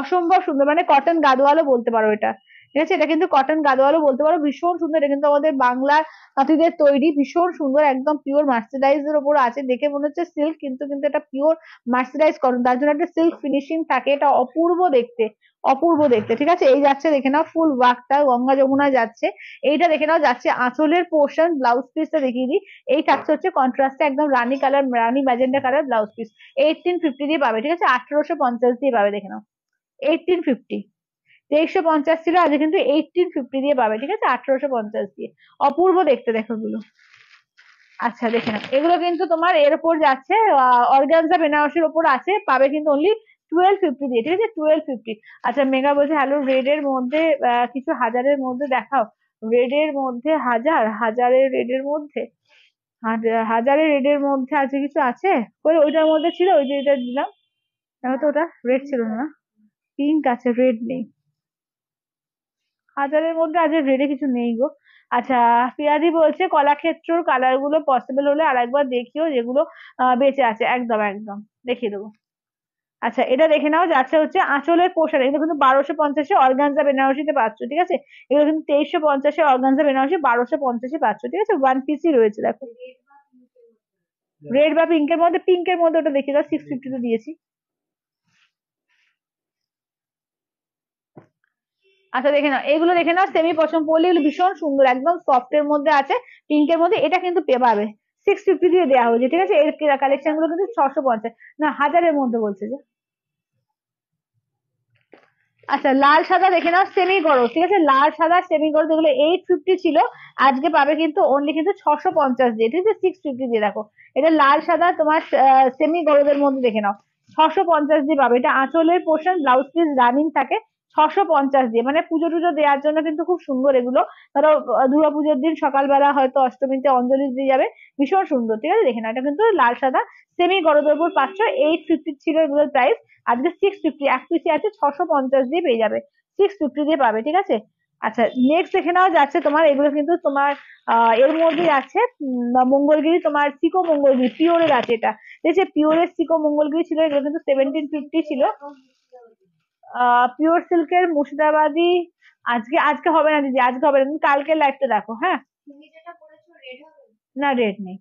অসম্ভব সুন্দর মানে কটন গাদোয়ালও বলতে পারো এটা ঠিক আছে এটা কিন্তু কটন গাদোয়ালও বলতে পারো ভীষণ সুন্দর এটা কিন্তু আমাদের বাংলার তাঁতিদের তৈরি ভীষণ সুন্দর একদম পিওর মার্সিডাইজ এর ওপর আছে দেখে মনে হচ্ছে সিল্ক কিন্তু কিন্তু এটা পিওর মার্সিডাইজ কটন তার জন্য একটা সিল্ক ফিনিশিং থাকে এটা অপূর্ব দেখতে অপূর্ব দেখতে ঠিক আছে এই যাচ্ছে দেখে নাও ফুল ওয়াকটা গঙ্গা যমুনা যাচ্ছে এইটা দেখে নাও যাচ্ছে আঁচলের পোর্শন ব্লাউজ পিসটা দেখিয়ে দিই এই থাকছে হচ্ছে কন্ট্রাস্টে একদম রানী কালার রানী magenta colour blouse piece eighteen fifty দিয়ে পাবে ঠিক আছে আঠারোশো পঞ্চাশ দিয়ে পাবে দেখে নাও এইটিন ফিফটি তেইশশো পঞ্চাশ ছিল আজ কিন্তু এইটিন ফিফটি দিয়ে পাবে ঠিক আছে আঠারোশো পঞ্চাশ দিয়ে অপূর্ব দেখতে দেখো গুলো আচ্ছা দেখে নাও এগুলো কিন্তু তোমার এর উপর যাচ্ছে অর্গানজা বেনারসের উপর আছে পাবে কিন্তু অনলি টুয়েলভ ফিফটি দিয়ে ঠিক আছে টুয়েলভ ফিফটি আচ্ছা মেগা বলছে হ্যালো রেড এর মধ্যে কিছু হাজারের মধ্যে দেখাও রেড এর মধ্যে হাজার হাজারের রেড এর মধ্যে হাজারের রেড এর মধ্যে আছে কিছু আছে ওই ওইটার মধ্যে ছিল ওই যে এটা দিলাম তো ওটা রেড ছিল না পিঙ্ক আছে রেড নেই হাজারের মধ্যে আজ রেডে কিছু নেই গো আচ্ছা পিয়াদি বলছে কলাক্ষেত্রর কালার গুলো পসিবল হলে আর একবার দেখিও যেগুলো বেঁচে আছে একদম একদম দেখিয়ে দেবো আচ্ছা এটা দেখে নাও যাচ্ছে হচ্ছে আঁচলের পোশাক এগুলো কিন্তু বারোশো পঞ্চাশে অর্গানজা বেনারসিতে পাচ্ছ ঠিক আছে এগুলো কিন্তু তেইশশো পঞ্চাশে অর্গানজা বেনারসি বারোশো পঞ্চাশে পাচ্ছ ঠিক আছে ওয়ান পিসই রয়েছে দেখো রেড বা পিঙ্কের মধ্যে পিঙ্কের মধ্যে ওটা দেখে দাও সিক্স ফিফটিতে দিয়েছি আচ্ছা দেখে নাও এগুলো দেখে নাও সেমি পশম পড়লে এগুলো ভীষণ সুন্দর একদম সফট এর মধ্যে আছে পিঙ্কের মধ্যে এটা কিন্তু পাবে সিক্স ফিফটি দিয়ে দেওয়া হয়েছে ঠিক আছে এর কালেকশন গুলো কিন্তু ছশো পঞ্চাশ না হাজারের মধ্যে বলছে যে আচ্ছা লাল সাদা দেখে নাও সেমি গরম ঠিক আছে লাল সাদা সেমি গরম এগুলো এইট ফিফটি ছিল আজকে পাবে কিন্তু অনলি কিন্তু ছশো পঞ্চাশ দিয়ে ঠিক আছে সিক্স ফিফটি দিয়ে দেখো এটা লাল সাদা তোমার সেমি গরমের মধ্যে দেখে নাও ছশো পঞ্চাশ দিয়ে পাবে এটা আঁচলের পোর্শন ব্লাউজ পিস রানিং থাকে ছশো পঞ্চাশ দিয়ে মানে পুজো টুজো দেওয়ার জন্য কিন্তু খুব সুন্দর এগুলো ধরো দুর্গাপুজোর পুজোর দিন সকালবেলা হয়তো অষ্টমীতে অঞ্জলি দিয়ে যাবে ভীষণ সুন্দর ঠিক আছে দেখে না এটা কিন্তু লাল সাদা সেমি গরদপুর পাঁচশো এইট ফিফটি ছিল এগুলোর প্রাইস আজকে সিক্স ফিফটি এক পিসি আছে ছশো পঞ্চাশ দিয়ে পেয়ে যাবে সিক্স ফিফটি দিয়ে পাবে ঠিক আছে আচ্ছা নেক্সট দেখে নাও যাচ্ছে তোমার এগুলো কিন্তু তোমার এর মধ্যে আছে মঙ্গলগিরি তোমার সিকো মঙ্গলগিরি পিওরের আছে এটা ঠিক আছে পিওরের সিকো মঙ্গলগিরি ছিল এগুলো কিন্তু সেভেন্টিন ফিফটি ছিল পিওর সিল্কের মুর্শিদাবাদি আজকে আজকে হবে না দিদি আজকে হবে না তুমি কালকে লাইভটা দেখো হ্যাঁ না রেড নেই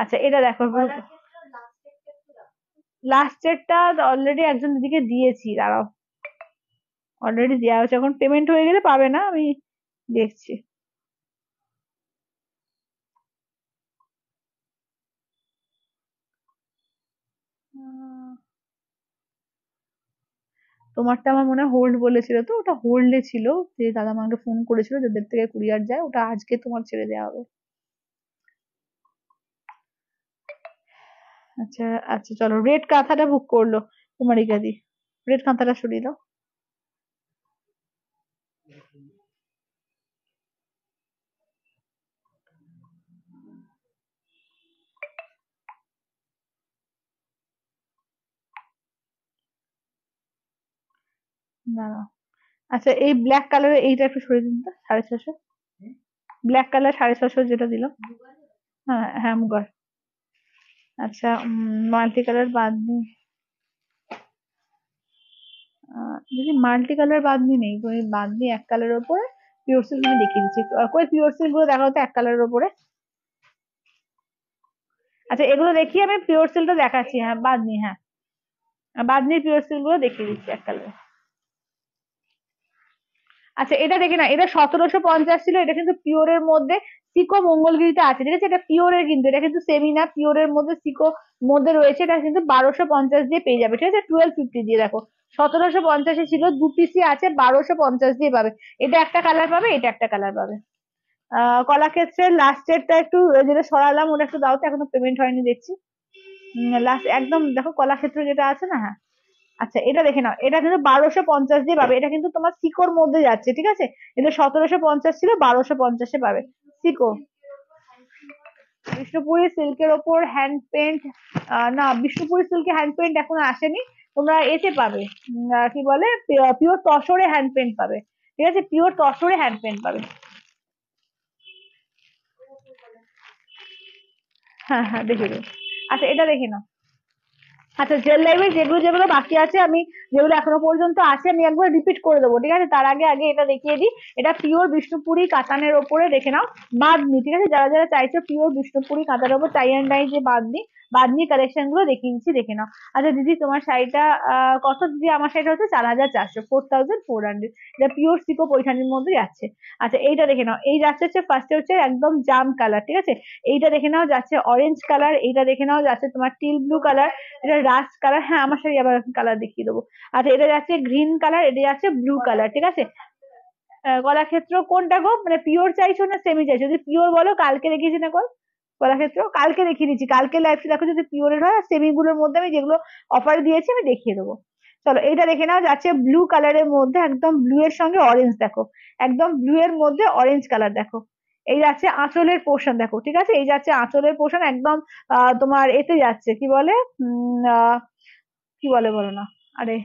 আচ্ছা এটা দেখো লাস্টেরটা অলরেডি একজন দিদিকে দিয়েছি দাঁড়াও অলরেডি দেওয়া হয়েছে এখন পেমেন্ট হয়ে গেলে পাবে না আমি দেখছি তোমারটা আমার মনে হয় হোল্ড বলেছিল তো ওটা হোল্ডে ছিল যে দাদা আমাকে ফোন করেছিল যাদের থেকে কুরিয়ার যায় ওটা আজকে তোমার ছেড়ে দেওয়া হবে আচ্ছা আচ্ছা চলো রেড কাঁথাটা বুক করলো কুমারিকাদি রেড কাঁথাটা সরিয়ে দাও দাঁড়াও আচ্ছা এই ব্ল্যাক কালার এইটা একটু সরিয়ে দিন তো সাড়ে ছশো ব্ল্যাক কালার সাড়ে ছশো যেটা দিল হ্যাঁ হ্যাঁ মুগার আচ্ছা মাল্টি কালার বাদ দিন যদি মাল্টি কালার বাদ দিই নেই তুমি বাদ দিয়ে এক কালারের ওপরে পিওর সিল্ক আমি দেখিয়ে দিচ্ছি কই পিওর সিল্ক গুলো দেখাও তো এক কালারের ওপরে আচ্ছা এগুলো দেখি আমি পিওর সিলটা দেখাচ্ছি হ্যাঁ বাদ নি হ্যাঁ বাদ নিয়ে পিওর সিলগুলো দেখিয়ে দিচ্ছি এক কালারে আচ্ছা এটা দেখে না এটা সতেরোশো পঞ্চাশ ছিল এটা কিন্তু পিওরের মধ্যে সিকো মঙ্গলগিরিতে আছে ঠিক আছে এটা পিওরের কিন্তু এটা কিন্তু সেমি না পিওরের মধ্যে সিকো মধ্যে রয়েছে এটা কিন্তু বারোশো পঞ্চাশ দিয়ে পেয়ে যাবে ঠিক আছে টুয়েলভ ফিফটি দিয়ে দেখো সতেরোশো পঞ্চাশে ছিল দু পিসি আছে বারোশো পঞ্চাশ দিয়ে পাবে এটা একটা কালার পাবে এটা একটা কালার পাবে আহ কলাক্ষেত্রের লাস্টেরটা একটু যেটা সরালাম ওটা একটু দাও তো এখনো পেমেন্ট হয়নি দেখছি লাস্ট একদম দেখো কলাক্ষেত্র যেটা আছে না হ্যাঁ আচ্ছা এটা দেখে নাও এটা কিন্তু বারোশো পঞ্চাশ দিয়ে পাবে এটা কিন্তু তোমার সিকোর মধ্যে যাচ্ছে ঠিক আছে এটা সতেরোশো পঞ্চাশ ছিল বারোশো পঞ্চাশে পাবে সিকো বিষ্ণুপুরি সিল্কের ওপর হ্যান্ড পেন্ট না বিষ্ণুপুরি সিল্কে হ্যান্ড পেন্ট এখন আসেনি তোমরা এতে পাবে কি বলে পিওর তসরে হ্যান্ড পেন্ট পাবে ঠিক আছে পিওর তসরে হ্যান্ড পেন্ট পাবে হ্যাঁ হ্যাঁ দেখে আচ্ছা এটা দেখে নাও আচ্ছা জেল লাইভের যেগুলো যেগুলো বাকি আছে আমি যেগুলো এখনো পর্যন্ত আছে আমি একবার রিপিট করে দেবো ঠিক আছে তার আগে আগে এটা দেখিয়ে দিই এটা পিওর বিষ্ণুপুরি কাতানের ওপরে দেখে নাও বাদ ঠিক আছে যারা যারা চাইছো পিওর বিষ্ণুপুরি কাতানের ওপর টাই অ্যান্ড যে বাদ বাদনি কালেকশন গুলো দেখিয়ে নিচ্ছি দেখে নাও আচ্ছা দিদি তোমার শাড়িটা কত দিদি আমার শাড়িটা হচ্ছে চার হাজার চারশো ফোর থাউজেন্ড ফোর হান্ড্রেড এটা পিওর সিকো পৈঠানির মধ্যে যাচ্ছে আচ্ছা এইটা দেখে নাও এই যাচ্ছে হচ্ছে ফার্স্টে হচ্ছে একদম জাম কালার ঠিক আছে এইটা দেখে নাও যাচ্ছে অরেঞ্জ কালার এইটা দেখে নাও যাচ্ছে তোমার টিল ব্লু কালার এটা রাস্ট কালার হ্যাঁ আমার শাড়ি আবার কালার দেখিয়ে দেবো আচ্ছা এটা যাচ্ছে গ্রিন কালার এটা যাচ্ছে ব্লু কালার ঠিক আছে গলা ক্ষেত্র কোনটা গো মানে পিওর চাইছো না সেমি চাইছো যদি পিওর বলো কালকে দেখিয়েছি না কল করার ক্ষেত্রেও কালকে দেখিয়ে নিচ্ছি কালকে লাইভটা দেখো যদি পিওরের হয় আর গুলোর মধ্যে আমি যেগুলো অফার দিয়েছি আমি দেখিয়ে দেবো চলো এইটা দেখে নাও যাচ্ছে ব্লু কালারের মধ্যে একদম ব্লু এর সঙ্গে অরেঞ্জ দেখো একদম ব্লু এর মধ্যে অরেঞ্জ কালার দেখো এই যাচ্ছে আঁচলের পোর্শন দেখো ঠিক আছে এই যাচ্ছে আঁচলের পোর্শন একদম তোমার এতে যাচ্ছে কি বলে কি বলে বলো না আরে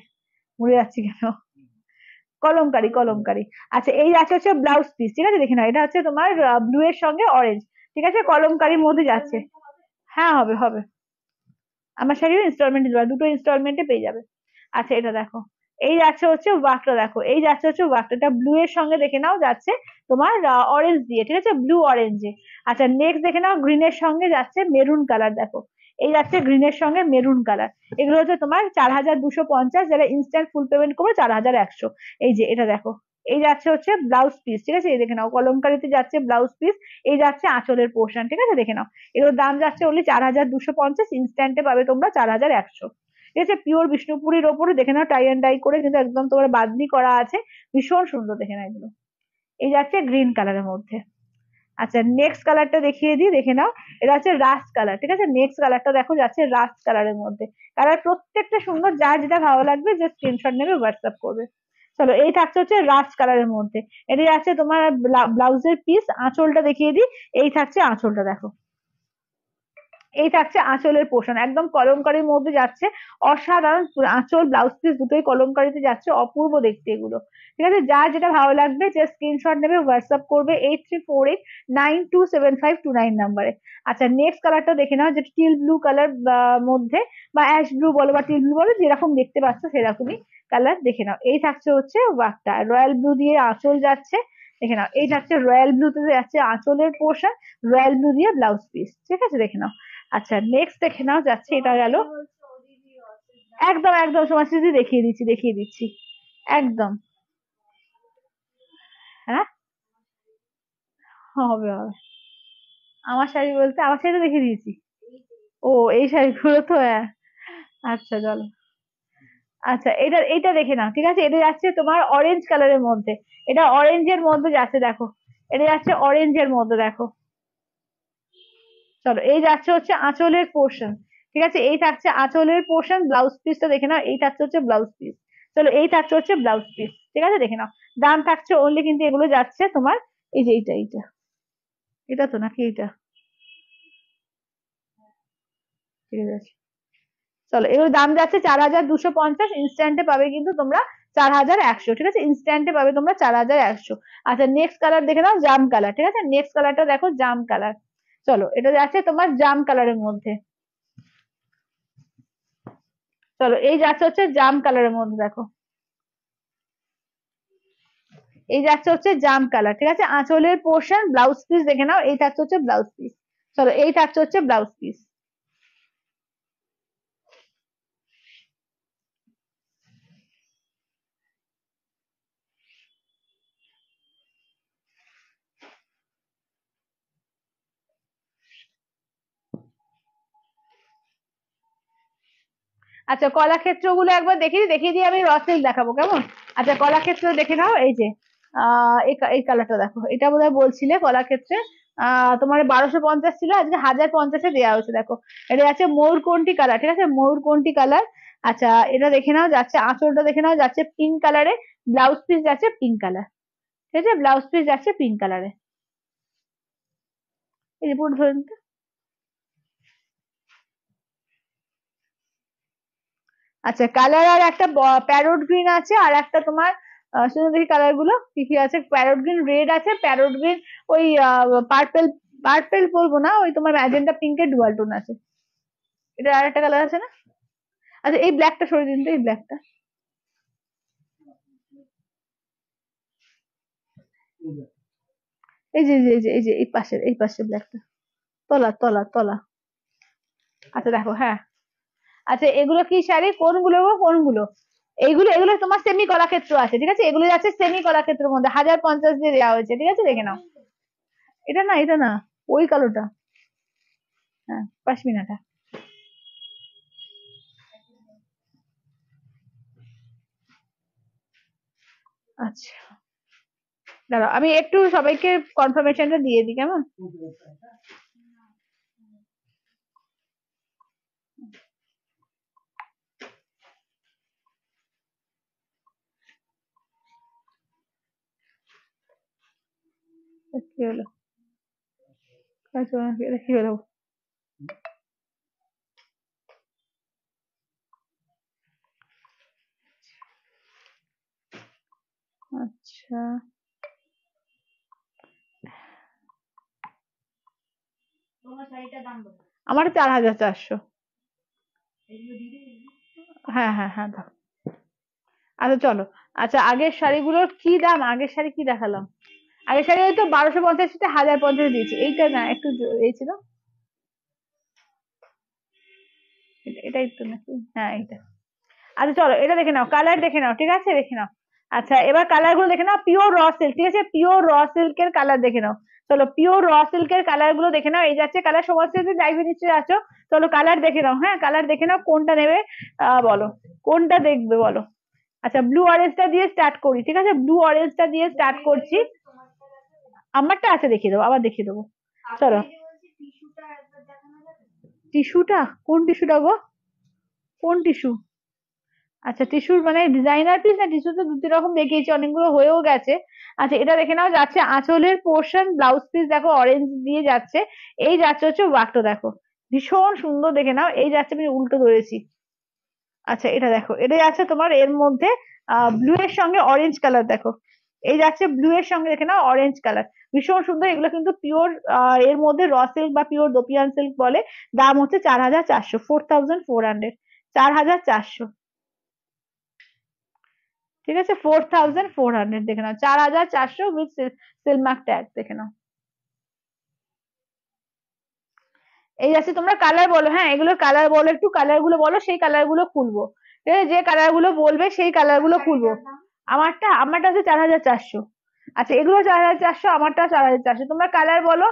ভুলে যাচ্ছি কেন কলমকারি কলমকারি আচ্ছা এই যাচ্ছে হচ্ছে ব্লাউজ পিস ঠিক আছে দেখে নাও এটা হচ্ছে তোমার ব্লু এর সঙ্গে অরেঞ্জ ঠিক আছে কলমকারীর মধ্যে যাচ্ছে হ্যাঁ হবে হবে আমার শাড়িও ইনস্টলমেন্টে দেওয়া দুটো ইনস্টলমেন্টে পেয়ে যাবে আচ্ছা এটা দেখো এই যাচ্ছে হচ্ছে ওয়াকটা দেখো এই যাচ্ছে হচ্ছে ওয়াকটা এটা ব্লু এর সঙ্গে দেখে নাও যাচ্ছে তোমার অরেঞ্জ দিয়ে ঠিক আছে ব্লু অরেঞ্জে আচ্ছা নেক্সট দেখে নাও গ্রিনের সঙ্গে যাচ্ছে মেরুন কালার দেখো এই যাচ্ছে গ্রিনের সঙ্গে মেরুন কালার এগুলো হচ্ছে তোমার চার হাজার দুশো পঞ্চাশ যারা ইনস্ট্যান্ট ফুল পেমেন্ট করবে চার হাজার একশো এই যে এটা দেখো এই যাচ্ছে হচ্ছে ব্লাউজ পিস ঠিক আছে এই দেখে নাও কলমকারিতে যাচ্ছে ব্লাউজ পিস এই যাচ্ছে আঁচলের পোর্শন ঠিক আছে দেখে নাও এগুলোর দাম যাচ্ছে ওনলি চার হাজার দুশো পঞ্চাশ ইনস্ট্যান্টে পাবে তোমরা চার হাজার একশো ঠিক আছে পিওর বিষ্ণুপুরীর ওপরে দেখে নাও টাই অ্যান্ড ডাই করে কিন্তু একদম তোমার বাদনি করা আছে ভীষণ সুন্দর দেখে নাও এগুলো এই যাচ্ছে গ্রিন কালারের মধ্যে আচ্ছা নেক্সট কালারটা দেখিয়ে দিই দেখে নাও এটা হচ্ছে রাস্ট কালার ঠিক আছে নেক্সট কালারটা দেখো যাচ্ছে রাস্ট কালারের মধ্যে কালার প্রত্যেকটা সুন্দর যার যেটা ভালো লাগবে যে স্ক্রিনশট নেবে হোয়াটসঅ্যাপ করবে চলো এই থাকছে হচ্ছে রাস্ট কালারের মধ্যে এটি আছে তোমার ব্লাউজের পিস আঁচলটা দেখিয়ে দিই এই থাকছে আঁচলটা দেখো এই থাকছে আঁচলের পোষণ একদম কলমকারির মধ্যে যাচ্ছে অসাধারণ আঁচল ব্লাউজ পিস দুটোই কলমকারিতে যাচ্ছে অপূর্ব দেখতে এগুলো ঠিক আছে যার যেটা ভালো লাগবে যে স্ক্রিনশট নেবে হোয়াটসঅ্যাপ করবে eight three four eight nine two seven five two nine নাম্বারে আচ্ছা নেক্সট কালারটা দেখে নাও যেটা টিল ব্লু কালার মধ্যে বা অ্যাশ ব্লু বলো বা টিল ব্লু বলো যেরকম দেখতে পাচ্ছ সেরকমই কালার দেখে নাও এই থাকছে হচ্ছে ওয়াকটা রয়্যাল ব্লু দিয়ে আঁচল যাচ্ছে দেখে নাও এই থাকছে রয়্যাল ব্লুতে যাচ্ছে আঁচলের পোর্শন রয়্যাল ব্লু দিয়ে ব্লাউজ পিস ঠিক আছে দেখে নাও আচ্ছা নেক্সট দেখে নাও যাচ্ছে এটা গেল একদম একদম সমাজ দিদি দেখিয়ে দিচ্ছি দেখিয়ে দিচ্ছি একদম হ্যাঁ হবে হবে আমার শাড়ি বলতে আমার শাড়ি দেখিয়ে দিয়েছি ও এই শাড়িগুলো তো হ্যাঁ আচ্ছা চলো আচ্ছা এটা এটা দেখে নাও ঠিক আছে এটা যাচ্ছে তোমার অরেঞ্জ কালারের মধ্যে এটা অরেঞ্জের মধ্যে যাচ্ছে দেখো এটা যাচ্ছে অরেঞ্জের মধ্যে দেখো চলো এই যাচ্ছে হচ্ছে আঁচলের পোর্শন ঠিক আছে এই থাকছে আঁচলের পোর্শন ব্লাউজ পিসটা দেখে নাও এই থাকছে হচ্ছে ব্লাউজ পিস চলো এই থাকছে হচ্ছে ব্লাউজ পিস ঠিক আছে দেখে নাও দাম থাকছে অনলি কিন্তু এগুলো যাচ্ছে তোমার এই যে এইটা এইটা এটা তো নাকি এইটা ঠিক আছে চলো এগুলো দাম যাচ্ছে চার হাজার দুশো পঞ্চাশ ইনস্ট্যান্টে পাবে কিন্তু তোমরা চার হাজার একশো ঠিক আছে ইনস্ট্যান্টে পাবে তোমরা চার হাজার একশো আচ্ছা নেক্সট কালার দেখে নাও জাম কালার ঠিক আছে নেক্সট কালারটা দেখো জাম কালার চলো এটা যাচ্ছে তোমার জাম কালারের মধ্যে চলো এই যাচ্ছে হচ্ছে জাম কালারের মধ্যে দেখো এই যাচ্ছে হচ্ছে জাম কালার ঠিক আছে আঁচলের পোর্শন ব্লাউজ পিস দেখে নাও এই থাকছে হচ্ছে ব্লাউজ পিস চলো এই থাকছে হচ্ছে ব্লাউজ পিস আচ্ছা কলাক্ষেত্র গুলো একবার দেখিয়ে দেখিয়ে দিয়ে আমি রসেল দেখাবো কেমন আচ্ছা কলাক্ষেত্র দেখে নাও এই যে আহ এই কালারটা দেখো এটা বোধহয় বলছিলে কলাক্ষেত্রে আহ তোমার বারোশো পঞ্চাশ ছিল আজকে হাজার পঞ্চাশে দেওয়া হয়েছে দেখো এটা আছে কোনটি কালার ঠিক আছে ময়ূর কোনটি কালার আচ্ছা এটা দেখে নাও যাচ্ছে আঁচলটা দেখে নাও যাচ্ছে পিঙ্ক কালারে ব্লাউজ পিস যাচ্ছে পিঙ্ক কালার ঠিক আছে ব্লাউজ পিস যাচ্ছে পিঙ্ক কালারে এই পুরো ধরুন তো আচ্ছা কালার আর একটা প্যারোট গ্রিন আছে আর একটা তোমার শুনে দেখি কালার গুলো কি কি আছে প্যারোট গ্রিন রেড আছে প্যারোট গ্রিন ওই পার্পেল পার্পেল বলবো না ওই তোমার ম্যাজেন্টা পিঙ্কের ডুয়াল টোন আছে এটা আর একটা কালার আছে না আচ্ছা এই ব্ল্যাকটা সরিয়ে দিন তো এই ব্ল্যাকটা এই যে এই যে এই যে এই পাশের এই পাশের ব্ল্যাকটা তলা তলা তলা আচ্ছা দেখো হ্যাঁ আচ্ছা এগুলো কি শাড়ি কোনগুলো কোনগুলো এইগুলো এগুলো তোমার সেমি কলাক্ষেত্র আছে ঠিক আছে এগুলো আছে সেমি কলাক্ষেত্রের মধ্যে হাজার পঞ্চাশ দিয়ে দেওয়া হয়েছে ঠিক আছে দেখে নাও এটা না এটা না ওই কালোটা হ্যাঁ পাশমিনাটা আচ্ছা দাঁড়াও আমি একটু সবাইকে কনফার্মেশনটা দিয়ে দিই কেমন আমার চার হাজার চারশো হ্যাঁ হ্যাঁ হ্যাঁ আচ্ছা চলো আচ্ছা আগের শাড়িগুলোর কি দাম আগের শাড়ি কি দেখালাম আগে ওই তো বারোশো পঞ্চাশ হাজার পঞ্চাশ দিয়েছি এইটা না একটু এই ছিল এটাই তো নাকি হ্যাঁ এটা আচ্ছা চলো এটা দেখে নাও কালার দেখে নাও ঠিক আছে দেখে নাও আচ্ছা এবার কালার গুলো দেখে নাও পিওর র সিল্ক ঠিক আছে পিওর র সিল্কের কালার দেখে নাও চলো পিওর র সিল্কের কালার গুলো দেখে নাও এই যাচ্ছে কালার সমস্ত যদি লাইভে নিশ্চয়ই আছো চলো কালার দেখে নাও হ্যাঁ কালার দেখে নাও কোনটা নেবে বলো কোনটা দেখবে বলো আচ্ছা ব্লু অরেঞ্জটা দিয়ে স্টার্ট করি ঠিক আছে ব্লু অরেঞ্জটা দিয়ে স্টার্ট করছি আমারটা আছে দেখিয়ে দেবো আবার দেখিয়ে দেবো চলো টিস্যুটা কোন টিস্যুটা গো কোন টিস্যু আচ্ছা টিস্যুর মানে ডিজাইনার পিস না টিস্যু তো দু তিন রকম দেখিয়েছি অনেকগুলো হয়েও গেছে আচ্ছা এটা দেখে নাও যাচ্ছে আঁচলের পোর্শন ব্লাউজ পিস দেখো অরেঞ্জ দিয়ে যাচ্ছে এই যাচ্ছে হচ্ছে ওয়াকটা দেখো ভীষণ সুন্দর দেখে নাও এই যাচ্ছে আমি উল্টো ধরেছি আচ্ছা এটা দেখো এটা যাচ্ছে তোমার এর মধ্যে ব্লু এর সঙ্গে অরেঞ্জ কালার দেখো এই যাচ্ছে ব্লু এর সঙ্গে দেখে না অরেঞ্জ কালার ভীষণ সুন্দর এগুলো কিন্তু পিওর এর মধ্যে র সিল্ক বা পিওর দোপিয়ান সিল্ক বলে দাম হচ্ছে চার হাজার চারশো ফোর থাউজেন্ড ফোর হান্ড্রেড চার হাজার চারশো ঠিক আছে ফোর থাউজেন্ড ফোর হান্ড্রেড দেখে নাও চার হাজার চারশো উইথ সিলমার্ক ট্যাগ দেখে নাও এই আছে তোমরা কালার বলো হ্যাঁ এগুলোর কালার বলো একটু কালার গুলো বলো সেই কালার গুলো খুলবো ঠিক আছে যে কালার গুলো বলবে সেই কালার গুলো খুলবো আমারটা আমারটা আছে চার হাজার চারশো আচ্ছা এগুলো চার হাজার চারশো আমারটা চার হাজার চারশো তোমরা কালার বলো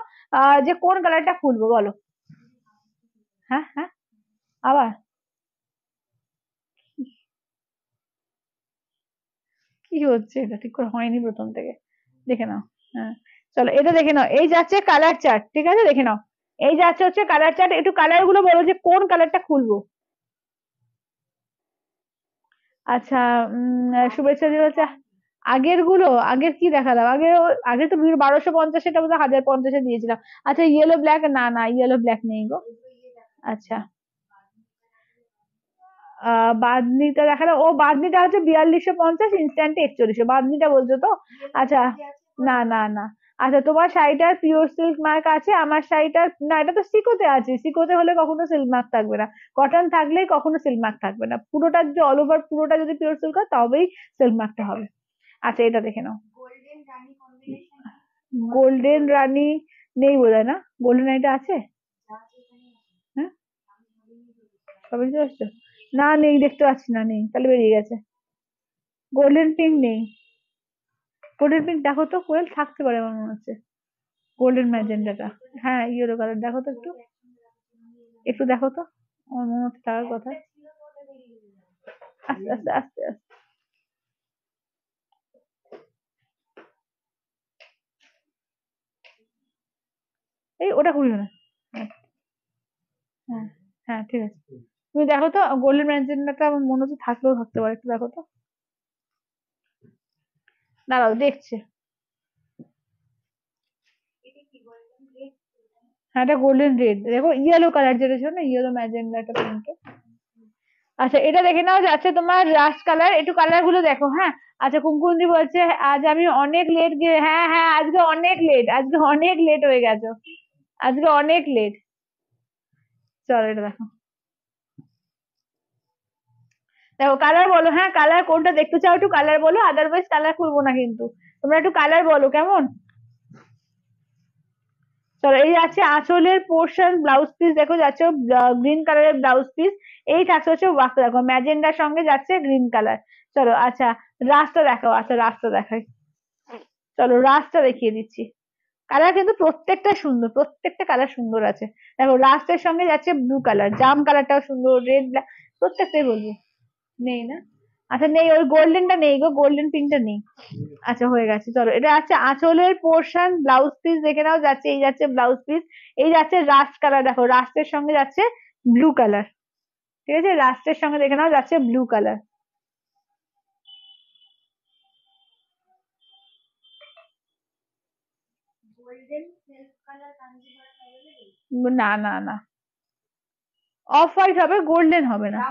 যে কোন কালারটা খুলবো বলো হ্যাঁ হ্যাঁ আবার কি হচ্ছে এটা ঠিক করে হয়নি প্রথম থেকে দেখে নাও হ্যাঁ চলো এটা দেখে নাও এই যাচ্ছে কালার চার্ট ঠিক আছে দেখে নাও এই যাচ্ছে হচ্ছে কালার চার্ট একটু কালার গুলো বলো যে কোন কালারটা খুলবো আচ্ছা উম শুভেচ্ছা দিবসে আগের গুলো আগের কি দেখালাম আগে আগে তো বারোশো পঞ্চাশ এটা বোধহয় হাজার পঞ্চাশে দিয়েছিলাম আচ্ছা ইয়েলো ব্ল্যাক না না ইয়েলো ব্ল্যাক নেই গো আচ্ছা বাদনিটা দেখালাম ও বাদনিটা হচ্ছে বিয়াল্লিশশো পঞ্চাশ ইনস্ট্যান্টে একচল্লিশশো বাদনিটা বলছো তো আচ্ছা না না না আচ্ছা তোমার শাড়িটার পিওর সিল্ক মার্ক আছে আমার শাড়িটার না এটা তো সিকোতে আছে সিকোতে হলে কখনো সিল্ক মার্ক থাকবে না কটন থাকলে কখনো সিল্ক মার্ক থাকবে না পুরোটা যদি অল ওভার পুরোটা যদি পিওর সিল্ক হয় তবেই সিল্ক মার্কটা হবে আচ্ছা এটা দেখে নাও গোল্ডেন রানী নেই বোধ না গোল্ডেন রানীটা আছে হ্যাঁ না নেই দেখতে পাচ্ছি না নেই তাহলে বেরিয়ে গেছে গোল্ডেন পিঙ্ক নেই গোল্ডেন পিঙ্ক দেখো তো কোয়েল থাকতে পারে আমার মনে হচ্ছে গোল্ডেন ম্যাজেন্ডাটা হ্যাঁ ইয়েলো কালার দেখো তো একটু একটু দেখো তো আমার মনে হচ্ছে থাকার কথা আস্তে আস্তে আস্তে আস্তে এই ওটা খুলবে না হ্যাঁ।, হ্যাঁ হ্যাঁ ঠিক আছে তুমি দেখো তো গোল্ডেন ম্যাজেন্ডাটা আমার মনে হচ্ছে থাকলেও থাকতে পারে একটু দেখো তো দাঁড়াও দেখছে হ্যাঁ এটা গোল্ডেন রেড দেখো ইয়েলো কালার যেটা ছিল না ইয়েলো ম্যাজেন্ডা একটা আচ্ছা এটা দেখে নাও যাচ্ছে তোমার রাশ কালার একটু কালার গুলো দেখো হ্যাঁ আচ্ছা কুমকুন্দি বলছে আজ আমি অনেক লেট গিয়ে হ্যাঁ হ্যাঁ আজকে অনেক লেট আজকে অনেক লেট হয়ে গেছো আজকে অনেক লেট চলো এটা দেখো দেখো কালার বলো হ্যাঁ কালার কোনটা দেখতে চাও একটু কালার বলো আদারওয়াইজ কালার করবো না কিন্তু তোমরা একটু কালার বলো কেমন চলো এই আছে আঁচলের পোর্শন ব্লাউজ পিস দেখো যাচ্ছে গ্রিন কালারের ব্লাউজ পিস এই থাকছে হচ্ছে ওয়াক দেখো ম্যাজেন্ডার সঙ্গে যাচ্ছে গ্রিন কালার চলো আচ্ছা রাস্তা দেখাও আচ্ছা রাস্তা দেখাই চলো রাস্তা দেখিয়ে দিচ্ছি কালার কিন্তু প্রত্যেকটা সুন্দর প্রত্যেকটা কালার সুন্দর আছে দেখো রাস্তার সঙ্গে যাচ্ছে ব্লু কালার জাম কালারটাও সুন্দর রেড প্রত্যেকটাই বলবো নেই না আচ্ছা নেই ওই গোল্ডেনটা নেই গো গোল্ডেন পিনটা নেই আচ্ছা হয়ে গেছে চলো এটা আছে আঁচলের পোর্শন ব্লাউজ পিস দেখে নাও যাচ্ছে এই যাচ্ছে ব্লাউজ পিস এই যাচ্ছে রাস্ট কালার দেখো রাস্টের সঙ্গে যাচ্ছে ব্লু কালার ঠিক আছে রাস্টের সঙ্গে দেখে নাও যাচ্ছে ব্লু কালার না না না অফ হোয়াইট হবে গোল্ডেন হবে না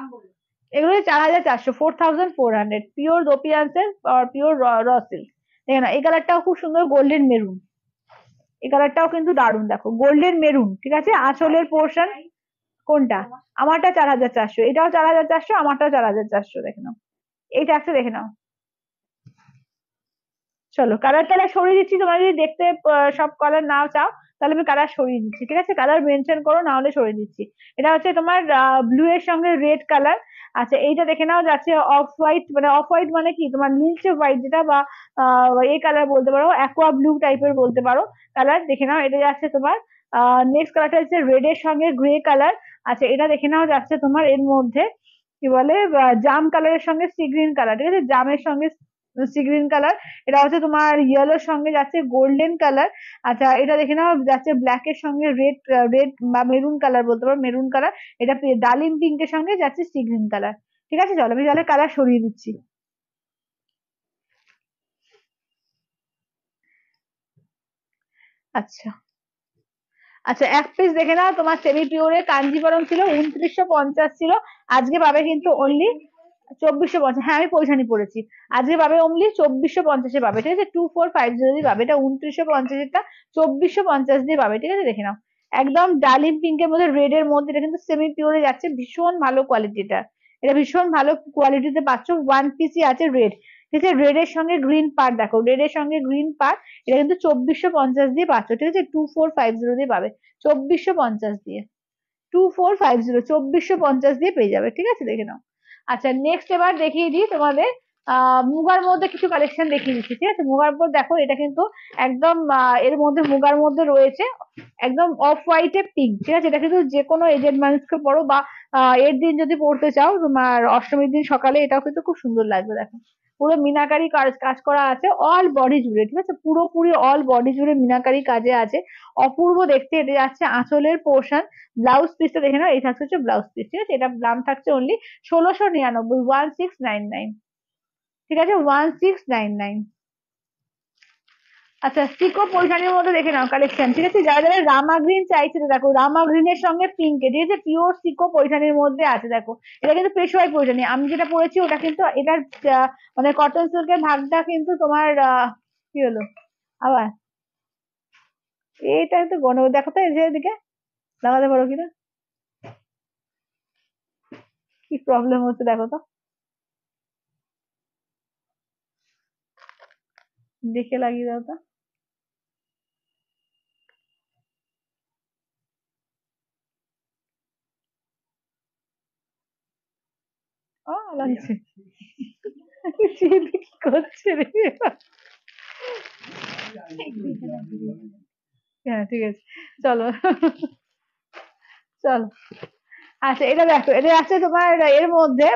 এগুলো চার হাজার চারশো four thousand four hundred pure দোপিয়ান্সের পিওর র সিল্ক দেখে না এই কালারটাও খুব সুন্দর গোল্ডেন মেরুন এই কালারটাও কিন্তু দারুন দেখো গোল্ডেন মেরুন ঠিক আছে আঁচলের পোর্শন কোনটা আমারটা চার হাজার চারশো এটাও চার হাজার চারশো আমারটাও চার হাজার চারশো দেখে নাও এইটা একটা দেখে নাও চলো কালার তাহলে সরিয়ে দিচ্ছি তোমরা যদি দেখতে সব কালার না চাও তাহলে আমি কালার সরিয়ে দিচ্ছি ঠিক আছে কালার মেনশন করো না হলে সরিয়ে দিচ্ছি এটা হচ্ছে তোমার ব্লু এর সঙ্গে রেড কালার আচ্ছা এইটা দেখে নাও যাচ্ছে অফ হোয়াইট মানে অফ হোয়াইট মানে কি তোমার নীলচে হোয়াইট যেটা বা এই কালার বলতে পারো অ্যাকোয়া ব্লু টাইপের বলতে পারো কালার দেখে নাও এটা যাচ্ছে তোমার নেক্সট কালারটা হচ্ছে রেড এর সঙ্গে গ্রে কালার আচ্ছা এটা দেখে নাও যাচ্ছে তোমার এর মধ্যে কি বলে জাম কালারের সঙ্গে সি গ্রিন কালার ঠিক আছে জামের সঙ্গে সি গ্রিন কালার এটা হচ্ছে তোমার ইয়েলোর সঙ্গে যাচ্ছে গোল্ডেন কালার আচ্ছা এটা দেখে নাও যাচ্ছে ব্ল্যাক এর সঙ্গে রেড রেড বা মেরুন কালার বলতে পারো মেরুন কালার এটা ডালিম পিঙ্ক এর সঙ্গে যাচ্ছে সি গ্রিন কালার ঠিক আছে চলো আমি তাহলে কালার সরিয়ে দিচ্ছি আচ্ছা আচ্ছা এক পিস দেখে নাও তোমার সেমি পিওরে কাঞ্জিবরম ছিল উনত্রিশশো পঞ্চাশ ছিল আজকে পাবে কিন্তু অনলি চব্বিশশো পঞ্চাশ হ্যাঁ আমি পৈশানি পড়েছি আজকে পাবে অমলি চব্বিশশো পঞ্চাশে পাবে ঠিক আছে টু ফোর ফাইভ জিরো দিয়ে পাবে এটা উনত্রিশশো পঞ্চাশেরটা চব্বিশশো পঞ্চাশ দিয়ে পাবে ঠিক আছে দেখে নাও একদম ডালিম পিঙ্কের মধ্যে রেড এর মধ্যে এটা কিন্তু সেমি পিওরে যাচ্ছে ভীষণ ভালো কোয়ালিটিটা এটা ভীষণ ভালো কোয়ালিটিতে পাচ্ছ ওয়ান পিসি আছে রেড ঠিক আছে রেড এর সঙ্গে গ্রিন পার্ট দেখো রেড এর সঙ্গে গ্রিন পার্ট এটা কিন্তু চব্বিশশো পঞ্চাশ দিয়ে পাচ্ছ ঠিক আছে টু ফোর ফাইভ জিরো দিয়ে পাবে চব্বিশশো পঞ্চাশ দিয়ে টু ফোর ফাইভ জিরো চব্বিশশো পঞ্চাশ দিয়ে পেয়ে যাবে ঠিক আছে দেখে নাও আচ্ছা নেক্সট এবার দেখিয়ে দিই তোমাদের মুগার মধ্যে কিছু কালেকশন দেখিয়ে দিচ্ছি ঠিক আছে মুগার পর দেখো এটা কিন্তু একদম এর মধ্যে মুগার মধ্যে রয়েছে একদম অফ হোয়াইটে পিঙ্ক ঠিক আছে এটা কিন্তু যে কোনো এজেন্ট মানুষকে পড়ো বা এর দিন যদি পড়তে চাও তোমার অষ্টমীর দিন সকালে এটাও কিন্তু খুব সুন্দর লাগবে দেখো পুরো মিনাকারি কাজ কাজ করা আছে অল বডি জুড়ে ঠিক আছে পুরোপুরি অল বডি জুড়ে মিনাকারি কাজে আছে অপূর্ব দেখতে এটা যাচ্ছে আঁচলের পোর্শন ব্লাউজ পিসটা দেখে নাও এই থাকছে হচ্ছে ব্লাউজ পিস ঠিক আছে এটা দাম থাকছে অনলি ষোলোশো নিরানব্বই ওয়ান সিক্স নাইন নাইন ঠিক আছে ওয়ান সিক্স নাইন নাইন আচ্ছা সিকো পৈশানির মধ্যে দেখে নাও কালেকশন ঠিক আছে যারা যারা রামা গ্রিন চাইছে দেখো রামা গ্রিন এর সঙ্গে পিঙ্ক ঠিক আছে পিওর সিকো পৈশানির মধ্যে আছে দেখো এটা কিন্তু পেশোয়াই পৈশানি আমি যেটা পরেছি ওটা কিন্তু এটার মানে কটন সিল্কের ভাগটা কিন্তু তোমার কি হলো আবার এটা তো গণ দেখো তো এই দিকে লাগাতে পারো কিনা কি প্রবলেম হচ্ছে দেখো তো দেখে লাগিয়ে দাও তো ও হ্যাঁ ঠিক আছে চলো আচ্ছা এটা দেখো এটা তোমার এর মধ্যে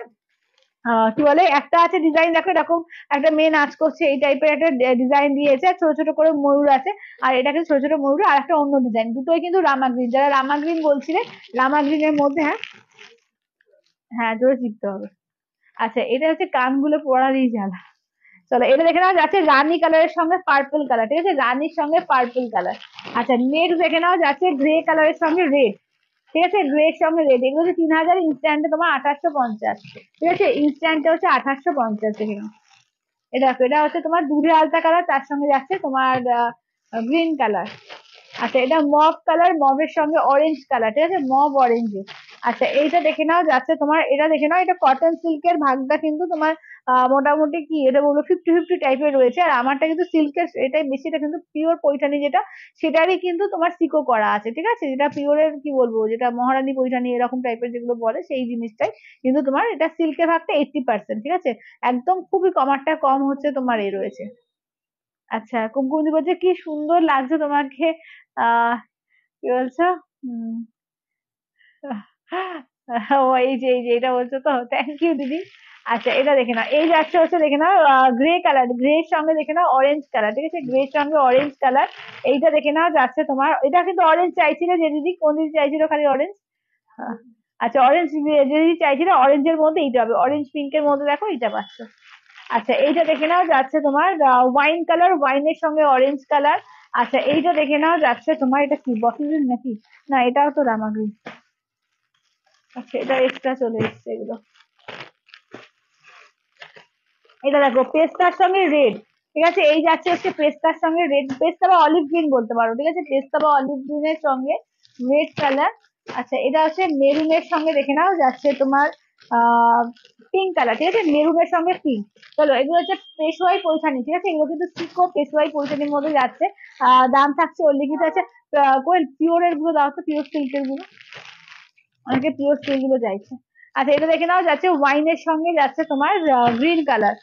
কি বলে একটা আছে ডিজাইন দেখো এরকম একটা মেয়ে নাচ করছে এই টাইপের একটা ডিজাইন দিয়েছে ছোট ছোট করে ময়ূর আছে আর এটা এটাকে ছোট ছোট ময়ূর আর একটা অন্য ডিজাইন দুটোই কিন্তু রামা গ্রিন যারা রামা গ্রিন বলছিলেন রামা মধ্যে হ্যাঁ হ্যাঁ জোরে জিততে হবে আচ্ছা এটা হচ্ছে কানগুলো পড়ারই জ্বালা চলো এটা দেখে নাও যাচ্ছে রানি কালারের সঙ্গে পার্পল কালার ঠিক আছে রানির সঙ্গে পার্পল কালার আচ্ছা নেক্সট দেখে নাও যাচ্ছে গ্রে কালারের সঙ্গে রেড ঠিক আছে গ্রে এর সঙ্গে রেড এগুলো হচ্ছে তিন হাজার ইনস্ট্যান্টে তোমার আঠাশশো পঞ্চাশ ঠিক আছে ইনস্ট্যান্টে হচ্ছে আঠাশশো পঞ্চাশ দেখে নাও এটা এটা হচ্ছে তোমার দুধে আলতা কালার তার সঙ্গে যাচ্ছে তোমার গ্রিন কালার আচ্ছা এটা মভ কালার মভের সঙ্গে অরেঞ্জ কালার ঠিক আছে মভ অরেঞ্জ আচ্ছা এইটা দেখে নাও যাচ্ছে তোমার এটা দেখে নাও এটা কটন সিল্কের ভাগটা কিন্তু তোমার মোটামুটি কি এটা বলবো ফিফটি ফিফটি টাইপের রয়েছে আর আমারটা কিন্তু সিল্কের এটাই বেশি এটা কিন্তু পিওর পৈঠানি যেটা সেটারই কিন্তু তোমার সিকো করা আছে ঠিক আছে যেটা পিওরের কি বলবো যেটা মহারানী পৈঠানি এরকম টাইপের যেগুলো বলে সেই জিনিসটাই কিন্তু তোমার এটা সিল্কের ভাগটা এইটটি পার্সেন্ট ঠিক আছে একদম খুবই কমারটা কম হচ্ছে তোমার এ রয়েছে আচ্ছা কুমকুমদি বলছে কি সুন্দর লাগছে তোমাকে আহ কি বলছো হম ও এই যে এই যে এটা বলছো তো থ্যাংক ইউ দিদি আচ্ছা এটা দেখে নাও এই একটা হচ্ছে দেখে নাও গ্রে কালার গ্রে এর সঙ্গে দেখে নাও অরেঞ্জ কালার ঠিক আছে গ্রে এর সঙ্গে অরেঞ্জ কালার এইটা দেখে নাও যাচ্ছে তোমার এটা কিন্তু অরেঞ্জ চাইছিল যে দিদি কোন দিদি চাইছিল খালি অরেঞ্জ হ্যাঁ। আচ্ছা অরেঞ্জ দিদি চাইছিল অরেঞ্জের মধ্যে এইটা হবে অরেঞ্জ এর মধ্যে দেখো এইটা পাচ্ছ আচ্ছা এইটা দেখে নাও যাচ্ছে তোমার ওয়াইন কালার ওয়াইনের সঙ্গে অরেঞ্জ কালার আচ্ছা এইটা দেখে নাও যাচ্ছে তোমার এটা কি বসিজন নাকি না এটাও তো রামাগ্রী আচ্ছা এটা এক্সট্রা চলে এসছে এগুলো এটা দেখো পেস্তার সঙ্গে রেড ঠিক আছে এই যাচ্ছে হচ্ছে পেস্তার সঙ্গে রেড পেস্তা বা অলিভ গ্রিন বলতে পারো ঠিক আছে পেস্তা বা অলিভ গ্রিনের সঙ্গে রেড কালার আচ্ছা এটা হচ্ছে মেরুনের সঙ্গে দেখে নাও যাচ্ছে তোমার পিঙ্ক কালার ঠিক আছে মেরুনের সঙ্গে পিঙ্ক চলো এগুলো হচ্ছে পেশোয়াই পৈঠানি ঠিক আছে এগুলো কিন্তু সিকো পেশোয়াই পৈঠানির মধ্যে যাচ্ছে দাম থাকছে লিখিত আছে কোয়েল পিওরের গুলো দাও তো পিওর সিল্কের গুলো অনেকে পিওর গুলো চাইছে আচ্ছা এটা দেখে নাও যাচ্ছে ওয়াইনের সঙ্গে যাচ্ছে তোমার গ্রিন কালার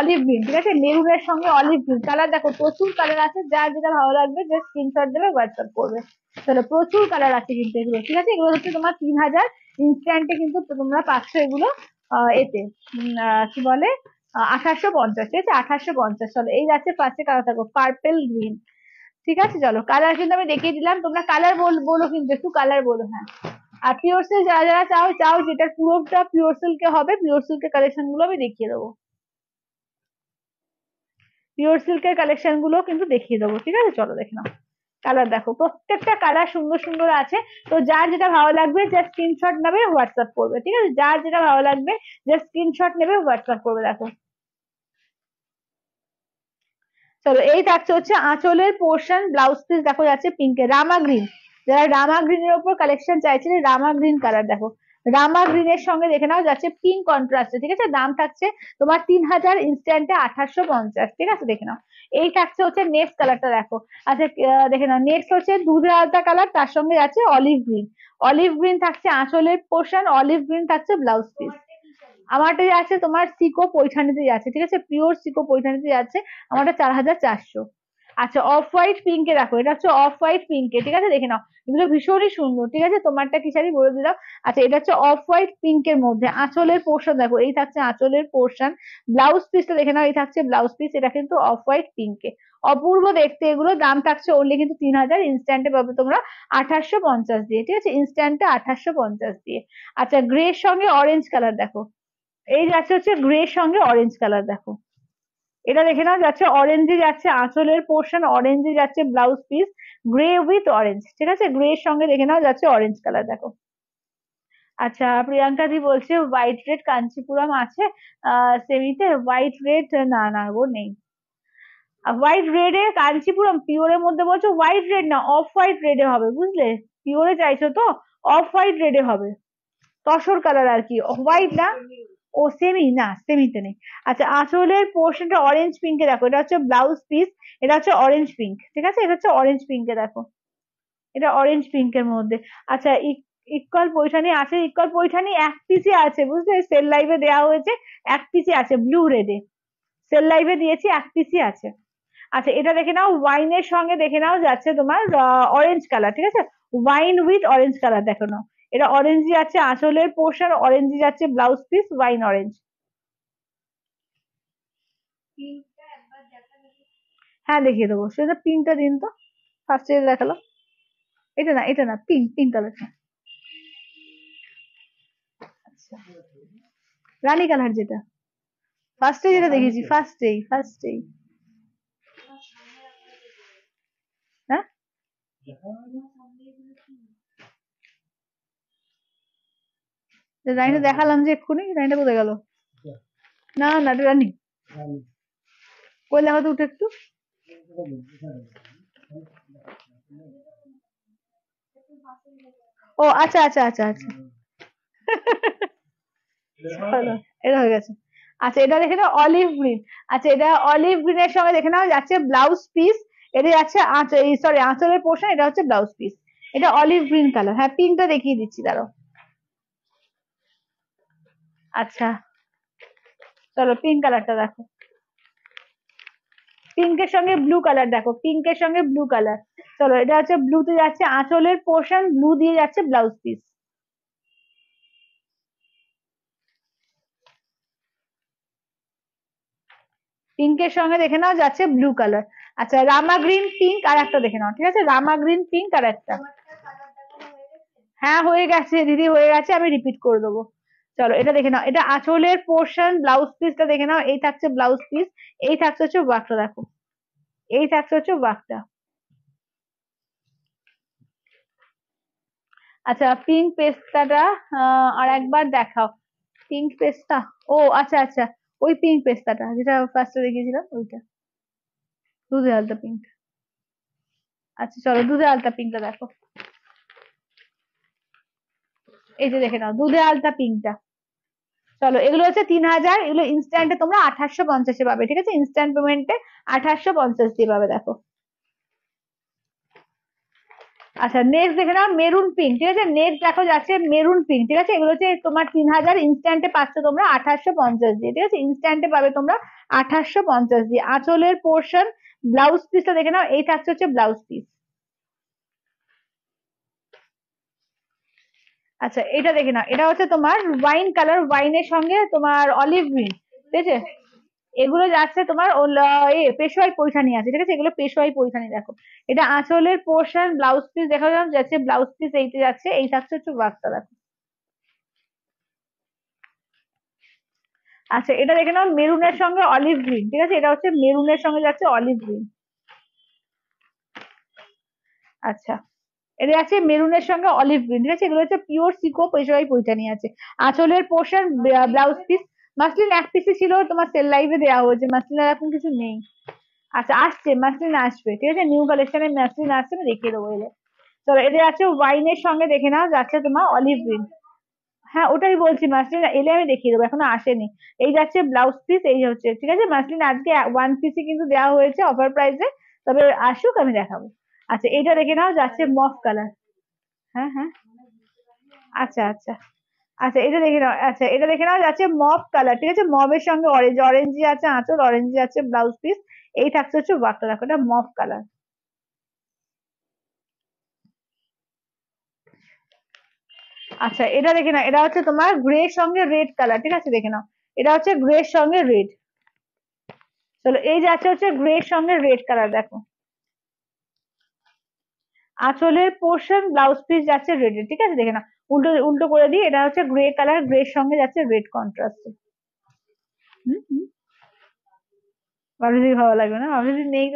অলিভ গ্রিন ঠিক আছে মেরুনের সঙ্গে অলিভ গ্রিন কালার দেখো প্রচুর কালার আছে যার যেটা ভালো লাগবে যে স্ক্রিনশট দেবে হোয়াটসঅ্যাপ করবে তাহলে প্রচুর কালার আছে কিন্তু এগুলো ঠিক আছে এগুলো হচ্ছে তোমার তিন হাজার ইনস্ট্যান্টে কিন্তু তোমরা পাচ্ছ এগুলো এতে কি বলে আঠাশশো পঞ্চাশ ঠিক আছে আঠাশশো পঞ্চাশ চলো এই যাচ্ছে পাঁচটা কালার থাকো পার্পেল গ্রিন ঠিক আছে চলো কালার কিন্তু আমি দেখিয়ে দিলাম তোমরা কালার বলো কিন্তু একটু কালার বলো হ্যাঁ আর পিওর সিল্ক যারা যারা চাও চাও যেটা পুরোটা পিওর সিল্কে হবে পিওর সিল্কের কালেকশন গুলো আমি দেখিয়ে দেবো পিওর সিল্কের কালেকশন গুলো কিন্তু দেখিয়ে দেবো ঠিক আছে চলো দেখে নাও কালার দেখো প্রত্যেকটা কালার সুন্দর সুন্দর আছে তো যার যেটা ভালো লাগবে যার স্ক্রিনশট নেবে হোয়াটসঅ্যাপ করবে ঠিক আছে যার যেটা ভালো লাগবে যার স্ক্রিনশট নেবে হোয়াটসঅ্যাপ করবে দেখো চলো এই থাকছে হচ্ছে আঁচলের পোর্শন ব্লাউজ পিস দেখো যাচ্ছে পিঙ্কের রামা গ্রিন যারা রামা গ্রিনের ওপর কালেকশন যে রামা গ্রিন কালার দেখো রামা গ্রিনের সঙ্গে দেখে নাও যাচ্ছে পিঙ্ক কন্ট্রাস্টে ঠিক আছে দাম থাকছে তোমার তিন হাজার ইনস্ট্যান্টে আঠাশশো পঞ্চাশ ঠিক আছে দেখে নাও এই থাকছে হচ্ছে নেক্সট কালারটা দেখো আচ্ছা দেখে নাও নেক্সট হচ্ছে দুধের আলতা কালার তার সঙ্গে যাচ্ছে অলিভ গ্রিন অলিভ গ্রিন থাকছে আঁচলের পোর্শন অলিভ গ্রিন থাকছে ব্লাউজ পিস আমারটা আছে তোমার সিকো পৈঠানিতে যাচ্ছে ঠিক আছে পিওর সিকো পৈঠানিতে যাচ্ছে আমারটা চার হাজার চারশো আচ্ছা অফ হোয়াইট পিঙ্কে দেখো এটা হচ্ছে অফ হোয়াইট পিঙ্কে ঠিক আছে দেখে নাও এগুলো ভীষণই সুন্দর ঠিক আছে তোমারটা কি শাড়ি বলে দিলাম আচ্ছা এটা হচ্ছে অফ হোয়াইট পিঙ্কের মধ্যে আঁচলের পোর্শন দেখো এই থাকছে আঁচলের পোর্শন ব্লাউজ পিসটা দেখে নাও এই থাকছে ব্লাউজ পিস এটা কিন্তু অফ হোয়াইট পিঙ্কে অপূর্ব দেখতে এগুলো দাম থাকছে ওনলি কিন্তু তিন হাজার ইনস্ট্যান্টে পাবে তোমরা আঠাশশো পঞ্চাশ দিয়ে ঠিক আছে ইনস্ট্যান্টে আঠাশশো পঞ্চাশ দিয়ে আচ্ছা গ্রে সঙ্গে অরেঞ্জ কালার দেখো এই যাচ্ছে হচ্ছে গ্রে সঙ্গে অরেঞ্জ কালার দেখো এটা দেখে নাও যাচ্ছে অরেঞ্জে যাচ্ছে আঁচলের পোর্শন অরেঞ্জে যাচ্ছে blouse piece grey with orange ঠিক আছে গ্রে এর সঙ্গে দেখে নাও যাচ্ছে অরেঞ্জ কালার দেখো আচ্ছা প্রিয়াঙ্কা দি বলছে হোয়াইট রেড কাঞ্চিপুরম আছে সেমিতে হোয়াইট রেড না না গো নেই হোয়াইট রেড এর কাঞ্চিপুরম পিওরের মধ্যে বলছো হোয়াইট রেড না অফ হোয়াইট রেডে হবে বুঝলে পিওরে চাইছো তো অফ হোয়াইট রেডে হবে তসর কালার আর কি হোয়াইট না ও সেমি না সেমিতে নেই আচ্ছা আঁচলের পোর্শনটা অরেঞ্জ পিঙ্কে দেখো এটা হচ্ছে ব্লাউজ পিস এটা হচ্ছে অরেঞ্জ পিঙ্ক ঠিক আছে এটা হচ্ছে অরেঞ্জ পিঙ্কে দেখো এটা অরেঞ্জ পিঙ্কের মধ্যে আচ্ছা ইকল পৈঠানি আছে ইকল পৈঠানি এক পিসে আছে বুঝলে সেল লাইভে দেওয়া হয়েছে এক পিসে আছে ব্লু রেডে সেল লাইভে দিয়েছি এক পিসই আছে আচ্ছা এটা দেখে নাও ওয়াইনের সঙ্গে দেখে নাও যাচ্ছে তোমার অরেঞ্জ কালার ঠিক আছে ওয়াইন উইথ অরেঞ্জ কালার দেখো নাও এটা অরেঞ্জই আছে আঁচলের পোর্শন অরেঞ্জই যাচ্ছে ব্লাউজ পিস ওয়াইন অরেঞ্জ হ্যাঁ দেখিয়ে দেবো সেটা পিঙ্কটা দিন তো ফার্স্ট ফার্স্টে দেখালো এটা না এটা না পিঙ্ক পিঙ্ক কালার রানী কালার যেটা ফার্স্টে যেটা দেখেছি ফার্স্টেই ফার্স্টেই হ্যাঁ, হ্যাঁ? রানীটা হ্যাঁ। দেখালাম যে এক্ষুনি রানীটা কোথায় গেল আচ্ছা। না না এটা রানী কই তো উঠে একটু ও আচ্ছা আচ্ছা আচ্ছা আচ্ছা হ্যাঁ। এটা হয়ে গেছে আচ্ছা এটা দেখে নাও অলিভ গ্রিন আচ্ছা এটা অলিভ গ্রিন এর সঙ্গে দেখে নাও যাচ্ছে ব্লাউজ পিস এটা যাচ্ছে আঁচল সরি আঁচলের পোর্শন এটা হচ্ছে ব্লাউজ পিস এটা অলিভ গ্রিন কালার হ্যাঁ পিঙ্কটা দেখিয়ে দিচ্ছি দাঁড়াও আচ্ছা চলো পিঙ্ক কালারটা দেখো পিঙ্কের সঙ্গে ব্লু কালার দেখো পিঙ্কের সঙ্গে ব্লু কালার চলো এটা হচ্ছে ব্লুতে যাচ্ছে আঁচলের পোর্শন ব্লু দিয়ে যাচ্ছে ব্লাউজ পিস পিঙ্কের সঙ্গে দেখে নাও যাচ্ছে ব্লু কালার আচ্ছা রামা গ্রিন পিঙ্ক আর একটা দেখে নাও ঠিক আছে রামা গ্রিন পিঙ্ক আর একটা হ্যাঁ হয়ে গেছে দিদি হয়ে গেছে আমি রিপিট করে দেবো চলো এটা দেখে নাও এটা আঁচলের পোর্শন ব্লাউজ পিসটা দেখে নাও এই থাকছে ব্লাউজ পিস এই থাকছে হচ্ছে ওয়ার্কটা দেখো এই থাকছে হচ্ছে ওয়ার্কটা আচ্ছা পিঙ্ক পেস্তাটা আর একবার দেখাও পিঙ্ক পেস্তা ও আচ্ছা আচ্ছা ওই পিঙ্ক পেস্তাটা যেটা ফার্স্টে দেখিয়েছিলাম ওইটা দুধে আলতা পিঙ্ক আচ্ছা চলো দুধে আলতা পিঙ্কটা দেখো এই যে দেখে নাও দুধে আলতা পিঙ্কটা চলো এগুলো হচ্ছে তিন হাজার এগুলো ইনস্ট্যান্টে তোমরা আঠাশশো পঞ্চাশে পাবে ঠিক আছে ইনস্ট্যান্ট পেমেন্টে আঠাশশো পঞ্চাশ দিয়ে পাবে দেখো আচ্ছা নেক্সট দেখে নাও মেরুন পিঙ্ক ঠিক আছে নেক্সট দেখো যাচ্ছে মেরুন পিঙ্ক ঠিক আছে এগুলো হচ্ছে তোমার তিন হাজার ইনস্ট্যান্টে পাচ্ছ তোমরা আঠাশশো পঞ্চাশ দিয়ে ঠিক আছে ইনস্ট্যান্টে পাবে তোমরা আঠাশশো পঞ্চাশ দিয়ে আঁচলের পোর্শন ব্লাউজ পিসটা দেখে নাও এই থাকছে হচ্ছে ব্লাউজ পিস আচ্ছা এটা দেখে নাও এটা হচ্ছে তোমার ওয়াইন কালার ওয়াইনের সঙ্গে তোমার অলিভ গ্রিন ঠিক আছে এগুলো যাচ্ছে তোমার পেশোয়াই পৈঠানি আছে ঠিক আছে এগুলো পেশোয়াই পৈঠানি দেখো এটা আঁচলের পোর্শন ব্লাউজ পিস দেখা যাচ্ছে ব্লাউজ পিস এইতে যাচ্ছে এই থাকছে হচ্ছে বাচ্চা দেখো আচ্ছা এটা দেখে নাও মেরুনের সঙ্গে অলিভ গ্রিন ঠিক আছে এটা হচ্ছে মেরুনের সঙ্গে যাচ্ছে অলিভ গ্রিন আচ্ছা এদের আছে মেরুনের সঙ্গে অলিভ গ্রিন ঠিক আছে এগুলো হচ্ছে পিওর সিকো পেশোয়াই পৈঠানি আছে আঁচলের পোর্শন ব্লাউজ পিস মাসলিন এক পিসে ছিল তোমার সেল লাইভে দেওয়া হয়েছে মাসলিন এখন কিছু নেই আচ্ছা আসছে মাসলিন আসবে ঠিক আছে নিউ কালেকশনে মাসলিন আসছে আমি দেখিয়ে দেবো এলে চলো এদের আছে ওয়াইনের সঙ্গে দেখে নাও যাচ্ছে তোমার অলিভ গ্রিন হ্যাঁ ওটাই বলছি মাসলিন এলে আমি দেখিয়ে দেবো এখনো আসেনি এই যাচ্ছে ব্লাউজ পিস এই হচ্ছে ঠিক আছে মাসলিন আজকে ওয়ান পিসে কিন্তু দেওয়া হয়েছে অফার প্রাইসে তবে আসুক আমি দেখাবো আচ্ছা এটা দেখে নাও যাচ্ছে মফ কালার হ্যাঁ হ্যাঁ আচ্ছা আচ্ছা আচ্ছা এটা দেখে নাও আচ্ছা এটা দেখে নাও যাচ্ছে মফ কালার ঠিক আছে মফের সঙ্গে অরেঞ্জ অরেঞ্জই আছে আঁচল অরেঞ্জই আছে ব্লাউজ পিস এই থাকছে হচ্ছে ওয়ার্কটা দেখো এটা মফ কালার আচ্ছা এটা দেখে নাও এটা হচ্ছে তোমার গ্রে সঙ্গে রেড কালার ঠিক আছে দেখে নাও এটা হচ্ছে গ্রে সঙ্গে রেড চলো এই যাচ্ছে হচ্ছে গ্রে সঙ্গে রেড কালার দেখো আঁচলের পোর্শন ব্লাউজ পিস যাচ্ছে রেডে ঠিক আছে দেখে না উল্টো উল্টো করে দিয়ে এটা হচ্ছে গ্রে কালার গ্রে সঙ্গে যাচ্ছে রেড কন্ট্রাস্ট ভাবছি ভালো লাগবে না ভাবছি নেই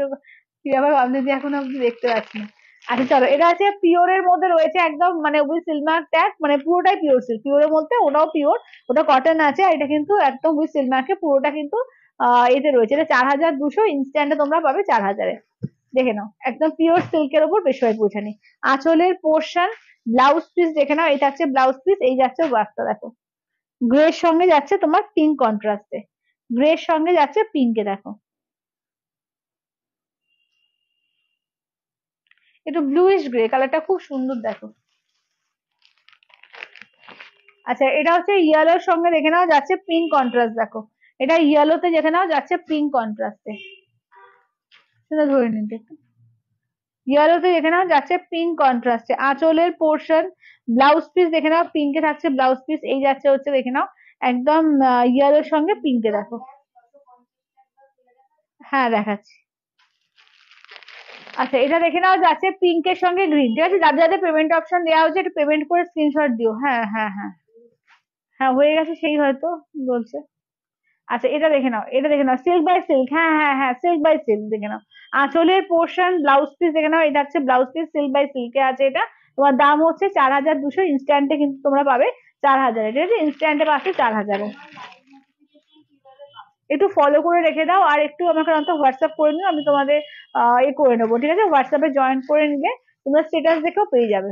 কি আবার ভাবছি এখন আপনি দেখতে পাচ্ছি না আচ্ছা চলো এটা আছে পিওর এর মধ্যে রয়েছে একদম মানে উইথ সিলমার্ক ট্যাগ মানে পুরোটাই পিওর সিল্ক পিওর এর মধ্যে ওটাও পিওর ওটা কটন আছে আর এটা কিন্তু একদম উইথ সিলমার্কে পুরোটা কিন্তু এতে রয়েছে এটা চার হাজার দুশো ইনস্ট্যান্টে তোমরা পাবে চার হাজারে দেখে নাও একদম পিওর সিল্কের ওপর পেশোয়ার পৌঁছানি আঁচলের পোর্শন ব্লাউজ পিস দেখে নাও এটা হচ্ছে ব্লাউজ পিস এই যাচ্ছে ওয়ার্কটা দেখো গ্রে এর সঙ্গে যাচ্ছে তোমার পিঙ্ক কন্ট্রাস্টে গ্রে এর সঙ্গে যাচ্ছে পিঙ্কে দেখো একটু ব্লুইশ গ্রে কালারটা খুব সুন্দর দেখো আচ্ছা এটা হচ্ছে ইয়েলোর সঙ্গে দেখে নাও যাচ্ছে পিঙ্ক কন্ট্রাস্ট দেখো এটা ইয়েলোতে দেখে নাও যাচ্ছে পিঙ্ক কন্ট্রাস্টে সেটা ধরে নিন দেখুন ইয়েলোতে দেখে নাও যাচ্ছে পিঙ্ক কন্ট্রাস্টে আঁচলের পোর্শন ব্লাউজ পিস দেখে নাও পিঙ্কে থাকছে ব্লাউজ পিস এই যাচ্ছে হচ্ছে দেখে নাও একদম ইয়েলোর সঙ্গে পিঙ্কে দেখো হ্যাঁ দেখাচ্ছি আচ্ছা এটা দেখে নাও যাচ্ছে পিঙ্কের সঙ্গে গ্রিন ঠিক আছে যাদের যাদের পেমেন্ট অপশন দেওয়া হয়েছে একটু পেমেন্ট করে স্ক্রিনশট দিও হ্যাঁ হ্যাঁ হ্যাঁ হ্যাঁ হয়ে গেছে সেই হয়তো বলছে আচ্ছা এটা দেখে নাও এটা দেখে নাও সিল্ক বাই সিল্ক হ্যাঁ হ্যাঁ হ্যাঁ সিল্ক বাই সিল্ক দেখে নাও আঁচলের পোর্শন ব্লাউজ পিস দেখে নাও এটা হচ্ছে ব্লাউজ পিস সিল্ক বাই সিল্কে আছে এটা তোমার দাম হচ্ছে চার হাজার দুশো ইনস্ট্যান্টে কিন্তু তোমরা পাবে চার হাজারে ঠিক আছে ইনস্ট্যান্টে পাচ্ছে চার হাজারে একটু ফলো করে রেখে দাও আর একটু আমাকে অন্তত হোয়াটসঅ্যাপ করে নিও আমি তোমাদের এ করে নেবো ঠিক আছে হোয়াটসঅ্যাপে জয়েন করে নিলে তোমরা স্টেটাস দেখেও পেয়ে যাবে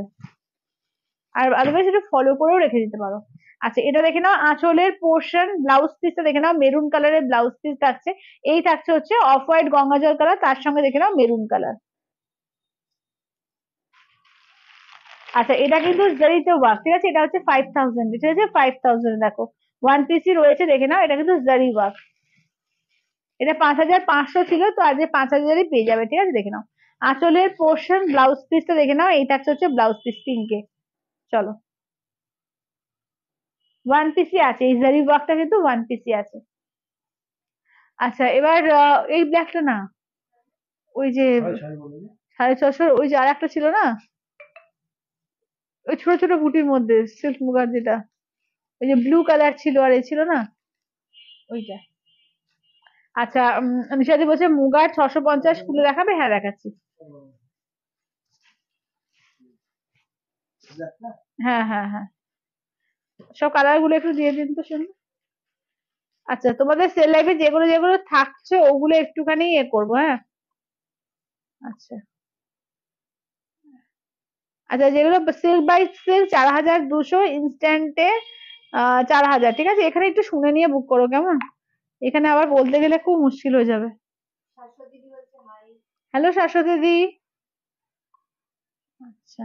আর আদারওয়াইজ একটু ফলো করেও রেখে দিতে পারো আচ্ছা এটা দেখে নাও আঁচলের পোর্শন ব্লাউজ পিসটা দেখে নাও মেরুন কালারের ব্লাউজ পিস থাকছে এই থাকছে হচ্ছে অফ হোয়াইট গঙ্গাজল কালার তার সঙ্গে দেখে নাও মেরুন কালার আচ্ছা এটা কিন্তু জারিতে ওয়ার্ক ঠিক আছে এটা হচ্ছে ফাইভ থাউজেন্ড ঠিক আছে ফাইভ থাউজেন্ড দেখো ওয়ান পিসই রয়েছে দেখে নাও এটা কিন্তু জারি ওয়ার্ক এটা পাঁচ হাজার পাঁচশো ছিল তো আজকে পাঁচ হাজারই পেয়ে যাবে ঠিক আছে দেখে নাও আঁচলের পোর্শন ব্লাউজ পিসটা দেখে নাও এইটা হচ্ছে ব্লাউজ পিস পিঙ্কে চলো ওয়ান পিসি আছে এই জারি ওয়ার্কটা কিন্তু ওয়ান পিসি আছে আচ্ছা এবার এই ব্ল্যাকটা না ওই যে সাড়ে ছশোর ওই যে আর একটা ছিল না ওই ছোট ছোট বুটির মধ্যে সিল্ক মুগার যেটা ওই যে ব্লু কালার ছিল আর এই ছিল না ওইটা আচ্ছা নিশাদি বলছে মুগার ছশো পঞ্চাশ খুলে দেখাবে হ্যাঁ দেখাচ্ছি হ্যাঁ হ্যাঁ হ্যাঁ সব কালার গুলো একটু দিয়ে দিন তো শুনুন আচ্ছা তোমাদের সেল লাইফে যেগুলো যেগুলো থাকছে ওগুলো একটুখানি ইয়ে করবো হ্যাঁ আচ্ছা আচ্ছা যেগুলো সেল বাই সেল চার হাজার দুশো ইনস্ট্যান্টে চার হাজার ঠিক আছে এখানে একটু শুনে নিয়ে বুক করো কেমন এখানে আবার বলতে গেলে খুব মুশকিল হয়ে যাবে হ্যালো শাশ্বতী দি আচ্ছা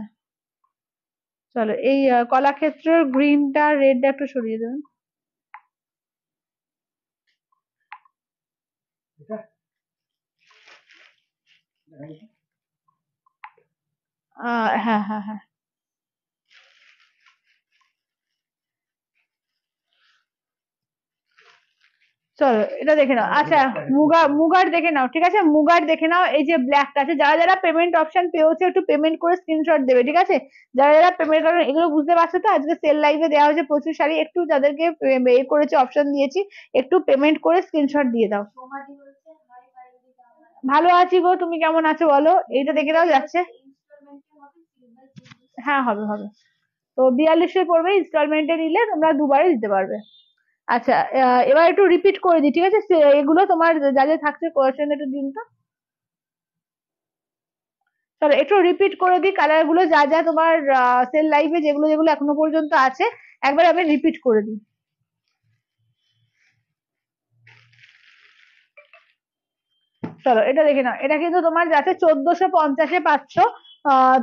চলো এই টা গ্রিনটা রেডটা একটু সরিয়ে দেবেন হ্যাঁ হ্যাঁ হ্যাঁ চলো এটা দেখে নাও হ্যাঁ, আচ্ছা হ্যাঁ, হ্যাঁ। মুগা মুগার দেখে নাও ঠিক আছে মুগার দেখে নাও এই যে ব্ল্যাকটা আছে যারা যারা পেমেন্ট অপশন পেয়েছে একটু পেমেন্ট করে স্ক্রিনশট দেবে ঠিক আছে যারা যারা পেমেন্ট কারণ এগুলো বুঝতে পারছো তো আজকে সেল লাইভে দেওয়া হয়েছে প্রচুর শাড়ি একটু যাদেরকে এ করেছে অপশন দিয়েছি একটু পেমেন্ট করে স্ক্রিনশট দিয়ে দাও ভালো আছি গো তুমি কেমন আছো বলো এইটা দেখে দাও যাচ্ছে হ্যাঁ হবে হবে তো বিয়াল্লিশে পড়বে ইনস্টলমেন্টে নিলে তোমরা দুবারে দিতে পারবে আচ্ছা এবার একটু রিপিট করে দিই ঠিক আছে এগুলো তোমার যা যা থাকছে কোয়েশ্চেন একটু দিন তো চলো একটু রিপিট করে দিই কালার গুলো যা যা তোমার সেল লাইফে যেগুলো যেগুলো এখনো পর্যন্ত আছে একবার আমি রিপিট করে দিই চলো এটা দেখে নাও এটা কিন্তু তোমার যাচ্ছে চোদ্দশো পঞ্চাশে পাচ্ছ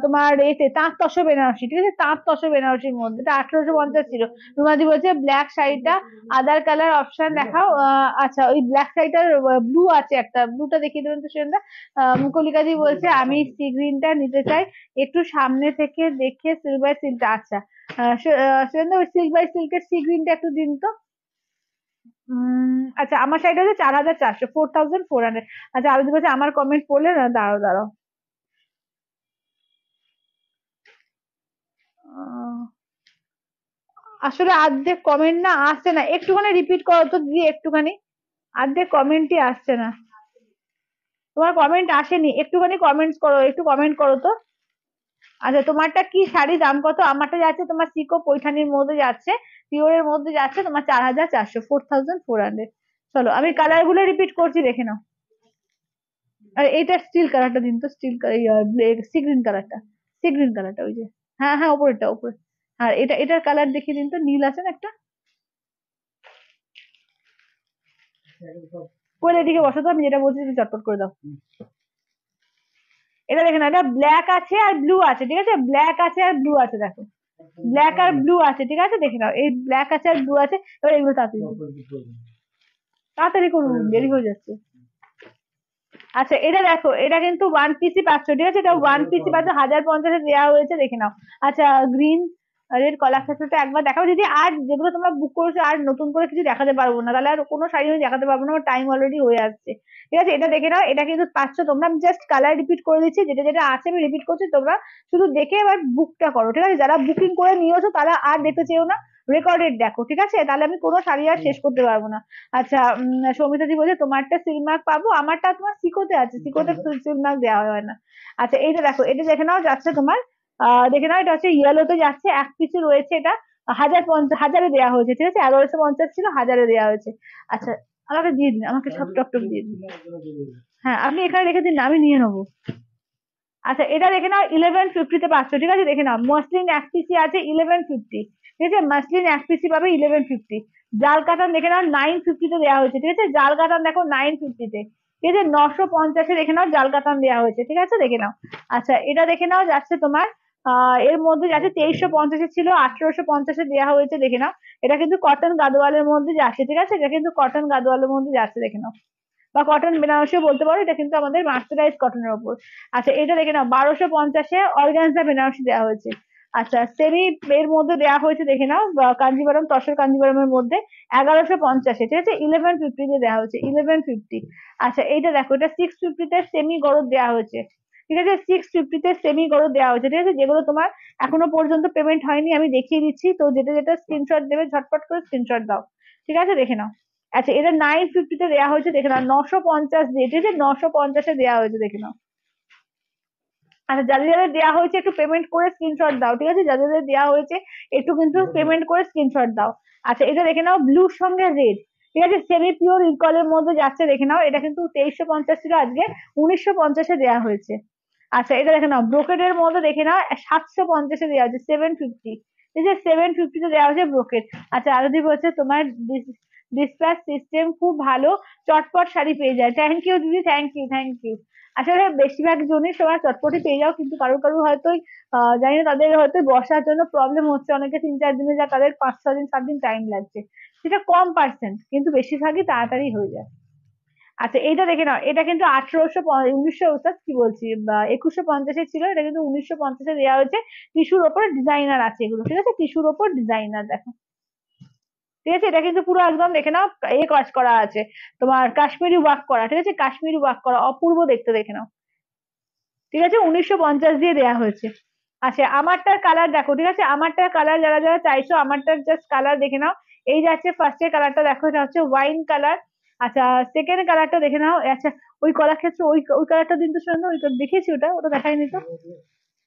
তোমার এতে তাঁত তসর বেনারসি ঠিক আছে তাঁত তসর বেনারসির মধ্যে এটা আঠারোশো পঞ্চাশ ছিল রুমাদি বলছে ব্ল্যাক শাড়িটা আদার কালার অপশন দেখাও আচ্ছা ওই ব্ল্যাক শাড়িটার ব্লু আছে একটা ব্লুটা দেখিয়ে দেবেন তো সেটা মুকলিকাজি বলছে আমি সি গ্রিনটা নিতে চাই একটু সামনে থেকে দেখে সিলভার সিল্কটা আচ্ছা সেজন্য ওই বাই সিল্কের সি গ্রিনটা একটু দিন তো আচ্ছা আমার শাড়িটা হচ্ছে চার হাজার চারশো ফোর থাউজেন্ড ফোর হান্ড্রেড আচ্ছা আবেদি বলছে আমার কমেন্ট পড়লে না দাঁড়াও দাঁড়াও আসলে আর্ধেক কমেন্ট না আসছে না একটুখানি রিপিট করো তো দিদি একটুখানি আর্ধেক কমেন্টই আসছে না তোমার কমেন্ট আসেনি একটুখানি কমেন্টস করো একটু কমেন্ট করো তো আচ্ছা তোমারটা কি শাড়ি দাম কত আমারটা যাচ্ছে তোমার সিকো পৈঠানির মধ্যে যাচ্ছে পিওরের মধ্যে যাচ্ছে তোমার চার হাজার চারশো ফোর থাউজেন্ড ফোর হান্ড্রেড চলো আমি কালার গুলো রিপিট করছি দেখে নাও আর এইটা স্টিল কালারটা দিন তো স্টিল সি গ্রিন কালারটা সি গ্রিন কালারটা ওই যে হ্যাঁ হ্যাঁ ওপরেরটা ওপরে আর এটা এটার কালার দেখিয়ে দিন তো নীল আছে না একটা কোয়েল এদিকে বসো তো আমি যেটা বলছি তুমি চটপট করে দাও এটা দেখে দেখেন এটা ব্ল্যাক আছে আর ব্লু আছে ঠিক আছে ব্ল্যাক আছে আর ব্লু আছে দেখো ব্ল্যাক আর ব্লু আছে ঠিক আছে দেখে নাও এই ব্ল্যাক আছে আর ব্লু আছে এবার এগুলো তাড়াতাড়ি তাড়াতাড়ি করুন দেরি হয়ে যাচ্ছে আচ্ছা এটা দেখো এটা কিন্তু ওয়ান পিসি পাঁচশো ঠিক আছে এটা ওয়ান পিসি পাঁচশো হাজার পঞ্চাশে দেওয়া হয়েছে দেখে নাও আচ্ছা গ্রিন রেড কলাক্ষেত্রটা একবার দেখাবো যদি আর যেগুলো তোমরা বুক করেছো আর নতুন করে কিছু দেখাতে পারবো না তাহলে আর কোনো শাড়ি আমি দেখাতে পারবো না টাইম অলরেডি হয়ে আসছে ঠিক আছে এটা দেখে নাও এটা কিন্তু পাচ্ছ তোমরা আমি জাস্ট কালার রিপিট করে দিচ্ছি যেটা যেটা আছে আমি রিপিট করছি তোমরা শুধু দেখে এবার বুকটা করো ঠিক আছে যারা বুকিং করে নিয়েছো তারা আর দেখতে চেয়েও না রেকর্ডেড দেখো ঠিক আছে তাহলে আমি কোনো শাড়ি আর শেষ করতে পারবো না আচ্ছা সৌমিতাদি বলছে তোমারটা সিলমার্ক পাবো আমারটা তোমার সিকোতে আছে সিকোতে সিলমার্ক দেওয়া হয় না আচ্ছা এইটা দেখো এটা দেখে নাও যাচ্ছে তোমার দেখে নাও এটা হচ্ছে ইয়েলোতে যাচ্ছে এক পিসে রয়েছে এটা হাজার পঞ্চাশ হাজারে দেওয়া হয়েছে ঠিক আছে এগারোশো পঞ্চাশ ছিল হাজারে দেওয়া হয়েছে আচ্ছা আমাকে দিয়ে দিন আমাকে সব টপ টপ দিয়ে দিন হ্যাঁ আপনি এখানে রেখে দিন আমি নিয়ে নেবো আচ্ছা এটা দেখে নাও ইলেভেন ফিফটিতে পাচ্ছ ঠিক আছে দেখে নাও মসলিন এক পিসি আছে ইলেভেন ফিফটি ঠিক আছে মাসলিন এক পিসি পাবে ইলেভেন ফিফটি জাল কাটান দেখে নাও নাইন ফিফটিতে দেওয়া হয়েছে ঠিক আছে জাল কাটান দেখো নাইন ফিফটিতে ঠিক আছে নশো পঞ্চাশে দেখে নাও জাল কাটান দেওয়া হয়েছে ঠিক আছে দেখে নাও আচ্ছা এটা দেখে নাও যাচ্ছে তোমার আহ এর মধ্যে যাচ্ছে তেইশশো পঞ্চাশে ছিল আঠারোশো পঞ্চাশে দেওয়া হয়েছে দেখে নাও এটা কিন্তু কটন গাদোয়ালের মধ্যে যাচ্ছে ঠিক আছে এটা কিন্তু কটন গাদোয়ালের মধ্যে যাচ্ছে দেখে নাও বা কটন বেনারসিও বলতে পারো এটা কিন্তু আমাদের মাস্টারাইজ কটনের ওপর আচ্ছা এটা দেখে নাও বারোশো পঞ্চাশে অর্গানজা বেনারসি দেওয়া হয়েছে আচ্ছা সেরি এর মধ্যে দেওয়া হয়েছে দেখে নাও কাঞ্জিবরম তসর কাঞ্জিবরমের মধ্যে এগারোশো পঞ্চাশে ঠিক আছে ইলেভেন ফিফটিতে দেওয়া হয়েছে ইলেভেন ফিফটি আচ্ছা এইটা দেখো এটা সিক্স ফিফটিতে সেমি গরদ দেওয়া হয়েছে ঠিক আছে সিক্স ফিফটিতে সেমি গরদ দেওয়া হয়েছে ঠিক আছে যেগুলো তোমার এখনো পর্যন্ত পেমেন্ট হয়নি আমি দেখিয়ে দিচ্ছি তো যেটা যেটা স্ক্রিনশট দেবে ঝটপট করে স্ক্রিনশট দাও ঠিক আছে দেখে নাও আচ্ছা এটা নাইন ফিফটিতে দেওয়া হয়েছে দেখে নাও নশো পঞ্চাশ দিয়ে ঠিক আছে নশো পঞ্চাশে দেওয়া হয়েছে দেখে নাও আচ্ছা যাদের যাদের দেওয়া হয়েছে একটু পেমেন্ট করে স্ক্রিনশট দাও ঠিক আছে যাদের যাদের দেওয়া হয়েছে একটু কিন্তু পেমেন্ট করে স্ক্রিনশট দাও আচ্ছা এটা দেখে নাও ব্লুর সঙ্গে রেড ঠিক আছে সেমি পিওর ইকলের মধ্যে যাচ্ছে দেখে নাও এটা কিন্তু তেইশশো পঞ্চাশ ছিল আজকে উনিশশো পঞ্চাশে দেওয়া হয়েছে আচ্ছা এটা দেখে নাও ব্রোকেটের মধ্যে দেখে নাও সাতশো পঞ্চাশে দেওয়া হয়েছে সেভেন ফিফটি ঠিক আছে সেভেন ফিফটিতে দেওয়া হয়েছে ব্রোকেট আচ্ছা দিব হচ্ছে তোমার ডিসপ্যাচ সিস্টেম খুব ভালো চটপট শাড়ি পেয়ে যায় থ্যাংক ইউ দিদি থ্যাংক ইউ থ্যাংক ইউ আসলে বেশিরভাগ জনের সবাই চটপটি পেয়ে যাও কিন্তু কারো কারো হয়তো জানি না তাদের হয়তো বসার জন্য প্রবলেম হচ্ছে অনেকে তিন চার দিনে যা তাদের পাঁচ ছ দিন সাত দিন টাইম লাগছে সেটা কম পার্সেন্ট কিন্তু বেশিরভাগই তাড়াতাড়ি হয়ে যায় আচ্ছা এইটা দেখে নাও এটা কিন্তু আঠারোশো উনিশশো কি বলছি একুশশো পঞ্চাশে ছিল এটা কিন্তু উনিশশো পঞ্চাশে দেওয়া হয়েছে টিস্যুর ওপর ডিজাইনার আছে এগুলো ঠিক আছে টিস্যুর ওপর ডিজাইনার দেখো ঠিক আছে এটা কিন্তু পুরো একদম দেখে নাও এ কাজ করা আছে তোমার কাশ্মীরি ওয়াক করা ঠিক আছে কাশ্মীরি ওয়াক করা অপূর্ব দেখতে দেখে নাও ঠিক আছে উনিশশো পঞ্চাশ দিয়ে দেয়া হয়েছে আচ্ছা আমারটার কালার দেখো ঠিক আছে আমারটার কালার যারা যারা চাইছো আমারটার জাস্ট কালার দেখে নাও এই যাচ্ছে ফার্স্টের কালারটা দেখো এটা হচ্ছে ওয়াইন কালার আচ্ছা সেকেন্ড কালারটা দেখে নাও আচ্ছা ওই কলাক্ষেত্র ওই ওই কালারটা দিন তো শুনে ওই তো দেখেছি ওটা ওটা দেখাইনি তো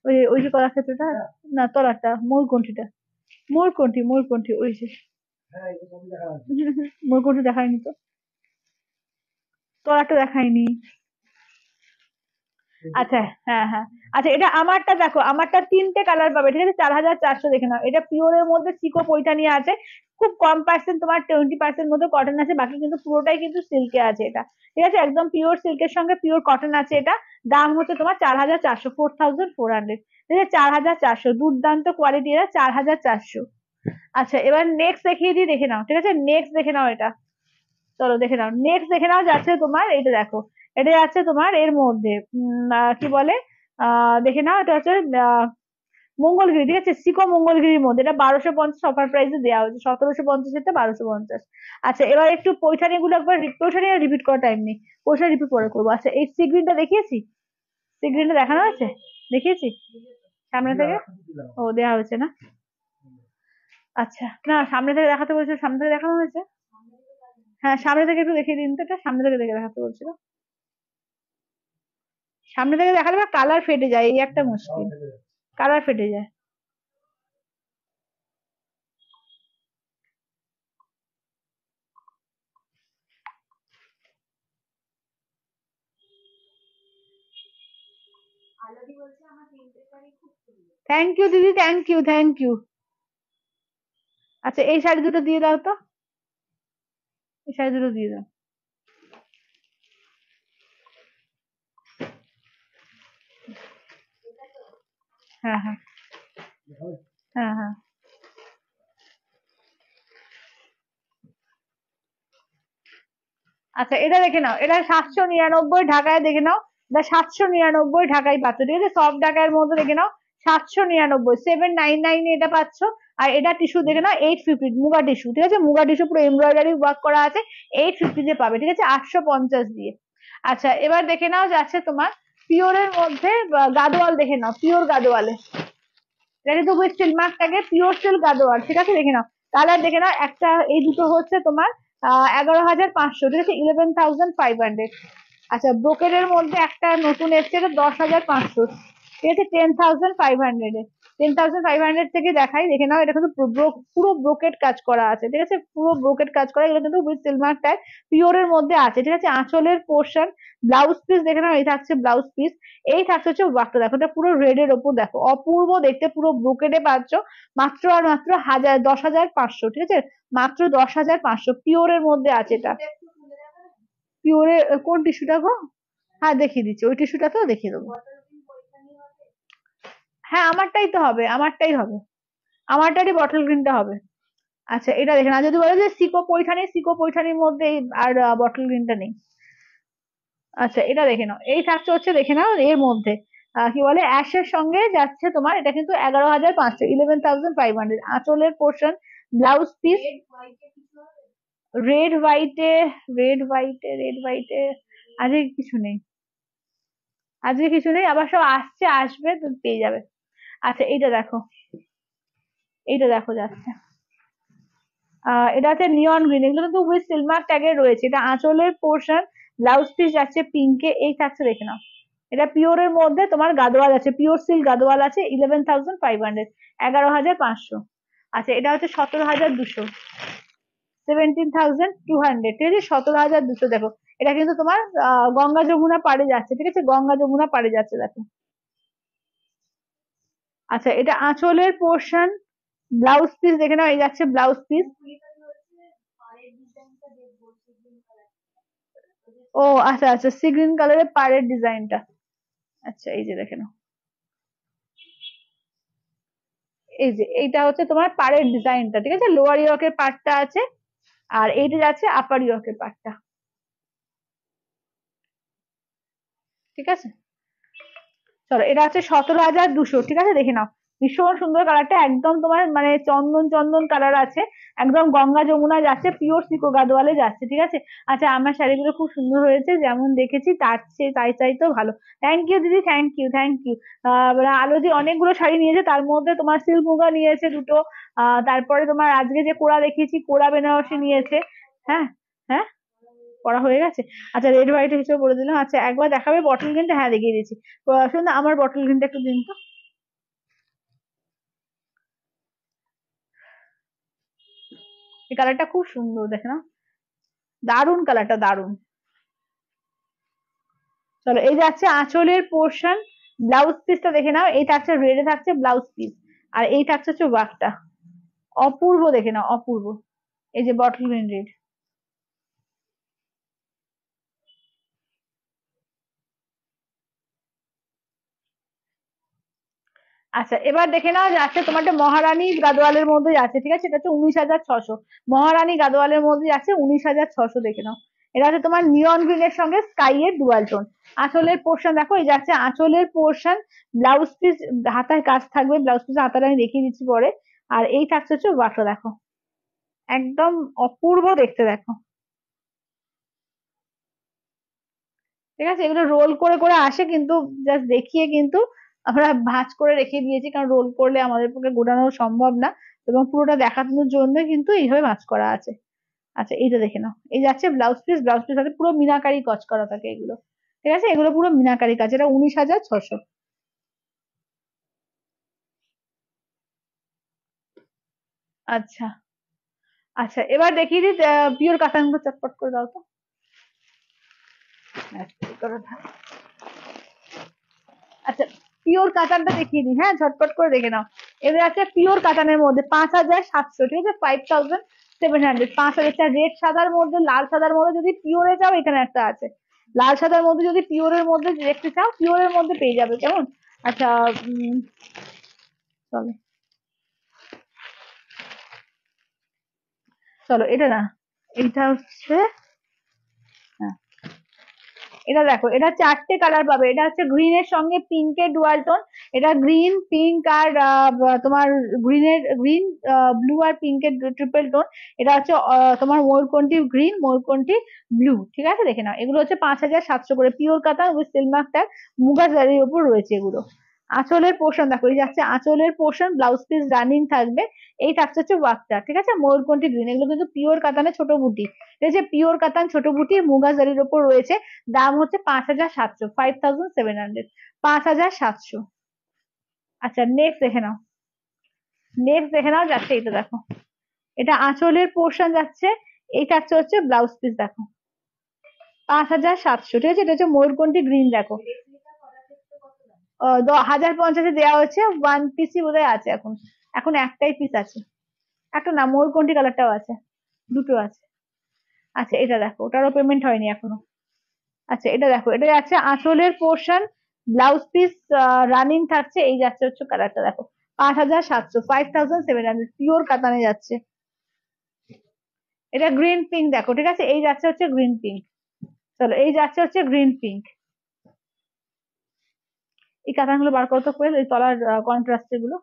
ওই ওই যে কলাক্ষেত্রটা না তলাটা কোনটি মূল কোনটি ওই যে হ্যাঁ, <laughs> মোর দেখায়নি তো তোরাটা দেখায়নি আচ্ছা হ্যাঁ হ্যাঁ আচ্ছা এটা আমারটা দেখো আমারটা তিনটে কালার পাবে ঠিক আছে চার হাজার চারশো দেখে নাও এটা পিওরের মধ্যে চিকো পৈতা নিয়ে আছে খুব কম পার্সেন্ট তোমার টোয়েন্টি পার্সেন্ট মধ্যে কটন আছে বাকি কিন্তু পুরোটাই কিন্তু সিল্কে আছে এটা ঠিক আছে একদম পিওর সিল্কের সঙ্গে পিওর কটন আছে এটা দাম হচ্ছে তোমার চার হাজার চারশো ফোর থাউজেন্ড ফোর হান্ড্রেড ঠিক আছে চার হাজার চারশো দুর্দান্ত কোয়ালিটি এটা চার হাজার চারশো আচ্ছা এবার নেক্সট দেখিয়ে দিই দেখে নাও ঠিক আছে নেক্সট দেখে নাও এটা চলো দেখে নাও নেক্সট দেখে নাও যাচ্ছে তোমার এটা দেখো এটা যাচ্ছে তোমার এর মধ্যে কি বলে দেখে নাও এটা হচ্ছে মঙ্গলগিরি ঠিক আছে সিকো মঙ্গলগিরির মধ্যে এটা বারোশো পঞ্চাশ অফার প্রাইসে দেওয়া হয়েছে সতেরোশো পঞ্চাশ এটা বারোশো পঞ্চাশ আচ্ছা এবার একটু পৈঠানি গুলো একবার পৈঠানি রিপিট করার টাইম নেই পৈঠানি রিপিট পরে করবো আচ্ছা এই সিগ্রিনটা দেখিয়েছি সিগ্রিনটা দেখানো হয়েছে দেখিয়েছি সামনে থেকে ও দেওয়া হয়েছে না আচ্ছা না সামনে থেকে দেখাতে বলছিল সামনে থেকে দেখানো হয়েছে হ্যাঁ সামনে থেকে একটু দেখিয়ে দিন তো এটা সামনে থেকে দেখে দেখাতে বলছিল সামনে থেকে দেখালে বা কালার ফেটে যায় এই একটা মুশকিল কালার ফেটে যায় থ্যাংক ইউ দিদি থ্যাংক ইউ থ্যাংক ইউ আচ্ছা এই শাড়ি দুটো দিয়ে দাও তো এই শাড়ি দুটো দিয়ে দাও হ্যাঁ হ্যাঁ।, হ্যাঁ হ্যাঁ আচ্ছা এটা দেখে নাও এটা সাতশো নিরানব্বই ঢাকায় দেখে নাও এটা সাতশো নিরানব্বই ঢাকায় পাচ্ছ ঠিক আছে সব ঢাকার মধ্যে দেখে নাও সাতশো নিরানব্বই সেভেন নাইন নাইন এটা পাচ্ছ আর এটা টিস্যু দেখে না এইট ফিফটি মুগা টিস্যু ঠিক আছে মুগা টিস্যু পুরো এমব্রয়ডারি ওয়ার্ক করা আছে এইট ফিফটি দিয়ে পাবে ঠিক আছে আটশো পঞ্চাশ দিয়ে আচ্ছা এবার দেখে নাও যাচ্ছে তোমার পিওরের মধ্যে গাদোয়াল দেখে নাও পিওর গাদোয়ালে এটা পিওর গাদোয়াল ঠিক আছে দেখে নাও দেখে নাও একটা এই দুটো হচ্ছে তোমার এগারো হাজার পাঁচশো ঠিক আছে ইলেভেন ফাইভ হান্ড্রেড আচ্ছা ব্রোকেটের মধ্যে একটা নতুন এসছে দশ হাজার পাঁচশো ঠিক আছে টেন থাউজেন্ড ফাইভ হান্ড্রেডে টেন থাউজেন্ড ফাইভ হান্ড্রেড থেকে দেখাই দেখে নাও এটা কিন্তু পুরো ব্রোকেট কাজ করা আছে ঠিক আছে পুরো ব্রোকেট কাজ করা এগুলো কিন্তু উইথ সিলমার ট্যাগ পিওরের মধ্যে আছে ঠিক আছে আঁচলের পোর্শন ব্লাউজ পিস দেখে নাও এই থাকছে ব্লাউজ পিস এই থাকছে হচ্ছে ওয়ার্কটা দেখো এটা পুরো রেড এর ওপর দেখো অপূর্ব দেখতে পুরো ব্রোকেটে পাচ্ছ মাত্র আর মাত্র হাজার দশ হাজার পাঁচশো ঠিক আছে মাত্র দশ হাজার পাঁচশো পিওরের মধ্যে আছে এটা পিওরের কোন টিস্যুটা গো হ্যাঁ দেখিয়ে দিচ্ছি ওই টিস্যুটা তো দেখিয়ে দেবো হ্যাঁ আমারটাই তো হবে আমারটাই হবে আমারটারই বটল গ্রিনটা হবে আচ্ছা এটা দেখেন আর যদি বলে যে সিকো পৈঠানি সিকো পৈঠানির মধ্যে আর বটল গ্রিনটা নেই আচ্ছা এটা দেখে নাও এই থাকছে হচ্ছে দেখে নাও এর মধ্যে কি বলে অ্যাশের সঙ্গে যাচ্ছে তোমার এটা কিন্তু এগারো হাজার পাঁচশো ইলেভেন থাউজেন্ড ফাইভ হান্ড্রেড আঁচলের পোর্শন ব্লাউজ পিস রেড হোয়াইটে রেড হোয়াইটে রেড হোয়াইটে আজকে কিছু নেই আজকে কিছু নেই আবার সব আসছে আসবে পেয়ে যাবে আচ্ছা এইটা দেখো এইটা দেখো যাচ্ছে এটা আছে নিয়ন গ্রিন এগুলো কিন্তু উইথ সিলমার ট্যাগে রয়েছে এটা আঁচলের পোর্শন ব্লাউজ পিস যাচ্ছে পিঙ্কে এই থাকছে দেখে নাও এটা পিওর এর মধ্যে তোমার গাদোয়াল আছে পিওর সিল গাদোয়াল আছে ইলেভেন থাউজেন্ড ফাইভ হান্ড্রেড এগারো হাজার পাঁচশো আচ্ছা এটা হচ্ছে সতেরো হাজার দুশো সেভেন্টিন থাউজেন্ড টু হান্ড্রেড ঠিক আছে সতেরো হাজার দুশো দেখো এটা কিন্তু তোমার গঙ্গা যমুনা পাড়ে যাচ্ছে ঠিক আছে গঙ্গা যমুনা পাড়ে যাচ্ছে দেখো আচ্ছা এটা আঁচলের পোর্শন ব্লাউজ পিস দেখে নাও এই যাচ্ছে ব্লাউজ পিস ও আচ্ছা আচ্ছা সি গ্রিন কালারের পাড়ের ডিজাইনটা আচ্ছা এই যে দেখে নাও এই যে এইটা হচ্ছে তোমার পাড়ের ডিজাইনটা ঠিক আছে লোয়ার ইয়র্কের পার্টটা আছে আর এইটা যাচ্ছে আপার ইয়র্কের পার্টটা ঠিক আছে চলো এটা হচ্ছে সতেরো হাজার দুশো ঠিক আছে দেখে নাও ভীষণ সুন্দর কালারটা একদম তোমার মানে চন্দন চন্দন কালার আছে একদম গঙ্গা যমুনা যাচ্ছে পিওর সিকো গাদওয়ালে যাচ্ছে ঠিক আছে আচ্ছা আমার শাড়িগুলো খুব সুন্দর হয়েছে যেমন দেখেছি তার চেয়ে তাই চাই তো ভালো থ্যাংক ইউ দিদি থ্যাংক ইউ থ্যাংক ইউ যে অনেকগুলো শাড়ি নিয়েছে তার মধ্যে তোমার সিল্ক মুগা নিয়েছে দুটো তারপরে তোমার আজকে যে কোড়া দেখিয়েছি কোড়া বেনারসি নিয়েছে হ্যাঁ হ্যাঁ করা হয়ে গেছে আচ্ছা রেড হোয়াইট হিসেবে বলে দিলাম আচ্ছা একবার দেখাবে বটল গ্রিনটা হ্যাঁ দেখিয়ে দিয়েছি শোন না আমার বটল গ্রিনটা একটু দিন তো এই কালারটা খুব সুন্দর দেখে না দারুন কালারটা দারুন চলো এই যাচ্ছে আঁচলের পোর্শন ব্লাউজ পিসটা দেখে নাও এই থাকছে রেডে থাকছে ব্লাউজ পিস আর এই থাকছে হচ্ছে ওয়ার্কটা অপূর্ব দেখে নাও অপূর্ব এই যে বটল গ্রিন রেড আচ্ছা এবার দেখে নাও যাচ্ছে তোমার মহারানী গাদোয়ালের মধ্যে যাচ্ছে ঠিক আছে এটা হচ্ছে উনিশ হাজার ছশো মহারানী গাদোয়ালের মধ্যে আছে উনিশ হাজার ছশো দেখে নাও এটা হচ্ছে তোমার নিয়ন গ্রিন এর সঙ্গে স্কাই এর ডুয়াল টোন আঁচলের পোর্শন দেখো এই যাচ্ছে আঁচলের পোর্শন ব্লাউজ পিস হাতায় কাজ থাকবে ব্লাউজ পিস হাতার আমি দেখিয়ে দিচ্ছি পরে আর এই থাকছে হচ্ছে বাটো দেখো একদম অপূর্ব দেখতে দেখো ঠিক আছে এগুলো রোল করে করে আসে কিন্তু জাস্ট দেখিয়ে কিন্তু আমরা ভাঁজ করে রেখে দিয়েছি কারণ রোল করলে আমাদের পক্ষে গোটানো সম্ভব না এবং পুরোটা দেখানোর জন্য কিন্তু এইভাবে ভাঁজ করা আছে আচ্ছা এইটা দেখে নাও এই যাচ্ছে ব্লাউজ পিস ব্লাউজ পিস সাথে পুরো মিনাকারি কাজ করা থাকে এগুলো ঠিক আছে এগুলো পুরো মিনাকারি কাজ এটা উনিশ হাজার ছশো আচ্ছা আচ্ছা এবার দেখিয়ে দিই পিওর কাতানগুলো চটপট করে দাও তো আচ্ছা পিওর কাটানটা দেখিয়ে দিই হ্যাঁ ঝটপট করে দেখে নাও এবার আছে পিওর কাটানের মধ্যে পাঁচ হাজার সাতশো ঠিক আছে ফাইভ থাউজেন্ড সেভেন হান্ড্রেড পাঁচ হাজার রেড সাদার মধ্যে লাল সাদার মধ্যে যদি পিওরে চাও এখানে একটা আছে লাল সাদার মধ্যে যদি পিওরের মধ্যে দেখতে চাও পিওরের মধ্যে পেয়ে যাবে কেমন আচ্ছা চলো চলো এটা না এটা হচ্ছে এটা দেখো এটা চারটে কালার পাবে এটা হচ্ছে গ্রিন এর সঙ্গে পিঙ্ক এর ডুয়াল টোন এটা গ্রিন পিঙ্ক আর তোমার এর গ্রিন ব্লু আর পিঙ্ক এর ট্রিপল টোন এটা হচ্ছে তোমার ময়ূরকণ্ঠী গ্রিন ময়ূরকণ্ঠী ব্লু ঠিক আছে দেখে নাও এগুলো হচ্ছে পাঁচ হাজার সাতশো করে পিওর কাতান উইথ সিলমাক ট্যাগ মুগা জারির উপর রয়েছে এগুলো আঁচলের পোর্শন দেখো এই যাচ্ছে আঁচলের পোর্শন ব্লাউজ পিস রানিং থাকবে এই থাকছে হচ্ছে ওয়ার্কটা ঠিক আছে ময়ূরকণ্ঠী গ্রিন এগুলো কিন্তু পিওর কাতানের ছোট বুটি ঠিক আছে পিওর কাতান ছোট বুটি মুগা জারির ওপর রয়েছে দাম হচ্ছে পাঁচ হাজার সাতশো ফাইভ থাউজেন্ড সেভেন হান্ড্রেড পাঁচ হাজার সাতশো আচ্ছা নেক্সট দেখে নাও নেক্সট দেখে নাও যাচ্ছে এটা দেখো এটা আঁচলের পোর্শন যাচ্ছে এই থাকছে হচ্ছে ব্লাউজ পিস দেখো পাঁচ হাজার সাতশো ঠিক আছে এটা হচ্ছে ময়ূরকণ্ঠী গ্রিন দেখো হাজার পঞ্চাশে দেওয়া হচ্ছে ওয়ান পিসই বোধ আছে এখন এখন একটাই পিস আছে একটা না ময়ূরকণ্ঠী কালারটাও আছে দুটো আছে আচ্ছা এটা দেখো ওটারও পেমেন্ট হয়নি এখনো আচ্ছা এটা দেখো এটা যাচ্ছে আঁচলের পোর্শন ব্লাউজ পিস রানিং থাকছে এই যাচ্ছে হচ্ছে কালারটা দেখো পাঁচ হাজার সাতশো five thousand seven hundred pure কাতানে যাচ্ছে এটা গ্রিন পিঙ্ক দেখো ঠিক আছে এই যাচ্ছে হচ্ছে গ্রিন পিঙ্ক চলো এই যাচ্ছে হচ্ছে গ্রিন পিঙ্ক এই কাতানগুলো বার করতো কোয়েল এই তলার কন্ট্রাস্ট গুলো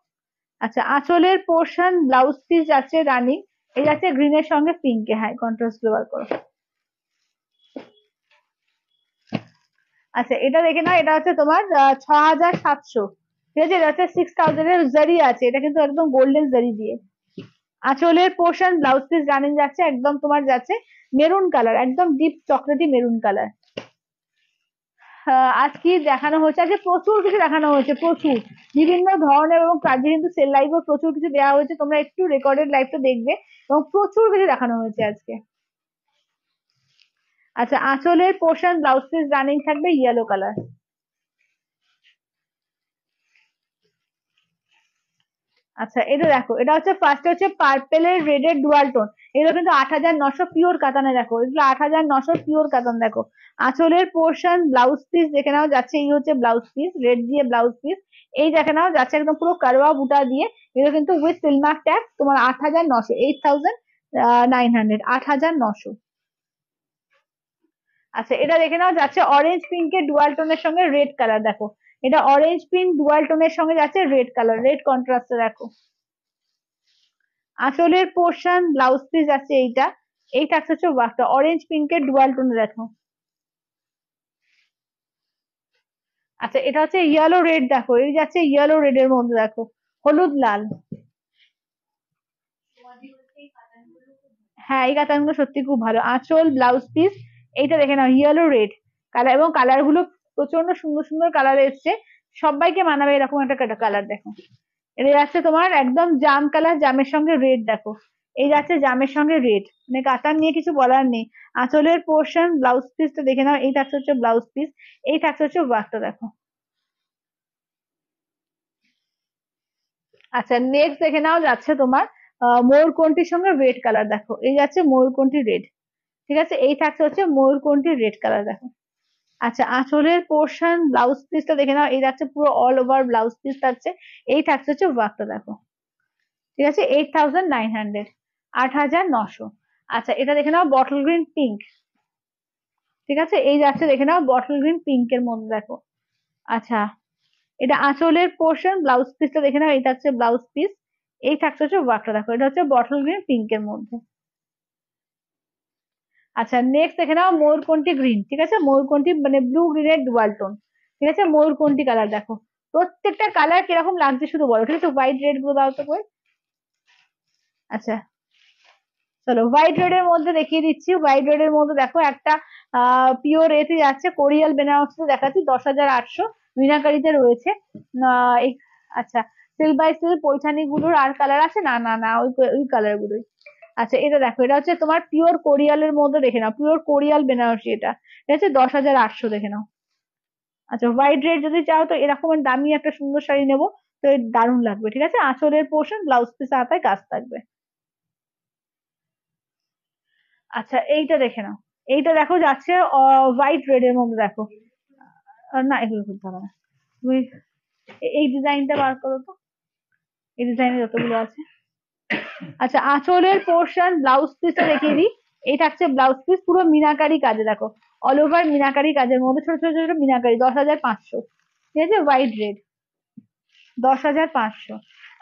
আচ্ছা আঁচলের পোর্শন ব্লাউজ পিস আছে রানিং এই গ্রিন এর সঙ্গে পিঙ্কে হ্যাঁ কন্ট্রাস্ট গুলো বার করো আচ্ছা এটা দেখে না এটা হচ্ছে তোমার ছ হাজার সাতশো ঠিক আছে এটা হচ্ছে সিক্স থাউজেন্ড এর জারি আছে এটা কিন্তু একদম গোল্ডেন জারি দিয়ে আঁচলের পোর্শন ব্লাউজ পিস রানিং যাচ্ছে একদম তোমার যাচ্ছে মেরুন কালার একদম ডিপ চকলেটি মেরুন কালার আহ আজকে দেখানো হয়েছে আজকে প্রচুর কিছু দেখানো হয়েছে প্রচুর বিভিন্ন ধরনের এবং কাজে কিন্তু সেল ও প্রচুর কিছু দেওয়া হয়েছে তোমরা একটু রেকর্ডেড লাইভটা দেখবে এবং প্রচুর কিছু দেখানো হয়েছে আজকে আচ্ছা আঁচলের পোর্শন ব্লাউজ পিস রানিং থাকবে ইয়েলো কালার আচ্ছা এটা দেখো এটা হচ্ছে ফার্স্ট হচ্ছে পার্পেল এর রেড এর ডুয়াল টোন এগুলো কিন্তু আট হাজার নশো পিওর কাতানে দেখো এগুলো আট হাজার নশো পিওর কাতান দেখো আঁচলের পোর্শন ব্লাউজ পিস দেখে নাও যাচ্ছে এই হচ্ছে ব্লাউজ পিস রেড দিয়ে ব্লাউজ পিস এই দেখে নাও যাচ্ছে একদম পুরো কারওয়া বুটা দিয়ে এগুলো কিন্তু উইথ সিলমার্ক ট্যাগ তোমার আট হাজার নশো এইট থাউজেন্ড নাইন হান্ড্রেড আট হাজার নশো আচ্ছা এটা দেখে নাও যাচ্ছে অরেঞ্জ পিঙ্কের ডুয়াল টোনের সঙ্গে রেড কালার দেখো এটা অরেঞ্জ পিঙ্ক ডুয়াল টোনের সঙ্গে যাচ্ছে রেড কালার রেড কন্ট্রাস্ট দেখো আঁচলের পোর্শন ব্লাউজ পিস আছে এইটা এই থাকছে হচ্ছে ওয়ার্কটা অরেঞ্জ পিঙ্কের ডুয়াল টোনে দেখো আচ্ছা এটা হচ্ছে ইয়েলো রেড দেখো এই যাচ্ছে ইয়েলো রেড এর মধ্যে দেখো হলুদ লাল হ্যাঁ এই কাতানগুলো সত্যি খুব ভালো আঁচল ব্লাউজ পিস এইটা দেখে নাও ইয়েলো রেড কালার এবং কালার গুলো প্রচন্ড সুন্দর সুন্দর কালার এসছে সবাইকে মানাবে এরকম একটা কালার দেখো এটা যাচ্ছে তোমার একদম জাম কালার জামের সঙ্গে রেড দেখো এই যাচ্ছে জামের সঙ্গে রেড মানে কাতার নিয়ে কিছু বলার নেই আঁচলের পোর্শন ব্লাউজ পিসটা দেখে নাও এই থাকছে হচ্ছে ব্লাউজ পিস এই থাকছে হচ্ছে ওয়ার্কটা দেখো আচ্ছা নেক্সট দেখে নাও যাচ্ছে তোমার ময়ূর কোনটির সঙ্গে রেড কালার দেখো এই যাচ্ছে কোনটি রেড ঠিক আছে এই থাকছে হচ্ছে ময়ূর ময়ূরকণ্ঠি রেড কালার দেখো আচ্ছা আঁচলের পোর্শন ব্লাউজ পিসটা দেখে নাও এই থাকছে পুরো অল ওভার ব্লাউজ পিস থাকছে এই থাকছে হচ্ছে ওয়ার্কটা দেখো ঠিক আছে এইট থাউজেন্ড নাইন হান্ড্রেড আট হাজার নশো আচ্ছা এটা দেখে নাও বটল গ্রিন পিঙ্ক ঠিক আছে এই যাচ্ছে দেখে নাও বটল গ্রিন পিঙ্ক এর মধ্যে দেখো আচ্ছা এটা আঁচলের পোর্শন ব্লাউজ পিসটা দেখে নাও এই হচ্ছে ব্লাউজ পিস এই থাকছে হচ্ছে ওয়ার্কটা দেখো এটা হচ্ছে বটল গ্রিন পিঙ্ক এর মধ্যে আচ্ছা নেক্সট দেখে নাও কোনটি গ্রিন ঠিক আছে কোনটি মানে ব্লু এর ডুয়াল টোন ঠিক আছে কোনটি কালার দেখো প্রত্যেকটা কালার কিরকম লাগছে শুধু বলো ঠিক আছে হোয়াইট রেড গুলো দাও তো করে আচ্ছা চলো হোয়াইট রেড এর মধ্যে দেখিয়ে দিচ্ছি হোয়াইট রেড এর মধ্যে দেখো একটা পিওর এতে যাচ্ছে কোরিয়াল বেনারসি দেখাচ্ছি দশ হাজার আটশো মিনাকারিতে রয়েছে আচ্ছা সিল বাই সিল পৈঠানি গুলোর আর কালার আছে না না না ওই ওই কালার গুলোই আচ্ছা এটা দেখো এটা হচ্ছে তোমার পিওর কোরিয়ালের মধ্যে দেখে নাও পিওর কোরিয়াল বেনারসি এটা ঠিক আছে দশ হাজার আটশো দেখে নাও আচ্ছা হোয়াইট রেড যদি চাও তো এরকম দামি একটা সুন্দর শাড়ি নেবো তো দারুণ লাগবে ঠিক আছে আঁচলের পোর্শন ব্লাউজ পিস হাতায় কাজ থাকবে আচ্ছা এইটা দেখে নাও এইটা দেখো যাচ্ছে হোয়াইট রেড এর মধ্যে দেখো না এগুলো খুলতে হবে না তুমি এই ডিজাইনটা বার করো তো এই ডিজাইনে যতগুলো আছে আচ্ছা আঁচলের পোর্শন ব্লাউজ পিসটা রেখে দিই এই থাকছে ব্লাউজ পিস পুরো মিনাকারি কাজে দেখো অল ওভার মিনাকারি কাজের মধ্যে ছোট ছোট ছোট মিনাকারি দশ হাজার পাঁচশো ঠিক আছে হোয়াইট রেড দশ হাজার পাঁচশো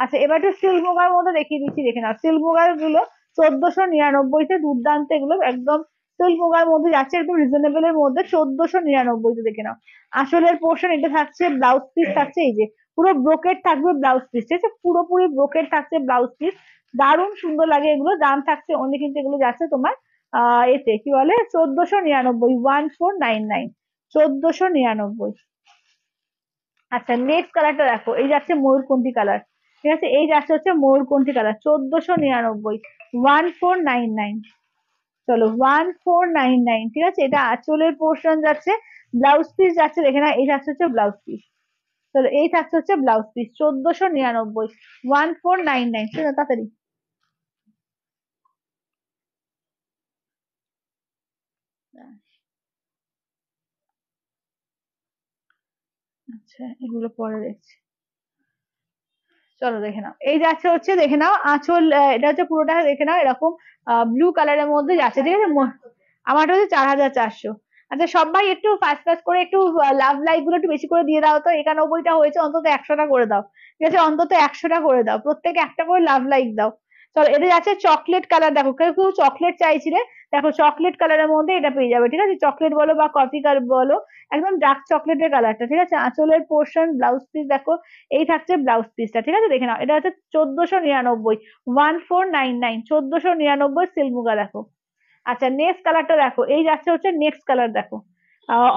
আচ্ছা এবার একটু সিল্ক মুগার মধ্যে দেখিয়ে দিচ্ছি দেখে নাও সিল্ক মুগার গুলো চোদ্দশো নিরানব্বইতে দুর্দান্ত এগুলো একদম সিল্ক মুগার মধ্যে যাচ্ছে একদম রিজনেবল এর মধ্যে চোদ্দশো নিরানব্বইতে দেখে নাও আসলের পোর্শন এটা থাকছে ব্লাউজ পিস থাকছে এই যে পুরো ব্রোকেট থাকবে ব্লাউজ পিস ঠিক আছে পুরোপুরি ব্রোকেট থাকছে ব্লাউজ পিস দারুণ সুন্দর লাগে এগুলো দাম থাকছে অনলি কিন্তু এগুলো যাচ্ছে তোমার আহ এতে কি বলে চোদ্দশো নিরানব্বই ওয়ান ফোর নাইন নাইন চোদ্দশো নিরানব্বই আচ্ছা নেক্সট কালারটা দেখো এই যাচ্ছে ময়ূরকন্ঠি কালার ঠিক আছে এই যাচ্ছে হচ্ছে ময়ূরকন্ঠি কালার চোদ্দশো নিরানব্বই ওয়ান ফোর নাইন নাইন চলো ওয়ান ফোর নাইন নাইন ঠিক আছে এটা আঁচলের পোর্শন যাচ্ছে ব্লাউজ পিস যাচ্ছে দেখে না এই যাচ্ছে হচ্ছে ব্লাউজ পিস চলো এই থাকছে হচ্ছে ব্লাউজ পিস চোদ্দশো নিরানব্বই ওয়ান ফোর নাইন নাইন তাড়াতাড়ি আচ্ছা এগুলো পরে দেখছি চলো দেখে নাও এই যাচ্ছে হচ্ছে দেখে নাও আঁচল এটা হচ্ছে পুরোটা দেখে নাও এরকম ব্লু কালারের মধ্যে যাচ্ছে ঠিক আছে আমার হচ্ছে চার হাজার চারশো আচ্ছা সবাই একটু ফাস্ট ফাস্ট করে একটু লাভ লাইক গুলো একটু বেশি করে দিয়ে দাও তো একানব্বইটা হয়েছে অন্তত একশোটা করে দাও ঠিক আছে অন্তত একশোটা করে দাও প্রত্যেকে একটা করে লাভ লাইক দাও চলো এদের আছে চকলেট কালার দেখো কেউ কেউ চকলেট চাইছিলে দেখো চকলেট কালারের মধ্যে এটা পেয়ে যাবে ঠিক আছে চকলেট বলো বা কফি কালার বলো একদম ডার্ক চকলেটের কালারটা ঠিক আছে আঁচলের পোর্শন ব্লাউজ পিস দেখো এই থাকছে ব্লাউজ পিসটা ঠিক আছে দেখে নাও এটা হচ্ছে চোদ্দশো নিরানব্বই ওয়ান ফোর নাইন নাইন চোদ্দশো নিরানব্বই সিলমুগা দেখো আচ্ছা নেক্সট কালারটা দেখো এই যাচ্ছে হচ্ছে নেক্সট কালার দেখো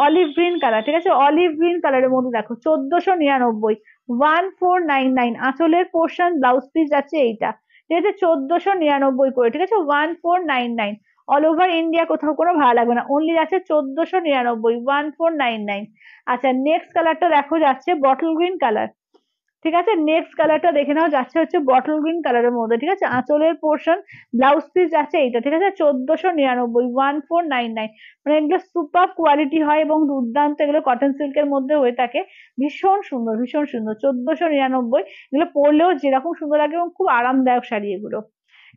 অলিভ গ্রিন কালার ঠিক আছে অলিভ গ্রিন কালারের মধ্যে দেখো চোদ্দশো নিরানব্বই ওয়ান ফোর নাইন নাইন আঁচলের পোর্শন ব্লাউজ পিস যাচ্ছে এইটা যেহেতু চোদ্দশো নিরানব্বই করে ঠিক আছে one four nine nine all over India কোথাও কোনো ভালো লাগবে না অনলি যাচ্ছে চোদ্দশো নিরানব্বই ওয়ান ফোর নাইন নাইন আচ্ছা নেক্সট কালারটা দেখো যাচ্ছে বটল গ্রিন কালার ঠিক আছে নেক্সট কালারটা দেখে নাও যাচ্ছে হচ্ছে বটল গ্রিন কালারের মধ্যে ঠিক আছে আঁচলের পোর্শন ব্লাউজ পিস যাচ্ছে এইটা ঠিক আছে চোদ্দশো নিরানব্বই ওয়ান ফোর নাইন নাইন মানে এগুলো সুপার কোয়ালিটি হয় এবং দুর্দান্ত এগুলো কটন সিল্কের মধ্যে হয়ে থাকে ভীষণ সুন্দর ভীষণ সুন্দর চোদ্দশো নিরানব্বই এগুলো পরলেও যেরকম সুন্দর লাগে এবং খুব আরামদায়ক শাড়ি এগুলো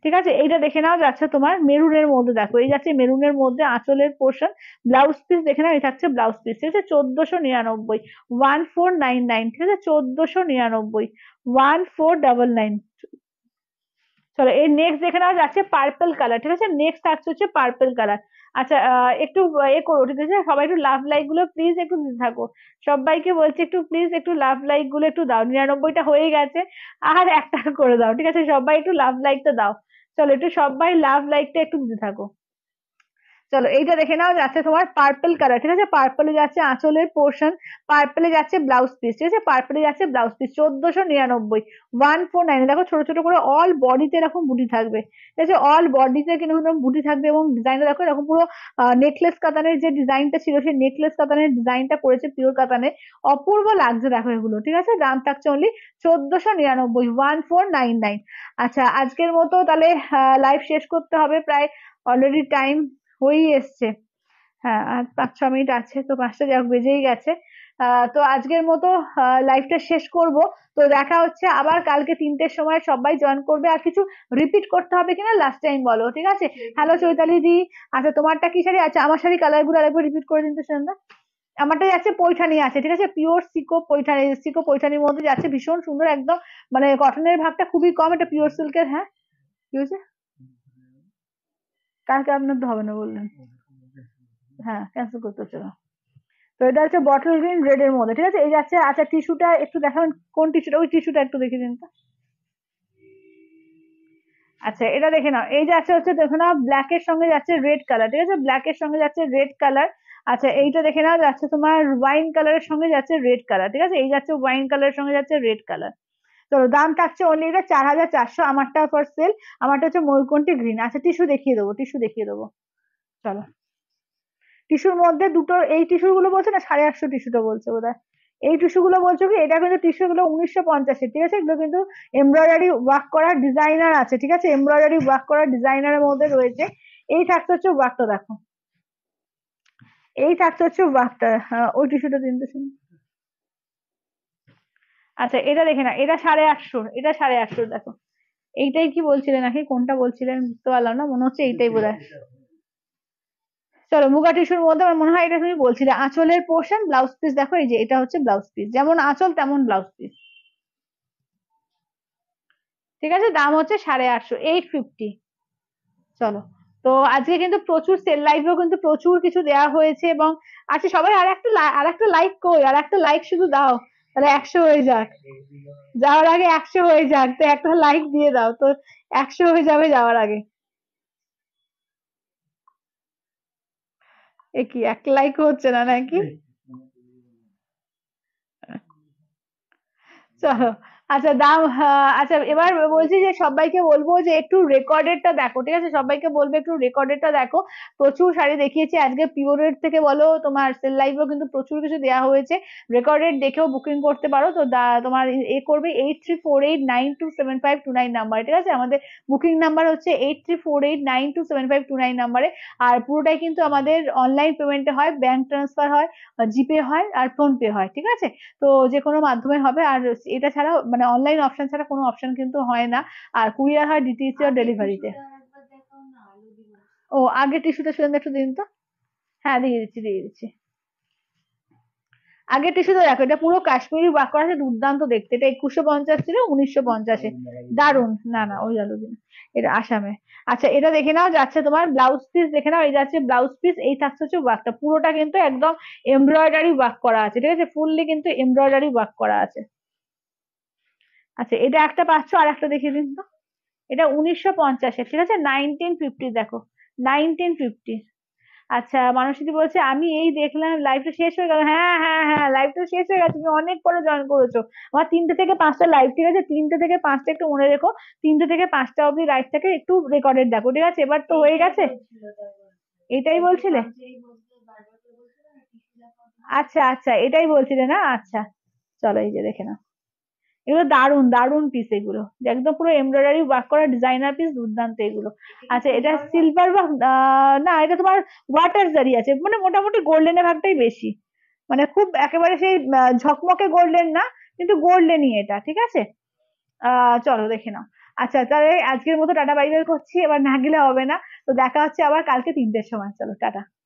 ঠিক আছে এইটা দেখে নাও যাচ্ছে তোমার মেরুনের মধ্যে দেখো এই যাচ্ছে মেরুনের মধ্যে আঁচলের পোর্শন ব্লাউজ পিস দেখে নাও এই থাকছে ব্লাউজ পিস ঠিক আছে চোদ্দশো নিরানব্বই ওয়ান ফোর নাইন নাইন ঠিক আছে চোদ্দশো নিরানব্বই ওয়ান ফোর ডাবল নাইন চলো এর নেক্সট দেখে নেওয়া যাচ্ছে পার্পল কালার ঠিক আছে নেক্সট আসছে হচ্ছে পার্পল কালার আচ্ছা একটু এ করো ঠিক আছে সবাই একটু লাভ লাইক গুলো প্লিজ একটু দিতে থাকো সবাইকে বলছি একটু প্লিজ একটু লাভ লাইক গুলো একটু দাও নিরানব্বইটা হয়ে গেছে আর একটা করে দাও ঠিক আছে সবাই একটু লাভ টা দাও চলো একটু সবাই লাভ লাইকটা একটু দিতে থাকো চলো এইটা দেখে নাও যাচ্ছে তোমার পার্পল কালার ঠিক আছে পার্পলে যাচ্ছে আঁচলের পোর্শন পার্পলে যাচ্ছে ব্লাউজ পিস ঠিক আছে পার্পলে যাচ্ছে ব্লাউজ পিস চোদ্দশো নিরানব্বই ওয়ান ফোর নাইন দেখো ছোট ছোট করে অল বডিতে এরকম বুটি থাকবে ঠিক আছে অল বডিতে কিন্তু বুটি থাকবে এবং ডিজাইনটা দেখো এরকম পুরো নেকলেস কাতানের যে ডিজাইনটা ছিল সেই নেকলেস কাতানের ডিজাইনটা করেছে পিওর কাতানে অপূর্ব লাগছে দেখো এগুলো ঠিক আছে দাম থাকছে অনলি চোদ্দশো নিরানব্বই ওয়ান ফোর নাইন নাইন আচ্ছা আজকের মতো তাহলে লাইভ শেষ করতে হবে প্রায় অলরেডি টাইম হয়েই এসছে হ্যাঁ আর পাঁচ ছ মিনিট আছে তো পাঁচটা যাক বেজেই গেছে তো আজকের মতো লাইফটা শেষ করব তো দেখা হচ্ছে আবার কালকে তিনটের সময় সবাই জয়েন করবে আর কিছু রিপিট করতে হবে কিনা লাস্ট টাইম বলো ঠিক আছে হ্যালো চৈতালি দি আচ্ছা তোমারটা কি শাড়ি আছে আচ্ছা, আমার শাড়ি কালারগুলো আরেকবার রিপিট করে দিন তো সেটা আমারটা যাচ্ছে পৈঠানি আছে ঠিক আছে পিওর সিকো পৈঠানি সিকো পৈঠানির মধ্যে যাচ্ছে ভীষণ সুন্দর একদম মানে কটনের ভাগটা খুবই কম এটা পিওর সিল্কের হ্যাঁ কি হয়েছে কালকে আপনার তো হবে না বললেন হ্যাঁ ক্যান্সেল করতে হচ্ছে না তো এটা হচ্ছে বটল গ্রিন রেড এর মধ্যে ঠিক আছে এই যাচ্ছে আচ্ছা টিস্যুটা একটু দেখাবেন কোন টিস্যুটা ওই টিস্যুটা একটু দেখে দিন আচ্ছা এটা দেখে নাও এই যাচ্ছে হচ্ছে দেখো না ব্ল্যাক এর সঙ্গে যাচ্ছে রেড কালার ঠিক আছে ব্ল্যাক এর সঙ্গে যাচ্ছে রেড কালার আচ্ছা এইটা দেখে নাও যাচ্ছে তোমার ওয়াইন কালারের সঙ্গে যাচ্ছে রেড কালার ঠিক আছে এই যাচ্ছে ওয়াইন কালারের সঙ্গে যাচ্ছে রেড কালার চলো দাম থাকছে অনলি এটা চার হাজার চারশো আমারটা ফর সেল আমারটা হচ্ছে ময়ূরকণ্ঠী গ্রিন আচ্ছা টিস্যু দেখিয়ে দেবো টিস্যু দেখিয়ে দেবো চলো টিস্যুর মধ্যে দুটো এই টিস্যু গুলো বলছে না সাড়ে আটশো টিস্যুটা বলছে বোধ এই টিস্যু গুলো বলছো কি এটা কিন্তু টিস্যু গুলো উনিশশো পঞ্চাশের ঠিক আছে এগুলো কিন্তু এমব্রয়ডারি ওয়ার্ক করা ডিজাইনার আছে ঠিক আছে এমব্রয়ডারি ওয়ার্ক করা ডিজাইনারের মধ্যে রয়েছে এই থাকছে হচ্ছে ওয়ার্কটা দেখো এই থাকছে হচ্ছে ওয়ার্কটা হ্যাঁ, ওই টিস্যুটা দিন তো আচ্ছা এটা দেখে না এটা সাড়ে আটশো এটা সাড়ে আটশো দেখো এইটাই কি বলছিলেন নাকি কোনটা বলছিলেন বুঝতে পারলাম না মনে হচ্ছে এইটাই বোধ চলো মুগা টিসুর মধ্যে আমার মনে হয় এটা তুমি বলছিলে আঁচলের পোর্শন ব্লাউজ পিস দেখো এই যে এটা হচ্ছে ব্লাউজ পিস যেমন আঁচল তেমন ব্লাউজ পিস ঠিক আছে দাম হচ্ছে সাড়ে আটশো এইট ফিফটি চলো তো আজকে কিন্তু প্রচুর সেল লাইভেও কিন্তু প্রচুর কিছু দেওয়া হয়েছে এবং আচ্ছা সবাই আর একটা আর একটা লাইক কই আর একটা লাইক শুধু দাও তাহলে একশো হয়ে যাক যাওয়ার আগে একশো হয়ে যাক তো একটা লাইক দিয়ে দাও তো একশো হয়ে যাবে যাওয়ার আগে এ কি এক লাইক হচ্ছে না নাকি চলো আচ্ছা দাম আচ্ছা এবার বলছি যে সবাইকে বলবো যে একটু রেকর্ডেডটা দেখো ঠিক আছে সবাইকে বলবে একটু রেকর্ডেডটা দেখো প্রচুর শাড়ি দেখিয়েছি আজকে পিওরের থেকে বলো তোমার সেল লাইভেও কিন্তু প্রচুর কিছু দেওয়া হয়েছে রেকর্ডেড দেখেও বুকিং করতে পারো তো তোমার এ করবে eight three four eight nine two seven five two nine নাম্বারে ঠিক আছে আমাদের বুকিং নাম্বার হচ্ছে eight three four eight nine two seven five two nine নাম্বারে আর পুরোটাই কিন্তু আমাদের অনলাইন পেমেন্টে হয় ব্যাংক ট্রান্সফার হয় জিপে হয় আর ফোনপে হয় ঠিক আছে তো যে কোনো মাধ্যমে হবে আর এটা ছাড়াও মানে মানে অনলাইন অপশন ছাড়া কোনো অপশন কিন্তু হয় না আর কুরিয়ার হয় ডিটিসি আর ডেলিভারিতে ও আগে টিস্যুটা সুরেন একটু দিন তো হ্যাঁ দিয়ে দিচ্ছি দিয়ে দিচ্ছি আগে টিস্যুটা দেখো এটা পুরো কাশ্মীরি বাক করা আছে দুর্দান্ত দেখতে এটা একুশশো পঞ্চাশ ছিল উনিশশো পঞ্চাশে দারুন না না ওই আলু দিন এটা আসামে আচ্ছা এটা দেখে নাও যাচ্ছে তোমার ব্লাউজ পিস দেখে নাও এই যাচ্ছে ব্লাউজ পিস এই থাকছে হচ্ছে ওয়ার্কটা পুরোটা কিন্তু একদম এমব্রয়ডারি ওয়ার্ক করা আছে ঠিক আছে ফুললি কিন্তু এমব্রয়ডারি ওয়ার্ক করা আছে আচ্ছা এটা একটা পাচ্ছ আর একটা দেখিয়ে দিন তো এটা উনিশশো পঞ্চাশের ঠিক আছে নাইনটিন ফিফটি দেখো নাইনটিন ফিফটি আচ্ছা মানুষটি বলছে আমি এই দেখলাম লাইভটা শেষ হয়ে গেল হ্যাঁ হ্যাঁ হ্যাঁ লাইভটা শেষ হয়ে গেছে তুমি অনেক পরে জয়েন করেছো আমার তিনটে থেকে পাঁচটা লাইফ ঠিক আছে তিনটে থেকে পাঁচটা একটু মনে রেখো তিনটে থেকে পাঁচটা অবধি লাইভটাকে একটু রেকর্ডেড দেখো ঠিক আছে এবার তো হয়ে গেছে মানে। এটাই বলছিলে আচ্ছা, আচ্ছা আচ্ছা এটাই বলছিলে না আচ্ছা চলো এই যে দেখে নাও এগুলো দারুন দারুন পিস এগুলো একদম পুরো এমব্রয়ডারি ওয়ার্ক করা ডিজাইনার পিস দুর্দান্ত এগুলো আচ্ছা এটা সিলভার বা না এটা তোমার ওয়াটার জারি আছে মানে মোটামুটি গোল্ডেনের ভাগটাই বেশি মানে খুব একেবারে সেই ঝকমকে গোল্ডেন না কিন্তু গোল্ডেনই এটা ঠিক আছে চলো দেখে নাও আচ্ছা তাহলে আজকের মতো টাটা বাই করছি এবার না গেলে হবে না তো দেখা হচ্ছে আবার কালকে তিনটের সময় চলো টাটা